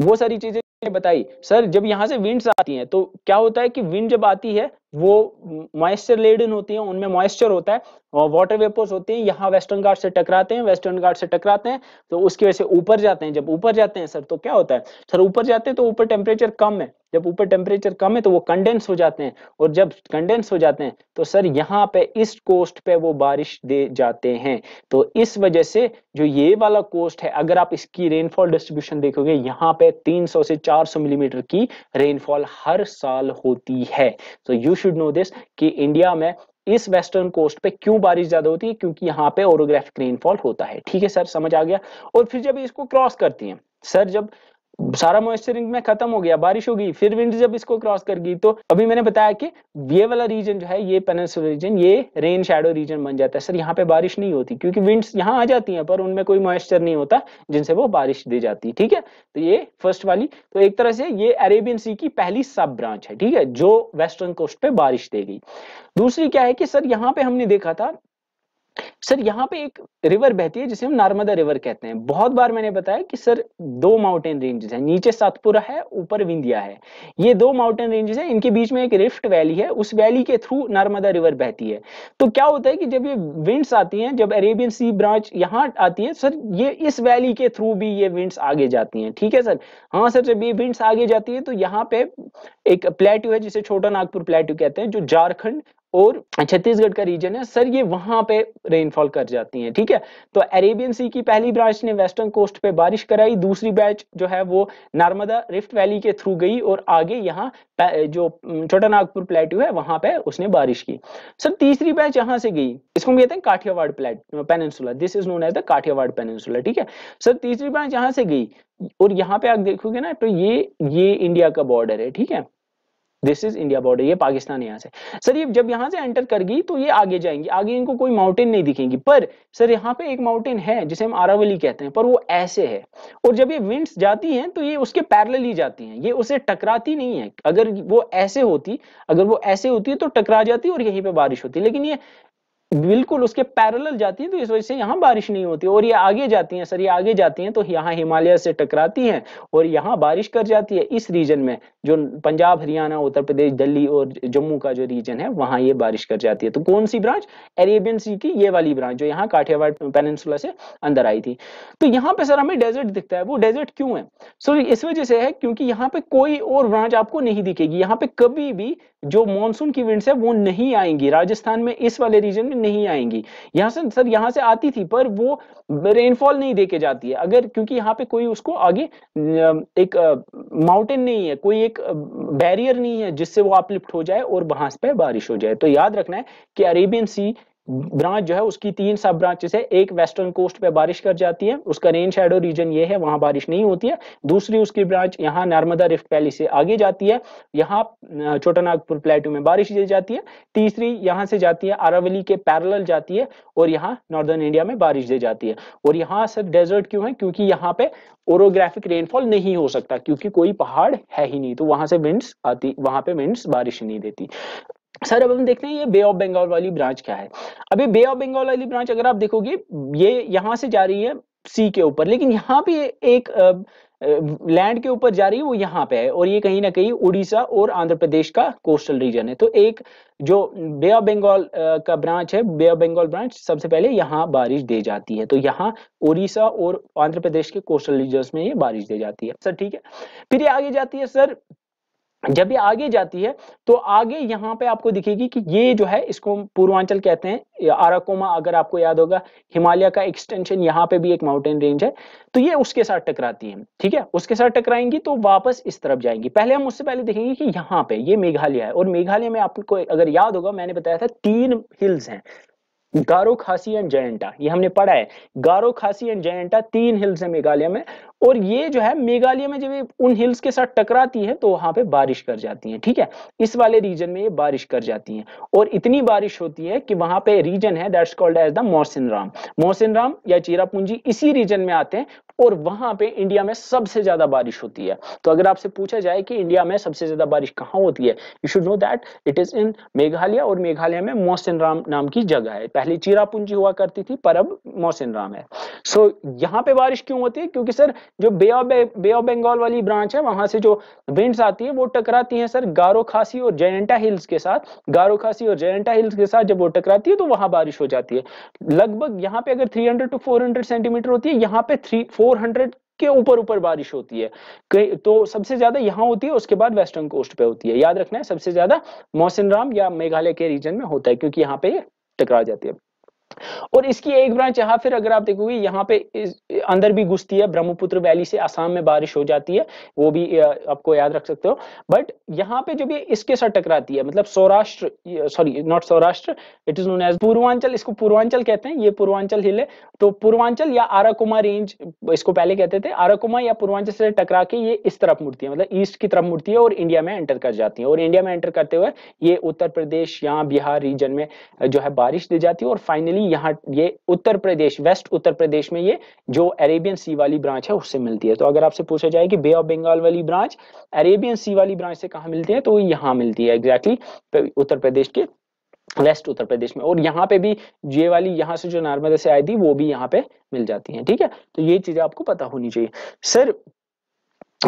S1: वो सारी चीजें बताई सर जब यहां से विंड्स आती हैं तो क्या होता है कि विंड जब आती है वो मॉइस्चर लेडन होती है उनमें मॉइस्चर होता है और वाटर वेपर्स होती है यहाँ वेस्टर्न घाट से टकराते हैं वेस्टर्न घाट से टकराते हैं तो उसकी वजह से ऊपर जाते हैं जब ऊपर जाते हैं सर तो क्या होता है सर ऊपर जाते हैं तो ऊपर टेम्परेचर कम है जब ऊपर टेम्परेचर कम है तो वो कंडेंस हो जाते हैं और जब कंडेंस हो जाते हैं तो सर यहाँ पे ईस्ट कोस्ट पे वो बारिश दे जाते हैं तो इस वजह से जो ये वाला कोस्ट है अगर आप इसकी रेनफॉल डिस्ट्रीब्यूशन देखोगे यहाँ पे 300 से 400 मिलीमीटर mm की रेनफॉल हर साल होती है तो यू शुड नो दिस कि इंडिया में इस वेस्टर्न कोस्ट पे क्यों बारिश ज्यादा होती है क्योंकि यहाँ पे ओरोग्राफिक रेनफॉल होता है ठीक है सर समझ आ गया और फिर जब इसको क्रॉस करती है सर जब सारा मॉइस्चरिंग में खत्म हो गया बारिश हो गई फिर विंड जब इसको क्रॉस कर गई तो अभी मैंने बताया कि ये वाला रीजन जो है ये पेनसुलर रीजन ये रेन शेडो रीजन बन जाता है सर यहाँ पे बारिश नहीं होती क्योंकि विंड्स यहाँ आ जाती हैं पर उनमें कोई मॉइस्चर नहीं होता जिनसे वो बारिश दे जाती है ठीक है तो ये फर्स्ट वाली तो एक तरह से ये अरेबियन सी की पहली सब ब्रांच है ठीक है जो वेस्टर्न कोस्ट पे बारिश देगी दूसरी क्या है कि सर यहाँ पे हमने देखा था सर यहाँ पे एक रिवर बहती है जिसे हम नर्मदा रिवर कहते हैं बहुत बार मैंने बताया कि सर दो माउंटेन रेंजेस हैं नीचे सातपुरा है ऊपर विंध्या है ये दो माउंटेन रेंजेस हैं इनके बीच में एक रिफ्ट वैली है उस वैली के थ्रू नर्मदा रिवर बहती है तो क्या होता है कि जब ये विंड्स आती हैं जब अरेबियन सी ब्रांच यहाँ आती है सर ये इस वैली के थ्रू भी ये विंड्स आगे जाती है ठीक है सर हाँ सर जब ये विंड्स आगे जाती है तो यहाँ पे एक प्लेट्यू है जिसे छोटा नागपुर प्लेट्यू कहते हैं जो झारखंड और छत्तीसगढ़ का रीजन है सर ये वहां पे रेनफॉल कर जाती है ठीक है तो अरेबियन सी की पहली ब्रांच ने वेस्टर्न कोस्ट पे बारिश कराई दूसरी बैच जो है वो नर्मदा रिफ्ट वैली के थ्रू गई और आगे यहाँ जो छोटा नागपुर प्लेट्यू है वहां पे उसने बारिश की सर तीसरी बैच यहां से गई इसको हम कहते हैं Kathiawar plate peninsula this is known as the Kathiawar peninsula ठीक है सर तीसरी ब्रांच यहां से गई और यहाँ पे आप देखोगे ना तो ये ये इंडिया का बॉर्डर है ठीक है दिस इज इंडिया बॉर्डर ये पाकिस्तान यहाँ से सर ये जब यहाँ से एंटर करेगी तो ये आगे जाएंगी आगे इनको कोई माउंटेन नहीं दिखेंगी पर सर यहाँ पे एक माउंटेन है जिसे हम आरावली कहते हैं पर वो ऐसे है और जब ये विंड्स जाती हैं तो ये उसके पैरल ही जाती हैं ये उसे टकराती नहीं है अगर वो ऐसे होती अगर वो ऐसे होती है तो टकरा जाती और यहीं पर बारिश होती लेकिन ये बिल्कुल उसके पैरेलल जाती है तो इस वजह से यहाँ बारिश नहीं होती और ये आगे जाती हैं सर ये आगे जाती हैं तो यहाँ हिमालय से टकराती हैं और यहाँ बारिश कर जाती है इस रीजन में जो पंजाब हरियाणा उत्तर प्रदेश दिल्ली और जम्मू का जो रीजन है वहां ये बारिश कर जाती है तो कौन सी ब्रांच अरेबियन सी की ये वाली ब्रांच जो यहाँ काठियावाड़ पेनसुला से अंदर आई थी तो यहाँ पे सर हमें डेजर्ट दिखता है वो डेजर्ट क्यों है सर इस वजह से है क्योंकि यहाँ पे कोई और ब्रांच आपको नहीं दिखेगी यहाँ पे कभी भी जो मानसून की विंड्स है वो नहीं आएंगी राजस्थान में इस वाले रीजन में नहीं आएंगी यहाँ से सर यहाँ से आती थी पर वो रेनफॉल नहीं देके जाती है अगर क्योंकि यहाँ पे कोई उसको आगे एक माउंटेन नहीं है कोई एक बैरियर नहीं है जिससे वो अपलिफ्ट हो जाए और वहां पर बारिश हो जाए तो याद रखना है कि अरेबियन सी ब्रांच जो है उसकी तीन सब ब्रांचेस है एक वेस्टर्न कोस्ट पे बारिश कर जाती है उसका रेन शेडो रीजन ये है वहां बारिश नहीं होती है दूसरी उसकी ब्रांच यहाँ नर्मदा रिफ्ट वैली से आगे जाती है यहाँ छोटा नागपुर प्लेटू में बारिश दी जाती है तीसरी यहाँ से जाती है अरावली के पैरल जाती है और यहाँ नॉर्दर्न इंडिया में बारिश दी जाती है और यहाँ सर डेजर्ट क्यों है क्योंकि यहाँ पे ओरोग्राफिक रेनफॉल नहीं हो सकता क्योंकि कोई पहाड़ है ही नहीं तो वहां से विंड्स आती वहां पे विंड्स बारिश नहीं देती सर अब हम देखते हैं ये बे ऑफ बंगाल वाली ब्रांच क्या है अभी बे ऑफ बंगाल वाली ब्रांच अगर आप देखोगे ये यहाँ से जा रही है सी के ऊपर लेकिन यहाँ पे एक लैंड के ऊपर जा रही है वो यहाँ पे है और ये कहीं ना कहीं उड़ीसा और आंध्र प्रदेश का कोस्टल रीजन है तो एक जो बे ऑफ बंगाल का ब्रांच है बे ऑफ बंगाल ब्रांच सबसे पहले यहाँ बारिश दे जाती है तो यहाँ उड़ीसा और आंध्र प्रदेश के कोस्टल रीजन में ये बारिश दे जाती है सर ठीक है फिर ये आगे जाती है सर जब ये आगे जाती है तो आगे यहाँ पे आपको दिखेगी कि ये जो है इसको पूर्वांचल कहते हैं आराकोमा अगर आपको याद होगा हिमालय का एक्सटेंशन यहाँ पे भी एक माउंटेन रेंज है तो ये उसके साथ टकराती है ठीक है उसके साथ टकराएंगी तो वापस इस तरफ जाएंगी पहले हम उससे पहले देखेंगे कि यहाँ पे ये मेघालय है और मेघालय में आपको अगर याद होगा मैंने बताया था तीन हिल्स हैं गारो खासी एंड जयंटा ये हमने पढ़ा है गारो खासी एंड जयंटा तीन हिल्स है मेघालय में और ये जो है मेघालय में जब उन हिल्स के साथ टकराती है तो वहां पे बारिश कर जाती है ठीक है इस वाले रीजन में ये बारिश कर जाती है और इतनी बारिश होती है कि वहां पे रीजन है that's called as the Mawsynram Mawsynram या चीरापूंजी इसी रीजन में आते हैं और वहां पे इंडिया में सबसे ज्यादा बारिश होती है तो अगर आपसे पूछा जाए कि इंडिया में सबसे ज्यादा बारिश कहाँ होती है you should know that it is in Meghalaya और मेघालय में मोसिन राम नाम की जगह है पहले चीरापुंजी हुआ करती थी पर अब मोसिन राम है सो so, यहाँ पे बारिश क्यों होती है क्योंकि सर जो bay of bay of Bengal वाली ब्रांच है वहां से जो विंड्स आती है वो टकराती है सर गारो खासी और जयंटा हिल्स के साथ गारो खासी और जयंटा हिल्स के साथ जब वो टकराती है तो वहां बारिश हो जाती है लगभग यहाँ पे अगर थ्री टू फोर सेंटीमीटर होती है यहाँ पे थ्री 400 के ऊपर ऊपर बारिश होती है तो सबसे ज्यादा यहाँ होती है उसके बाद वेस्टर्न कोस्ट पे होती है याद रखना है सबसे ज्यादा मौसिनराम या मेघालय के रीजन में होता है क्योंकि यहाँ पे टकरा जाती है और इसकी एक ब्रांच यहाँ फिर अगर आप देखोगे यहाँ पे अंदर भी घुसती है ब्रह्मपुत्र वैली से आसाम में बारिश हो जाती है वो भी आपको याद रख सकते हो बट यहाँ पे जो भी इसके साथ टकराती है मतलब Saurashtra sorry not Saurashtra it is known as Purvanchal इसको पूर्वांचल कहते हैं ये पूर्वांचल हिल है तो पूर्वांचल या आराकुमा रेंज इसको पहले कहते थे आराकुमा या पूर्वांचल से टकरा के ये इस तरफ मुड़ती है मतलब ईस्ट की तरफ मुड़ती है और इंडिया में एंटर कर जाती है और इंडिया में एंटर करते हुए ये उत्तर प्रदेश या बिहार रीजन में जो है बारिश दी जाती है और फाइनली वाली यहाँ ये उत्तर प्रदेश वेस्ट उत्तर प्रदेश में ये जो अरेबियन सी वाली ब्रांच है उससे मिलती है तो अगर आपसे पूछा जाए कि बे ऑफ बंगाल वाली ब्रांच अरेबियन सी वाली ब्रांच से कहा मिलती है तो यहाँ मिलती है एग्जैक्टली exactly, उत्तर प्रदेश के वेस्ट उत्तर प्रदेश में और यहाँ पे भी ये वाली यहाँ से जो नर्मदा से आई थी वो भी यहाँ पे मिल जाती है ठीक है तो ये चीजें आपको पता होनी चाहिए सर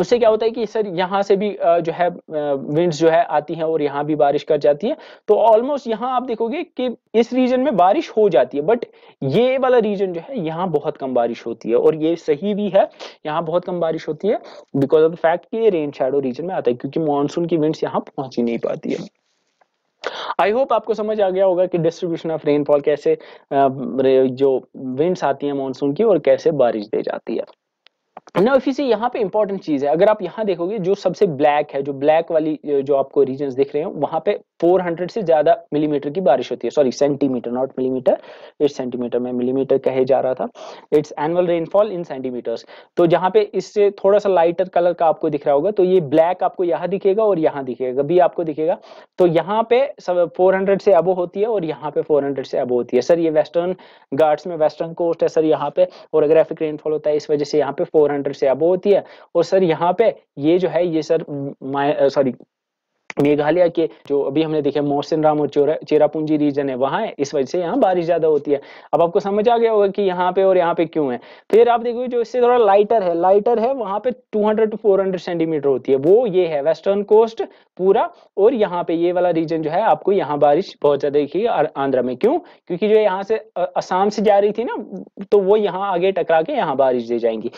S1: उससे क्या होता है कि सर यहाँ से भी जो है विंड्स जो है आती हैं और यहाँ भी बारिश कर जाती है तो ऑलमोस्ट यहाँ आप देखोगे कि इस रीजन में बारिश हो जाती है बट ये वाला रीजन जो है यहाँ बहुत कम बारिश होती है और ये सही भी है यहाँ बहुत कम बारिश होती है बिकॉज ऑफ द फैक्ट कि ये रेन शेडो रीजन में आता है क्योंकि मानसून की विंड्स यहाँ पहुंच ही नहीं पाती है आई होप आपको समझ आ गया होगा कि डिस्ट्रीब्यूशन ऑफ रेनफॉल कैसे जो विंड्स आती है मानसून की और कैसे बारिश दे जाती है ना इफ यू सी यहाँ पे इंपॉर्टेंट चीज है अगर आप यहाँ देखोगे जो सबसे ब्लैक है जो ब्लैक वाली जो आपको रीजन दिख रहे हैं वहां पे 400 से ज्यादा मिलीमीटर की बारिश होती है sorry centimetre not millimetre it's centimetre में मिलीमीटर कहे जा रहा था it's annual rainfall in centimetres तो जहाँ पे इससे थोड़ा सा लाइटर कलर का आपको दिख रहा होगा तो ये ब्लैक आपको यहाँ दिखेगा और यहाँ दिखेगा भी आपको दिखेगा तो यहाँ पे फोर से अबो होती है और यहाँ पे फोर से अबो होती है सर ये वेस्टर्न गार्ड्स में वेस्टर्न कोस्ट है सर यहाँ पे ओरोग्राफिक रेनफॉल होता है इस वजह से यहाँ पे फोर से अबो होती है और सर यहाँ पे ये जो है ये सर सॉरी मेघालय के जो अभी हमने देखे मोहसिन राम और चेरापूंजी रीजन है वहां है इस वजह से यहाँ बारिश ज्यादा होती है अब आपको समझ आ गया होगा कि यहाँ पे और यहाँ पे क्यों है फिर आप देखोगे जो इससे थोड़ा लाइटर है लाइटर है वहां पे 200 टू 400 सेंटीमीटर होती है वो ये है वेस्टर्न कोस्ट पूरा और यहाँ पे ये वाला रीजन जो है आपको यहाँ बारिश बहुत ज्यादा देखिए आंध्रा में क्यों क्योंकि जो यहाँ से आसाम से जा रही थी ना तो वो यहाँ आगे टकरा के यहाँ बारिश दे जाएंगी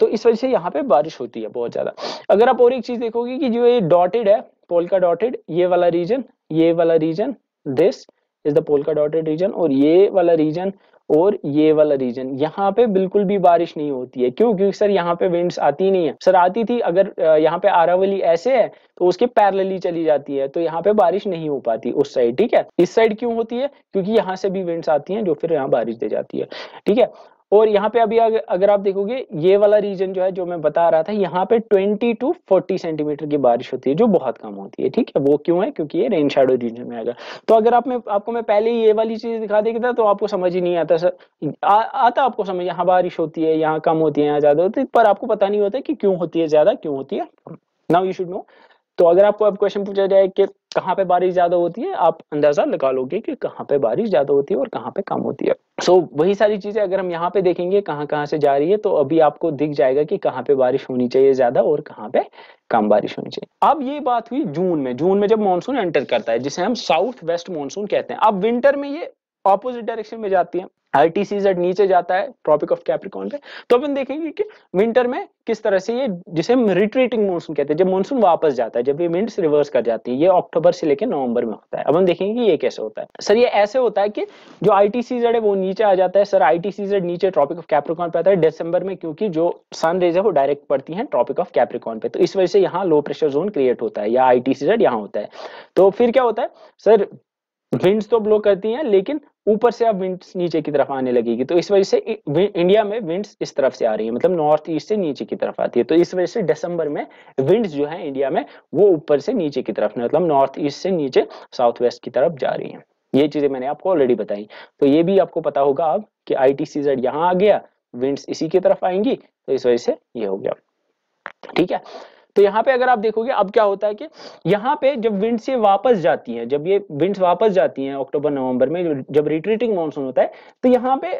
S1: तो इस वजह से यहाँ पे बारिश होती है बहुत ज्यादा अगर आप और एक चीज देखोगे कि जो ये डॉटेड है पोलका डॉटेड ये वाला रीजन ये वाला region this is the polka dotted region और ये वाला रीजन और ये वाला रीजन यहाँ पे बिल्कुल भी बारिश नहीं होती है क्यों क्योंकि सर यहाँ पे विंड्स आती नहीं है सर आती थी अगर यहाँ पे आरावली ऐसे है तो उसके पैरेलली चली जाती है तो यहाँ पे बारिश नहीं हो पाती उस साइड ठीक है इस साइड क्यों होती है क्योंकि यहाँ से भी विंड्स आती हैं जो फिर यहाँ बारिश दे जाती है ठीक है और यहाँ पे अभी अगर आप देखोगे ये वाला रीजन जो है जो मैं बता रहा था यहाँ पे 20 टू 40 सेंटीमीटर की बारिश होती है जो बहुत कम होती है ठीक है वो क्यों है क्योंकि ये रेन शेडो रीजन में आएगा तो अगर आप मैं आपको मैं पहले ये वाली चीज दिखा देता तो आपको समझ ही नहीं आता सर आ, आता आपको समझ यहाँ बारिश होती है यहाँ कम होती है यहाँ ज्यादा होती है पर आपको पता नहीं होता कि क्यों होती है ज्यादा क्यों होती है नाउ यू शुड नो तो अगर आपको अब क्वेश्चन पूछा जाए कि कहाँ पे बारिश ज्यादा होती है आप अंदाजा लगा लोगे कि कहाँ पे बारिश ज्यादा होती है और कहाँ पे कम होती है सो so, वही सारी चीजें अगर हम यहाँ पे देखेंगे कहाँ कहाँ से जा रही है तो अभी आपको दिख जाएगा कि कहाँ पे बारिश होनी चाहिए ज्यादा और कहाँ पे कम बारिश होनी चाहिए अब ये बात हुई जून में जून में जब मानसून एंटर करता है जिसे हम साउथ वेस्ट मानसून कहते हैं अब विंटर में ये ऑपोजिट डायरेक्शन में जाती है आरटीसी जब नीचे जाता है ट्रॉपिक ऑफ कैप्रिकॉन पे तो अपन देखेंगे कि विंटर में किस तरह से ये जिसे हम रिट्रीटिंग मॉनसून कहते हैं जब मानसून वापस जाता है जब ये विंड्स रिवर्स कर जाती है ये अक्टूबर से लेकर नवंबर में होता है अब हम देखेंगे कि ये कैसे होता है सर ये ऐसे होता है कि जो आई टी है वो नीचे आ जाता है सर आई टी नीचे ट्रॉपिक ऑफ कैप्रिकॉन पे आता है दिसंबर में क्योंकि जो सन रेज है वो डायरेक्ट पड़ती है ट्रॉपिक ऑफ कैप्रिकॉन पे तो इस वजह से यहाँ लो प्रेशर जोन क्रिएट होता है या आई टी यहाँ होता है तो फिर क्या होता है सर विंड्स तो ब्लो करती है लेकिन ऊपर से अब विंड्स नीचे की तरफ आने लगेगी तो इस वजह से इंडिया में विंड्स इस तरफ से आ रही है मतलब नॉर्थ ईस्ट से नीचे की तरफ आती है तो इस वजह से दिसंबर में विंड्स जो है इंडिया में वो ऊपर से नीचे की तरफ मतलब नॉर्थ ईस्ट से नीचे साउथ वेस्ट की तरफ जा रही है ये चीजें मैंने आपको ऑलरेडी बताई तो ये भी आपको पता होगा अब कि आई टी सी यहाँ आ गया विंड्स इसी की तरफ आएंगी तो इस वजह से ये हो गया ठीक है तो यहाँ पे अगर आप देखोगे अब क्या होता है कि यहाँ पे जब विंड्स ये वापस जाती हैं जब ये विंड्स वापस जाती हैं अक्टूबर नवंबर में जब रिट्रीटिंग मानसून होता है तो यहाँ पे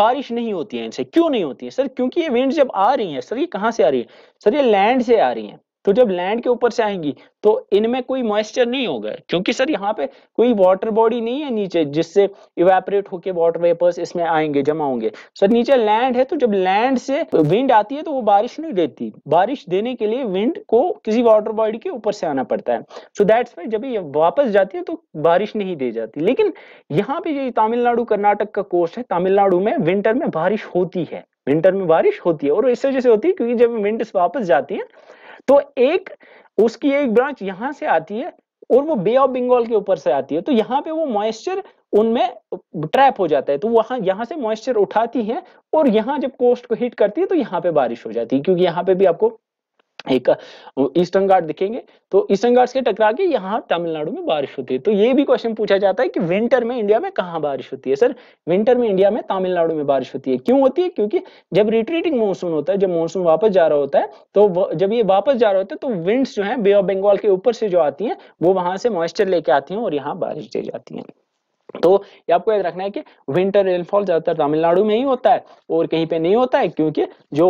S1: बारिश नहीं होती है इनसे क्यों नहीं होती है सर क्योंकि ये विंड जब आ रही है सर ये कहाँ से आ रही है सर ये लैंड से आ रही है तो जब लैंड के ऊपर से आएंगी तो इनमें कोई मॉइस्चर नहीं होगा क्योंकि सर यहाँ पे कोई वाटर बॉडी नहीं है नीचे जिससे इवेपरेट होके वाटर वेपर्स इसमें आएंगे जमा होंगे सर नीचे लैंड है तो जब लैंड से विंड आती है तो वो बारिश नहीं देती बारिश देने के लिए विंड को किसी वाटर बॉडी के ऊपर से आना पड़ता है सो दैट्स वाई जब ये वापस जाती है तो बारिश नहीं दे जाती लेकिन यहाँ पे जो तमिलनाडु कर्नाटक का कोर्स है तमिलनाडु में विंटर में बारिश होती है विंटर में बारिश होती है और इस वजह से होती है क्योंकि जब विंड वापस जाती है तो एक उसकी एक ब्रांच यहां से आती है और वो बे ऑफ बंगाल के ऊपर से आती है तो यहाँ पे वो मॉइस्चर उनमें ट्रैप हो जाता है तो वहां यहाँ से मॉइस्चर उठाती है और यहाँ जब कोस्ट को हिट करती है तो यहाँ पे बारिश हो जाती है क्योंकि यहाँ पे भी आपको एक ईस्टर्न घाट दिखेंगे तो ईस्टर्न घाट से टकरा के यहाँ तमिलनाडु में बारिश होती है तो ये भी क्वेश्चन पूछा जाता है कि विंटर में इंडिया में कहाँ बारिश होती है सर विंटर में इंडिया में तमिलनाडु में बारिश होती है क्यों होती है क्योंकि जब रिट्रीटिंग मानसून होता है जब मानसून वापस जा रहा होता है तो जब ये वापस जा रहा होता है तो विंड्स जो है बे ऑफ बंगाल के ऊपर से जो आती है वो वहां से मॉइस्चर लेके आती है और यहाँ बारिश दे जाती है तो ये आपको याद रखना है कि विंटर रेनफॉल ज्यादातर तमिलनाडु में ही होता है और कहीं पे नहीं होता है क्योंकि जो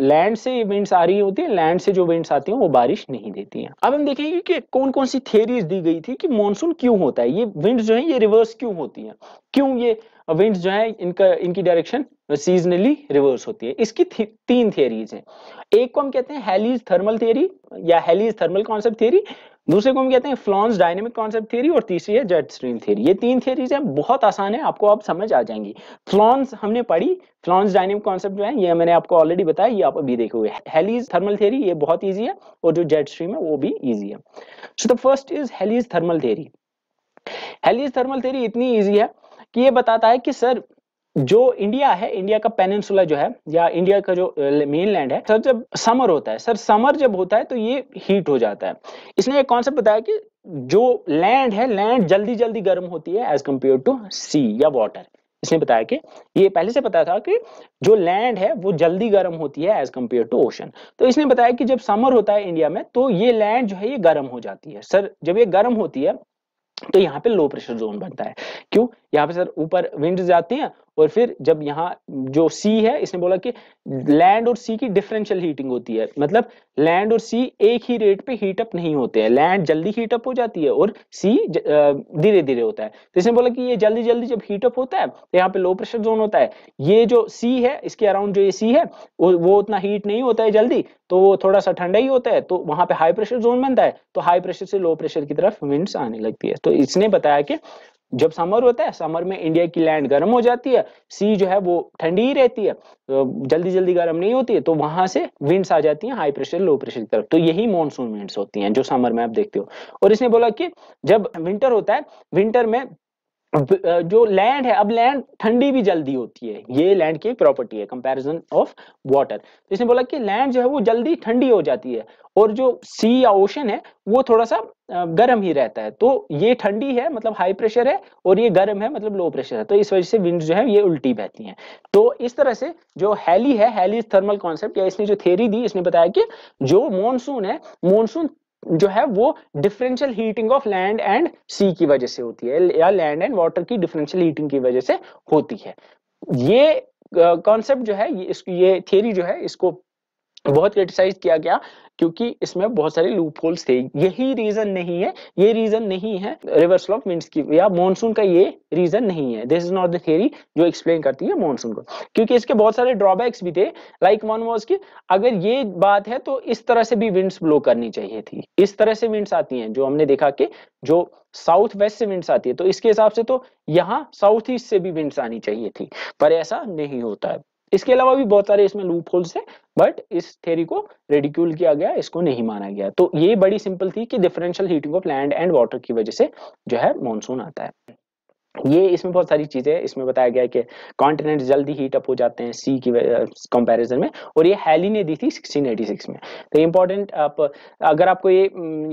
S1: लैंड से विंड्स आ रही होती है लैंड से जो विंड्स आती हैं वो बारिश नहीं देती हैं अब हम देखेंगे कि कौन कौन सी थेरीज दी गई थी कि मॉनसून क्यों होता है ये विंड्स जो है ये रिवर्स क्यों होती है क्यों ये विंड्स जो है इनका इनकी डायरेक्शन सीजनली रिवर्स होती है इसकी थी, तीन थियरीज हैं एक को हम कहते हैं हेलीज थर्मल थियरी या हेलीज थर्मल कॉन्सेप्ट थियरी दूसरे को हम कहते हैं फ्लॉन्स डायनेमिक कॉन्सेप्ट थ्योरी और तीसरी है जेट स्ट्रीम थ्योरी ये तीन थ्योरीज हैं बहुत आसान है आपको अब समझ आ जाएंगी फ्लॉन्स हमने पढ़ी फ्लॉन्स डायनेमिक कॉन्सेप्ट जो है ये मैंने आपको ऑलरेडी बताया ये आप अभी देखे हुए हेलीज थर्मल थ्योरी ये बहुत ईजी है और जो जेट स्ट्रीम है वो भी ईजी है so the first is Halley's thermal theory Halley's thermal theory इतनी ईजी है कि ये बताता है कि सर जो इंडिया है इंडिया का पेनिनसुला जो है या इंडिया का जो मेन uh, लैंड है सर जब समर होता है सर समर जब होता है तो ये हीट हो जाता है इसने एक कॉन्सेप्ट बताया कि जो लैंड है लैंड जल्दी जल्दी गर्म होती है एज कम्पेयर टू सी या वाटर इसने बताया कि ये पहले से पता था कि जो लैंड है वो जल्दी गर्म होती है एज कंपेयर टू ओशन तो इसने बताया कि जब समर होता है इंडिया में तो ये लैंड जो है ये गर्म हो जाती है सर जब ये गर्म होती है तो यहाँ पे लो प्रेशर जोन बनता है क्यों यहाँ पे सर ऊपर विंड जाती हैं और फिर जब यहाँ जो सी है इसने बोला कि लैंड और सी की डिफरेंशियल हीटिंग होती है मतलब लैंड और सी एक ही रेट पे हीट अप नहीं होते हैं लैंड जल्दी हीट अप हो जाती है और सी धीरे धीरे होता है तो इसने बोला कि ये जल्दी जल्दी जब हीट अप होता है तो यहाँ पे लो प्रेशर जोन होता है ये जो सी है इसके अराउंड जो ये सी है वो उतना हीट नहीं होता है जल्दी तो वो थोड़ा सा ठंडा ही होता है तो वहां पे हाई प्रेशर जोन बनता है तो हाई प्रेशर से लो प्रेशर की तरफ विंड्स आने लगती है तो इसने बताया कि जब समर होता है समर में इंडिया की लैंड गर्म हो जाती है सी जो है वो ठंडी ही रहती है तो जल्दी जल्दी गर्म नहीं होती है तो वहां से विंड्स आ जाती हैं हाई प्रेशर लो प्रेशर की तरफ तो यही मानसून विंड्स होती हैं जो समर में आप देखते हो और इसने बोला कि जब विंटर होता है विंटर में जो लैंड है अब लैंड ठंडी भी जल्दी होती है ये लैंड की प्रॉपर्टी है कंपैरिजन ऑफ वाटर इसने बोला कि लैंड जो है वो जल्दी ठंडी हो जाती है और जो सी या ओशन है वो थोड़ा सा गर्म ही रहता है तो ये ठंडी है मतलब हाई प्रेशर है और ये गर्म है मतलब लो प्रेशर है तो इस वजह से विंड जो है ये उल्टी बहती है तो इस तरह से जो हैली है हैली थर्मल कॉन्सेप्ट या इसने जो थेरी दी इसने बताया कि जो मानसून है मानसून जो है वो differential heating of land and sea की वजह से होती है या लैंड एंड वाटर की डिफरेंशियल हीटिंग की वजह से होती है ये कॉन्सेप्ट uh, जो है ये इसकी ये थियरी जो है इसको बहुत क्रिटिसाइज किया गया क्योंकि इसमें बहुत सारे लूप होल्स थे यही रीजन नहीं है ये रीजन नहीं है रिवर्सल ऑफ विंड्स की या मॉनसून का ये रीजन नहीं है this is not the theory जो एक्सप्लेन करती है मॉनसून को क्योंकि इसके बहुत सारे ड्रॉबैक्स भी थे लाइक वन वॉज की अगर ये बात है तो इस तरह से भी विंड्स ब्लो करनी चाहिए थी इस तरह से विंड्स आती हैं जो हमने देखा कि जो साउथ वेस्ट से विंड्स आती है तो इसके हिसाब से तो यहाँ साउथ ईस्ट से भी विंड्स आनी चाहिए थी पर ऐसा नहीं होता है इसके अलावा भी बहुत सारे इसमें लूप होल्स है बट इस थेरी को रेडिक्यूल किया गया इसको नहीं माना गया तो ये बड़ी सिंपल थी कि differential heating of land and water की वजह से जो है मानसून आता है ये इसमें बहुत सारी चीजें इसमें बताया गया कि कॉन्टिनेंट जल्दी हीट अप हो जाते हैं सी की कंपैरिजन में और ये हैली ने दी थी 1686 में तो इम्पोर्टेंट आप अगर आपको ये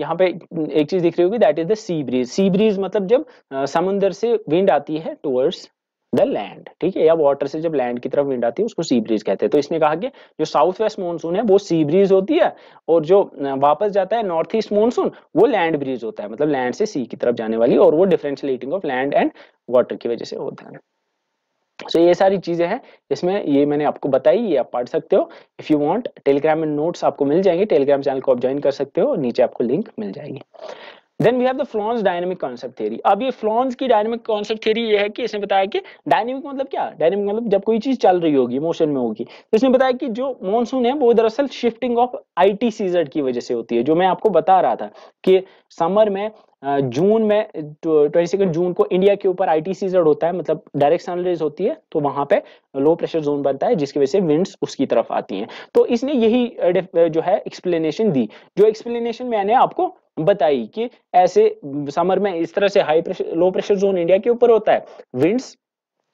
S1: यहाँ पे एक चीज दिख रही होगी that is the sea breeze sea breeze मतलब जब समुद्र से विंड आती है टूवर्ड्स द लैंड ठीक है या वाटर से जब लैंड की तरफ विंड आती है उसको सी ब्रिज कहते हैं तो इसने कहा कि जो साउथ वेस्ट मानसून है वो सी ब्रिज होती है और जो वापस जाता है नॉर्थ ईस्ट मानसून वो लैंड ब्रिज होता है मतलब लैंड से सी की तरफ जाने वाली और वो differentiating of land and water की वजह से होता है सो so, ये सारी चीजें हैं इसमें ये मैंने आपको बताई ये आप पढ़ सकते हो इफ यू वांट टेलीग्राम में नोट्स आपको मिल जाएंगे टेलीग्राम चैनल को आप ज्वाइन कर सकते हो नीचे आपको लिंक मिल जाएगी then we have the Flohn's dynamic concept theory अब ये फ्लॉन्स की डायनेमिक कॉन्सेप्ट थ्योरी ये है कि इसने बताया कि डायनेमिक मतलब क्या डायनेमिक मतलब जब कोई चीज चल रही होगी मोशन में होगी तो इसने बताया कि जो मॉनसून है वो दरअसल shifting of I T C Z की वजह से होती है जो मैं आपको बता रहा था कि समर में जून में ट्वेंटी सेकेंड जून को इंडिया के ऊपर आई टी होता है मतलब डायरेक्ट सनरेज होती है तो वहां पे लो प्रेशर जोन बनता है जिसकी वजह से विंड्स उसकी तरफ आती हैं तो इसने यही जो है एक्सप्लेनेशन दी जो एक्सप्लेनेशन मैंने आपको बताई कि ऐसे समर में इस तरह से high pressure low pressure zone India के ऊपर होता है विंड्स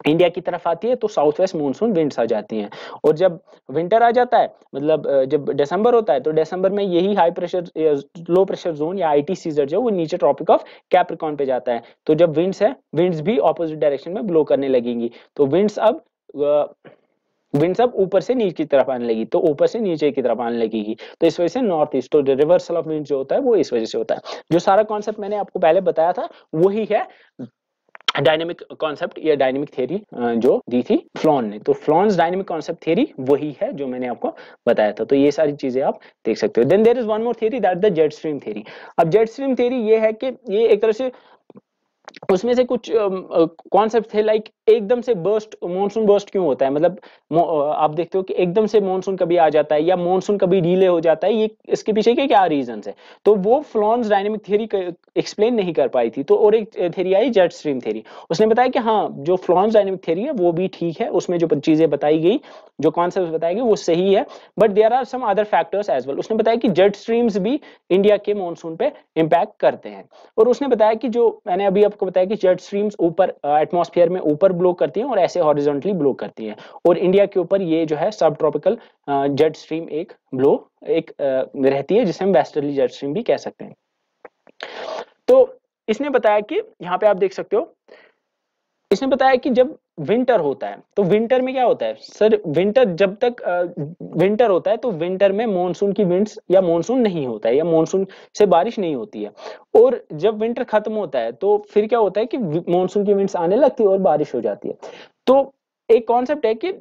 S1: इंडिया की तरफ आती है तो साउथ वेस्ट मॉनसून विंड्स आ जाती हैं और जब विंटर आ जाता है मतलब जब दिसंबर होता है तो दिसंबर में यही high pressure low pressure zone या आईटी टी सीजर जो वो नीचे ट्रॉपिक ऑफ कैप्रिकॉन पे जाता है तो जब विंड्स है विंड्स भी ऑपोजिट डायरेक्शन में ब्लो करने लगेंगी तो विंड्स अब विंड सब ऊपर से नीचे की तरफ आने लगी तो ऊपर से नीचे की तरफ आने लगेगी तो इस वजह से नॉर्थ ईस्ट तो रिवर्सल ऑफ विंड जो होता है वो इस वजह से होता है जो सारा कॉन्सेप्ट मैंने आपको पहले बताया था वही है डायनेमिक कॉन्सेप्ट या डायनेमिक थ्योरी जो दी थी फ्लॉन ने तो फ्लॉन्स डायनेमिक कॉन्सेप्ट थ्योरी वही है जो मैंने आपको बताया था तो ये सारी चीजें आप देख सकते हो then there is one more theory that the jet stream theory अब जेट स्ट्रीम थ्योरी ये है कि ये एक तरह से उसमें से कुछ कॉन्सेप्ट uh, थे लाइक एकदम से बर्स्ट मॉनसून बर्स्ट क्यों होता है मतलब आप देखते हो कि एकदम से मॉनसून कभी आ जाता है या मॉनसून कभी डीले हो जाता है ये इसके पीछे के क्या रीजन है तो वो फ्लॉन्स डायनेमिक थ्योरी एक्सप्लेन नहीं कर पाई थी तो और एक थ्योरी आई जेट स्ट्रीम थ्योरी उसने बताया कि हाँ जो फ्लॉन्स डायनेमिक थ्योरी है वो भी ठीक है उसमें जो चीजें बताई गई जो कॉन्सेप्ट बताए गए वो सही है but there are some other factors as well उसने बताया कि जेट स्ट्रीम्स भी इंडिया के मानसून पे इम्पैक्ट करते हैं और उसने बताया कि जो मैंने अभी आपको बताया कि जेट स्ट्रीम्स ऊपर एटमोसफियर में ऊपर ब्लो करती हैं और ऐसे हॉरिजॉन्टली ब्लो करती हैं और इंडिया के ऊपर ये जो है सब ट्रॉपिकल जेट स्ट्रीम एक ब्लो एक uh, रहती है जिसे हम वेस्टर्ली जेट स्ट्रीम भी कह सकते हैं तो इसने बताया कि यहाँ पे आप देख सकते हो इसने बताया कि जब विंटर होता है तो विंटर में क्या होता है सर विंटर जब तक विंटर होता है तो विंटर में मॉनसून की विंड्स या मॉनसून नहीं होता है या मॉनसून से बारिश नहीं होती है और जब विंटर खत्म होता है तो फिर क्या होता है कि मॉनसून की विंड्स आने लगती है और बारिश हो जाती है तो एक कॉन्सेप्ट है कि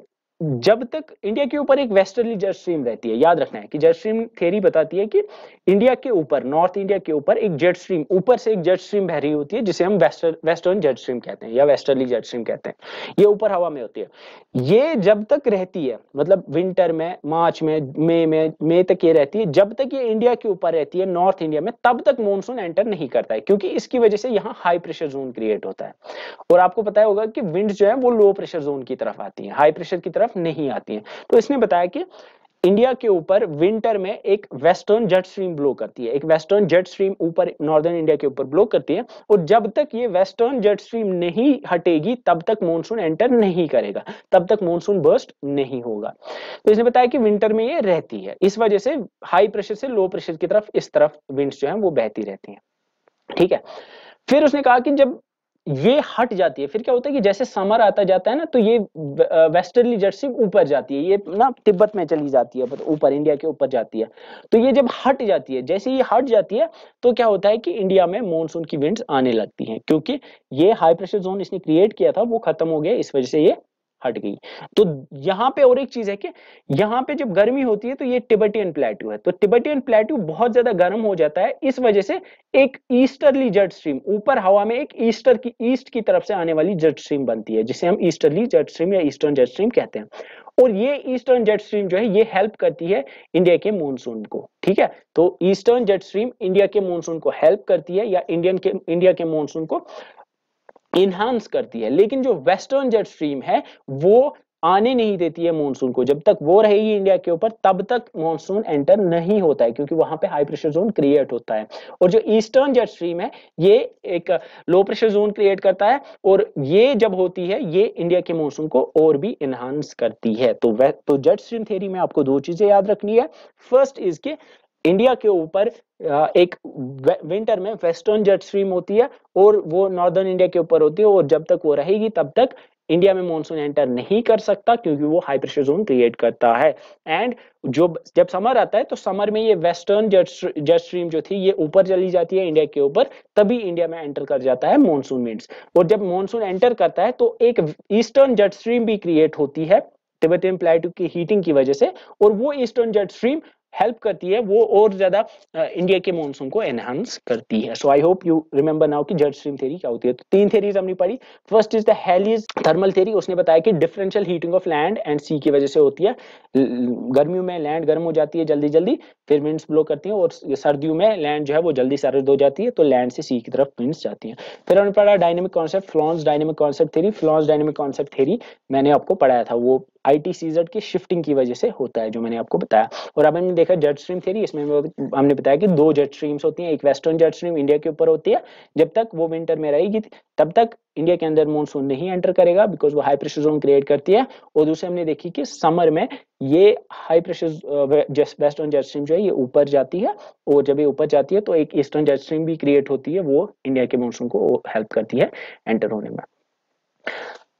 S1: जब तक इंडिया के ऊपर एक वेस्टर्ली जेट स्ट्रीम रहती है याद रखना है कि जेट स्ट्रीम थेरी बताती है कि इंडिया के ऊपर नॉर्थ इंडिया के ऊपर एक जेट स्ट्रीम ऊपर से एक जेट स्ट्रीम बह रही होती है जिसे हम वेस्टर्न वेस्टर्न जेट स्ट्रीम कहते हैं या वेस्टर्ली जेट स्ट्रीम कहते हैं ये ऊपर हवा में होती है ये जब तक रहती है मतलब विंटर में मार्च में मे में मे तक ये रहती है जब तक ये इंडिया के ऊपर रहती है नॉर्थ इंडिया में तब तक मानसून एंटर नहीं करता है क्योंकि इसकी वजह से यहाँ हाई प्रेशर जोन क्रिएट होता है और आपको पता होगा कि विंड जो है वो लो प्रेशर जोन की तरफ आती है हाई प्रेशर की तरफ तरफ नहीं आती हैं तो इसने बताया कि इंडिया के ऊपर विंटर में एक वेस्टर्न जेट स्ट्रीम ब्लो करती है एक वेस्टर्न जेट स्ट्रीम ऊपर नॉर्दर्न इंडिया के ऊपर ब्लो करती है और जब तक ये वेस्टर्न जेट स्ट्रीम नहीं हटेगी तब तक मॉनसून एंटर नहीं करेगा तब तक मॉनसून बर्स्ट नहीं होगा तो इसने बताया कि विंटर में ये रहती है इस वजह से हाई प्रेशर से लो प्रेशर की तरफ इस तरफ विंड जो है वो बहती रहती है ठीक है फिर उसने कहा कि जब ये हट जाती है फिर क्या होता है कि जैसे समर आता जाता है ना तो ये वेस्टर्ली जर्सी ऊपर जाती है ये ना तिब्बत में चली जाती है मतलब ऊपर इंडिया के ऊपर जाती है तो ये जब हट जाती है जैसे ये हट जाती है तो क्या होता है कि इंडिया में मानसून की विंड्स आने लगती हैं क्योंकि ये हाई प्रेशर जोन इसने क्रिएट किया था वो खत्म हो गया इस वजह से ये हट गई तो यहाँ पे और एक चीज है कि यहाँ पे जब गर्मी होती है तो ये टिबेटियन प्लेट्यू है तो टिबेटियन प्लेट्यू बहुत ज्यादा गर्म हो जाता है इस वजह से एक ईस्टरली जट स्ट्रीम ऊपर हवा में एक ईस्टर की ईस्ट की तरफ से आने वाली जट स्ट्रीम बनती है जिसे हम ईस्टरली जट स्ट्रीम या ईस्टर्न जट स्ट्रीम कहते हैं और ये ईस्टर्न जेट स्ट्रीम जो है ये हेल्प करती है इंडिया के मॉनसून को ठीक है तो ईस्टर्न जेट स्ट्रीम इंडिया के मॉनसून को हेल्प करती है या इंडियन के इंडिया के मॉनसून को इनहांस करती है लेकिन जो वेस्टर्न जेट स्ट्रीम है वो आने नहीं देती है मॉनसून को जब तक वो रहेगी इंडिया के ऊपर तब तक मॉनसून एंटर नहीं होता है क्योंकि वहां पे हाई प्रेशर जोन क्रिएट होता है और जो ईस्टर्न जेट स्ट्रीम है ये एक लो प्रेशर जोन क्रिएट करता है और ये जब होती है ये इंडिया के मॉनसून को और भी इनहांस करती है तो तो जेट स्ट्रीम थेरी में आपको दो चीजें याद रखनी है फर्स्ट इज के इंडिया के ऊपर एक विंटर में वेस्टर्न जेट स्ट्रीम होती है और वो नॉर्दर्न इंडिया के ऊपर होती है और जब तक वो रहेगी तब तक इंडिया में मानसून एंटर नहीं कर सकता क्योंकि वो हाई प्रेशर जोन क्रिएट करता है एंड जो जब समर आता है तो समर में ये वेस्टर्न जेट स्ट्रीम जो थी ये ऊपर चली जाती है इंडिया के ऊपर तभी इंडिया में एंटर कर जाता है मानसून विंड्स और जब मानसून एंटर करता है तो एक ईस्टर्न जेट स्ट्रीम भी क्रिएट होती है तिब्बतियन प्लेटू की हीटिंग की वजह से और वो ईस्टर्न जेट स्ट्रीम हेल्प करती है वो और ज्यादा इंडिया के मानसून को एनहांस करती है so I hope you remember now की जर्ज स्ट्रीम थेरी क्या होती है तो तीन थ्योरीज हमने पढ़ी first is the Halley's thermal theory उसने बताया कि differential heating of land and sea की वजह से होती है गर्मियों में लैंड गर्म हो जाती है जल्दी जल्दी फिर विंड्स ब्लो करती है और सर्दियों में लैंड जो है वो जल्दी सर्द हो जाती है तो लैंड से सी की तरफ विंड्स जाती है फिर हमने पढ़ा dynamic concept Flohn's dynamic concept the Flohn's dynamic concept theory मैंने आपको पढ़ाया था वो आई की शिफ्टिंग की वजह से होता है जो मैंने आपको बताया और अब हमने देखा जेट स्ट्रीम थ्योरी इसमें हमने बताया कि दो जेट स्ट्रीम्स होती हैं एक वेस्टर्न जेट स्ट्रीम इंडिया के ऊपर होती है जब तक वो विंटर में रहेगी तब तक इंडिया के अंदर मॉनसून नहीं एंटर करेगा बिकॉज वो हाई प्रेशर जोन क्रिएट करती है और दूसरे हमने देखी कि समर में ये high pressure western jet stream जो है ये ऊपर जाती है और जब ये ऊपर जाती है तो एक ईस्टर्न जेट स्ट्रीम भी क्रिएट होती है वो इंडिया के मानसून को हेल्प करती है एंटर होने में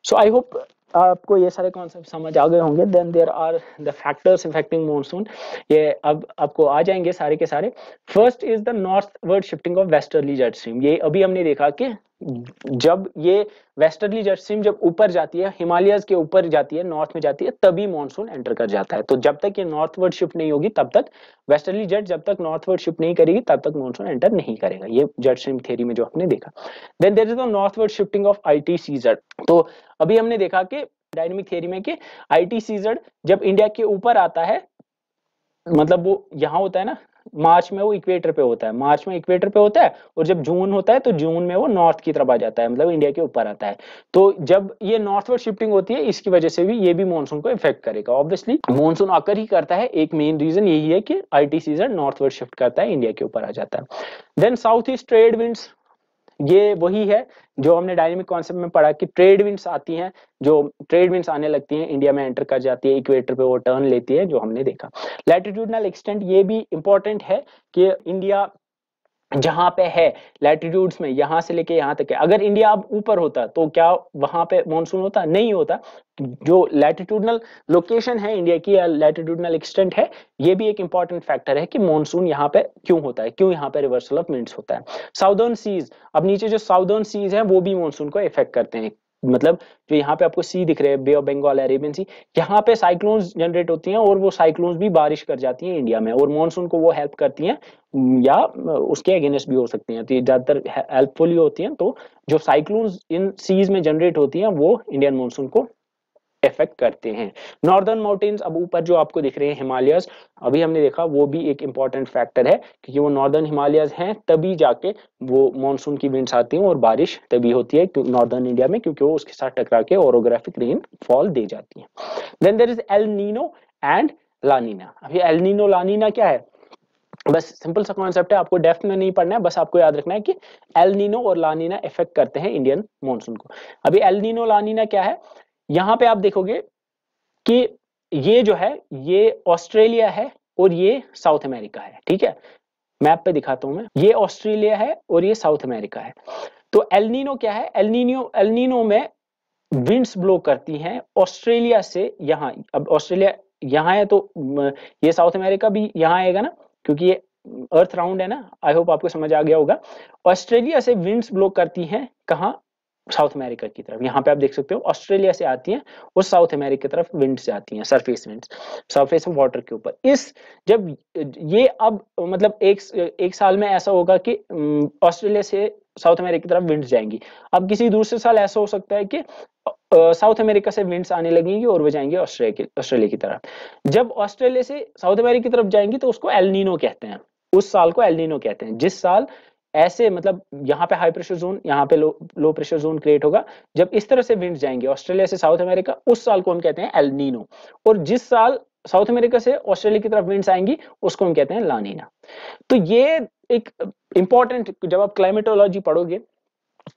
S1: सो आई होप आपको ये सारे कॉन्सेप्ट समझ आ गए होंगे then there are the factors affecting monsoon ये अब आपको आ जाएंगे सारे के सारे first is the northward shifting of westerly jet stream ये अभी हमने देखा कि जब ये वेस्टर्ली स्ट्रीम जब ऊपर जाती है हिमालयस के ऊपर जाती है नॉर्थ में जाती है तभी मानसून एंटर कर जाता है तो जब तक ये नॉर्थवर्ड शिफ्ट नहीं होगी तब तक वेस्टर्ली जेट जब तक नॉर्थवर्ड शिफ्ट नहीं करेगी तब तक मानसून एंटर नहीं करेगा ये जेट स्ट्रीम थ्योरी में जो आपने देखा then there is the northward shifting of I T तो अभी हमने देखा कि डायनेमिक थे में आई टी सीजड जब इंडिया के ऊपर आता है मतलब वो यहाँ होता है ना मार्च में वो इक्वेटर पे होता है मार्च में इक्वेटर पे होता है और जब जून होता है तो जून में वो नॉर्थ की तरफ आ जाता है मतलब इंडिया के ऊपर आता है तो जब ये नॉर्थवर्ड शिफ्टिंग होती है इसकी वजह से भी ये भी मानसून को इफेक्ट करेगा ऑब्वियसली मानसून आकर ही करता है एक मेन रीजन यही है कि I T C Z northward shift करता है इंडिया के ऊपर आ जाता है then south east trade winds ये वही है जो हमने डायनेमिक कॉन्सेप्ट में पढ़ा कि ट्रेड विंड्स आती हैं जो ट्रेड विंड्स आने लगती हैं इंडिया में एंटर कर जाती है इक्वेटर पे वो टर्न लेती है जो हमने देखा लैटिट्यूडनल एक्सटेंट ये भी इंपॉर्टेंट है कि इंडिया जहां पे है लैटिट्यूड्स में यहां से लेके यहां तक है अगर इंडिया अब ऊपर होता तो क्या वहां पे मॉनसून होता नहीं होता जो लैटिट्यूडनल लोकेशन है इंडिया की या लैटिट्यूडनल एक्सटेंट है ये भी एक इंपॉर्टेंट फैक्टर है कि मॉनसून यहाँ पे क्यों होता है क्यों यहाँ पे रिवर्सल ऑफ मिनट्स होता है साउदर्न सीज अब नीचे जो साउदर्न सीज है वो भी मानसून को इफेक्ट करते हैं मतलब जो यहाँ पे आपको सी दिख रहे हैं bay of Bengal Arabian sea यहाँ पे साइक्लोन्स जनरेट होती हैं और वो साइक्लोन्स भी बारिश कर जाती हैं इंडिया में और मानसून को वो हेल्प करती हैं या उसके अगेंस्ट भी हो सकते हैं तो ये ज़्यादातर हेल्पफुल ही होती हैं तो जो साइक्लोन्स इन सीज में जनरेट होती हैं वो इंडियन मानसून को इफेक्ट करते हैं नॉर्दर्न माउंटेन्स अब ऊपर जो आपको दिख रहे हैं हिमालयस अभी हमने देखा वो भी एक इंपॉर्टेंट फैक्टर है क्योंकि वो नॉर्दर्न हिमालयस हैं तभी जाके वो मानसून की विंड्स आती हैं और बारिश तभी होती है नॉर्दर्न इंडिया में क्योंकि वो उसके साथ टकरा के ओरोग्राफिक रेन फॉल दे जाती है then there is El Nino and La Nina अभी एल नीनो लानीना क्या है बस सिंपल सा कॉन्सेप्ट है आपको डेफ में नहीं पढ़ना है बस आपको याद रखना है कि एल नीनो और लानीना इफेक्ट करते हैं इंडियन मॉनसून को अभी एल नीनो लानीना क्या है यहां पे आप देखोगे कि ये जो है ये ऑस्ट्रेलिया है और ये साउथ अमेरिका है ठीक है मैप पे दिखाता हूं मैं ये ऑस्ट्रेलिया है और ये साउथ अमेरिका है तो एलनीनो क्या है एलनीनो एलनिनो में विंड्स ब्लो करती हैं ऑस्ट्रेलिया से यहाँ अब ऑस्ट्रेलिया यहाँ है तो ये साउथ अमेरिका भी यहाँ आएगा ना क्योंकि ये अर्थ राउंड है ना आई होप आपको समझ आ गया होगा ऑस्ट्रेलिया से विंड्स ब्लो करती हैं कहाँ साउथ अमेरिका की तरफ यहाँ पे आप देख सकते हो ऑस्ट्रेलिया से आती हैं और साउथ अमेरिका की तरफ विंड से आती हैं surface wind surface of water के ऊपर इस जब ये अब मतलब एक एक साल में ऐसा होगा कि ऑस्ट्रेलिया से साउथ अमेरिका की तरफ विंड्स जाएंगी अब किसी दूसरे साल ऐसा हो सकता है कि साउथ अमेरिका से विंड्स आने लगेंगी और वो जाएंगे ऑस्ट्रेलिया ऑस्ट्रेलिया की तरफ जब ऑस्ट्रेलिया से साउथ अमेरिका की तरफ जाएंगी तो उसको एलनीनो कहते हैं उस साल को एलनीनो कहते हैं जिस साल ऐसे मतलब यहाँ पे हाई प्रेशर जोन यहाँ पे low low pressure zone create होगा जब इस तरह से विंड जाएंगे ऑस्ट्रेलिया से साउथ अमेरिका उस साल को हम कहते हैं एलनीनो और जिस साल साउथ अमेरिका से ऑस्ट्रेलिया की तरफ विंड्स आएंगी उसको हम कहते हैं लानीना तो ये एक इंपॉर्टेंट जब आप क्लाइमेटोलॉजी पढ़ोगे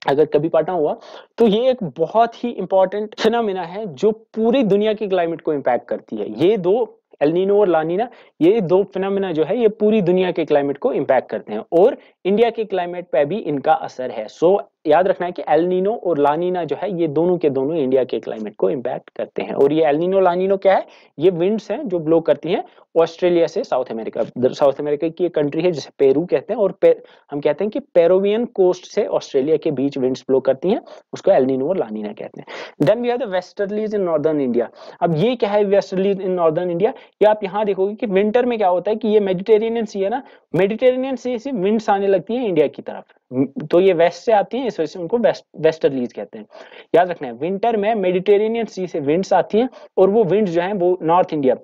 S1: अगर कभी पाटा हुआ तो ये एक बहुत ही इंपॉर्टेंट फिनामिना है जो पूरी दुनिया की क्लाइमेट को इम्पैक्ट करती है ये दो एलिनो और लानीना ये दो फिनमिना जो है ये पूरी दुनिया के क्लाइमेट को इम्पैक्ट करते हैं और इंडिया के क्लाइमेट पे भी इनका असर है सो so, याद रखना है कि एलनिनो और लानीना जो है ये दोनों के दोनों इंडिया के क्लाइमेट को इम्पैक्ट करते हैं और ये एलनिनो लानिनो क्या है ये विंड्स हैं जो ब्लो करती हैं ऑस्ट्रेलिया से साउथ अमेरिका साउथ अमेरिका की एक कंट्री है जिसे पेरू कहते हैं और पे, हम कहते हैं कि पेरोवियन कोस्ट से ऑस्ट्रेलिया के बीच विंड्स ब्लो करती हैं उसको एलनिनो और लानीना कहते हैं then we have the westerlies in northern India अब ये क्या है वेस्टर्लीज इन नॉर्दर्न इंडिया ये आप यहाँ देखोगे कि विंटर में क्या होता है कि ये मेडिटेरेनियन सी है ना मेडिटेरेनियन सी से विंड्स आने लगती है इंडिया की तरफ तो ये वेस्ट से आती हैं इस वजह से उनको वेस्ट वेस्टर्लीज कहते हैं याद रखना है विंटर में मेडिटेरेनियन सी से विंड्स आती हैं और वो विंड्स जो हैं वो north India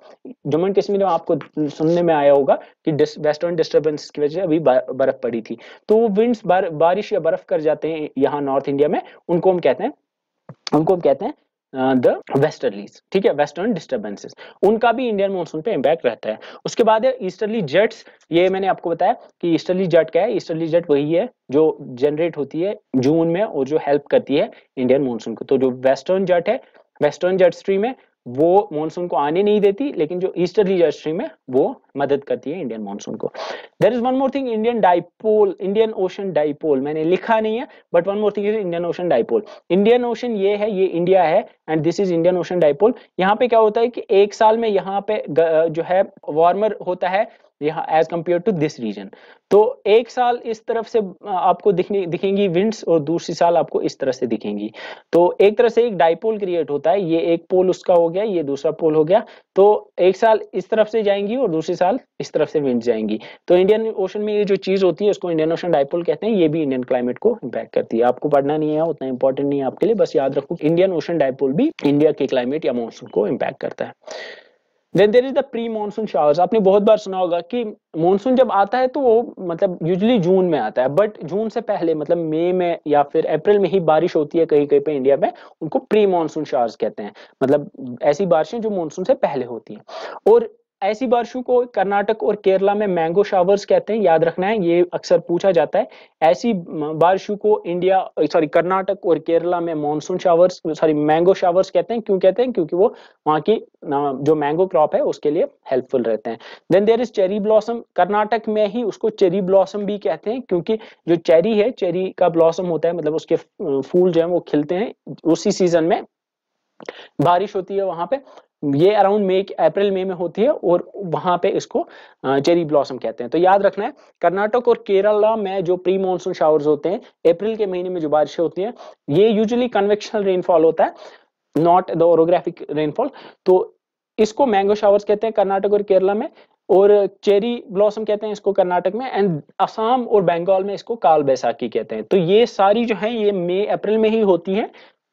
S1: Jammu and Kashmir में आपको सुनने में आया होगा कि वेस्टर्न डिस्टर्बेंस की वजह से अभी बर्फ पड़ी थी तो वो विंड्स बार, बारिश या बर्फ कर जाते हैं यहाँ नॉर्थ इंडिया में उनको हम कहते हैं उनको हम कहते हैं द वेस्टर्लीज ठीक है वेस्टर्न डिस्टर्बेंसेज उनका भी इंडियन मानसून पे इम्पैक्ट रहता है उसके बाद ईस्टर्ली जेट्स ये मैंने आपको बताया कि ईस्टर्ली जेट क्या है ईस्टर्ली जेट वही है जो जनरेट होती है जून में और जो हेल्प करती है इंडियन मानसून को तो जो वेस्टर्न जेट है वेस्टर्न जेट स्ट्रीम है वो मानसून को आने नहीं देती लेकिन जो ईस्टर्ली जर्ट में वो मदद करती है इंडियन मानसून को there is one more thing Indian dipole Indian ocean dipole मैंने लिखा नहीं है but one more thing is Indian ocean dipole Indian ocean ये है ये इंडिया है and this is Indian ocean dipole यहाँ पे क्या होता है कि एक साल में यहाँ पे जो है वार्मर होता है यहाँ as compared to this region तो एक साल इस तरफ से आपको दिखने दिखेंगी विंड्स और दूसरी साल आपको इस तरह से दिखेंगी तो एक तरह से एक डाइपोल क्रिएट होता है ये एक पोल उसका हो गया ये दूसरा पोल हो गया तो एक साल इस तरफ से जाएंगी और दूसरी साल इस तरफ से विंड जाएंगी तो इंडियन ओशन में ये जो चीज होती है उसको इंडियन ओशन डाइपोल कहते हैं ये भी इंडियन क्लाइमेट को इम्पैक्ट करती है आपको पढ़ना नहीं है उतना इंपॉर्टेंट नहीं है आपके लिए बस याद रखो इंडियन ओशन डाइपोल भी इंडिया के क्लाइमेट या मानसून को इम्पैक्ट करता है then there is the pre monsoon showers आपने बहुत बार सुना होगा कि मानसून जब आता है तो वो मतलब यूजली जून में आता है बट जून से पहले मतलब मई में या फिर अप्रैल में ही बारिश होती है कहीं कहीं पे इंडिया में उनको प्री मानसून शावर्स कहते हैं मतलब ऐसी बारिशें जो मानसून से पहले होती हैं और ऐसी बारिशों को कर्नाटक और केरला में मैंगो शावर्स कहते हैं याद रखना है ये अक्सर पूछा जाता है ऐसी बारिशों को इंडिया सॉरी कर्नाटक और केरला में monsoon showers sorry mango showers कहते हैं क्यों कहते हैं क्योंकि वो वहाँ की जो मैंगो क्रॉप है उसके लिए हेल्पफुल रहते हैं then there is cherry blossom Karnataka में ही उसको चेरी ब्लॉसम भी कहते हैं क्योंकि जो चेरी है चेरी का ब्लॉसम होता है मतलब उसके फूल जो है वो खिलते हैं उसी सीजन में बारिश होती है वहां पे ये अराउंड मई अप्रैल मई में होती है और वहां पे इसको चेरी ब्लॉसम कहते हैं तो याद रखना है कर्नाटक और केरला में जो प्री मॉनसून शावर्स होते हैं अप्रैल के महीने में जो बारिशें होती हैं ये यूजुअली कन्वेक्शनल रेनफॉल होता है नॉट द ओरोग्राफिक रेनफॉल तो इसको मैंगो शावर्स कहते हैं कर्नाटक और केरला में और चेरी ब्लॉसम कहते हैं इसको कर्नाटक में एंड असम और बंगाल में इसको काल बैसाखी कहते हैं तो ये सारी जो है ये मई अप्रैल में ही होती है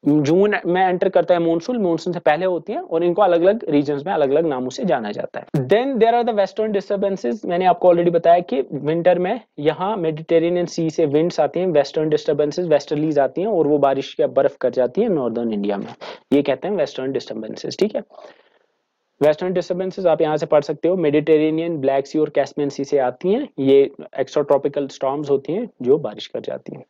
S1: जून में एंटर करता है मानसून मानसून से पहले होती है और इनको अलग अलग रीजन में अलग अलग नामों से जाना जाता है then there are the western disturbances मैंने आपको ऑलरेडी बताया कि विंटर में यहाँ मेडिटेरेनियन सी से विंड्स आती हैं वेस्टर्न डिस्टर्बेंसेज वेस्टर्लीज आती हैं और वो बारिश या बर्फ कर जाती है नॉर्दर्न इंडिया में ये कहते हैं वेस्टर्न डिस्टर्बेंसेज ठीक है वेस्टर्न डिस्टर्बेंसेज आप यहाँ से पढ़ सकते हो मेडिटेरेनियन ब्लैक सी और कैसमियन सी से आती हैं ये एक्स्ट्रा ट्रॉपिकल स्टॉम्स होती हैं जो बारिश कर जाती हैं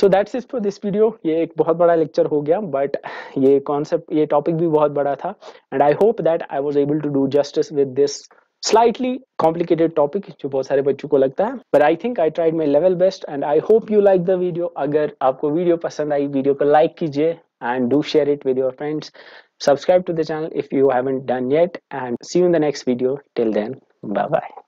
S1: so that's is for this video ये एक बहुत बड़ा लेक्चर हो गया बट ये कॉन्सेप्ट ये टॉपिक भी बहुत बड़ा था and I hope that I was able to do justice with this slightly complicated topic जो बहुत सारे बच्चों को लगता है but I think I tried my level best and I hope you like the video अगर आपको वीडियो पसंद आई वीडियो को लाइक कीजिए and do share it with your friends subscribe to the channel if you haven't done yet and see you in the next video till then bye bye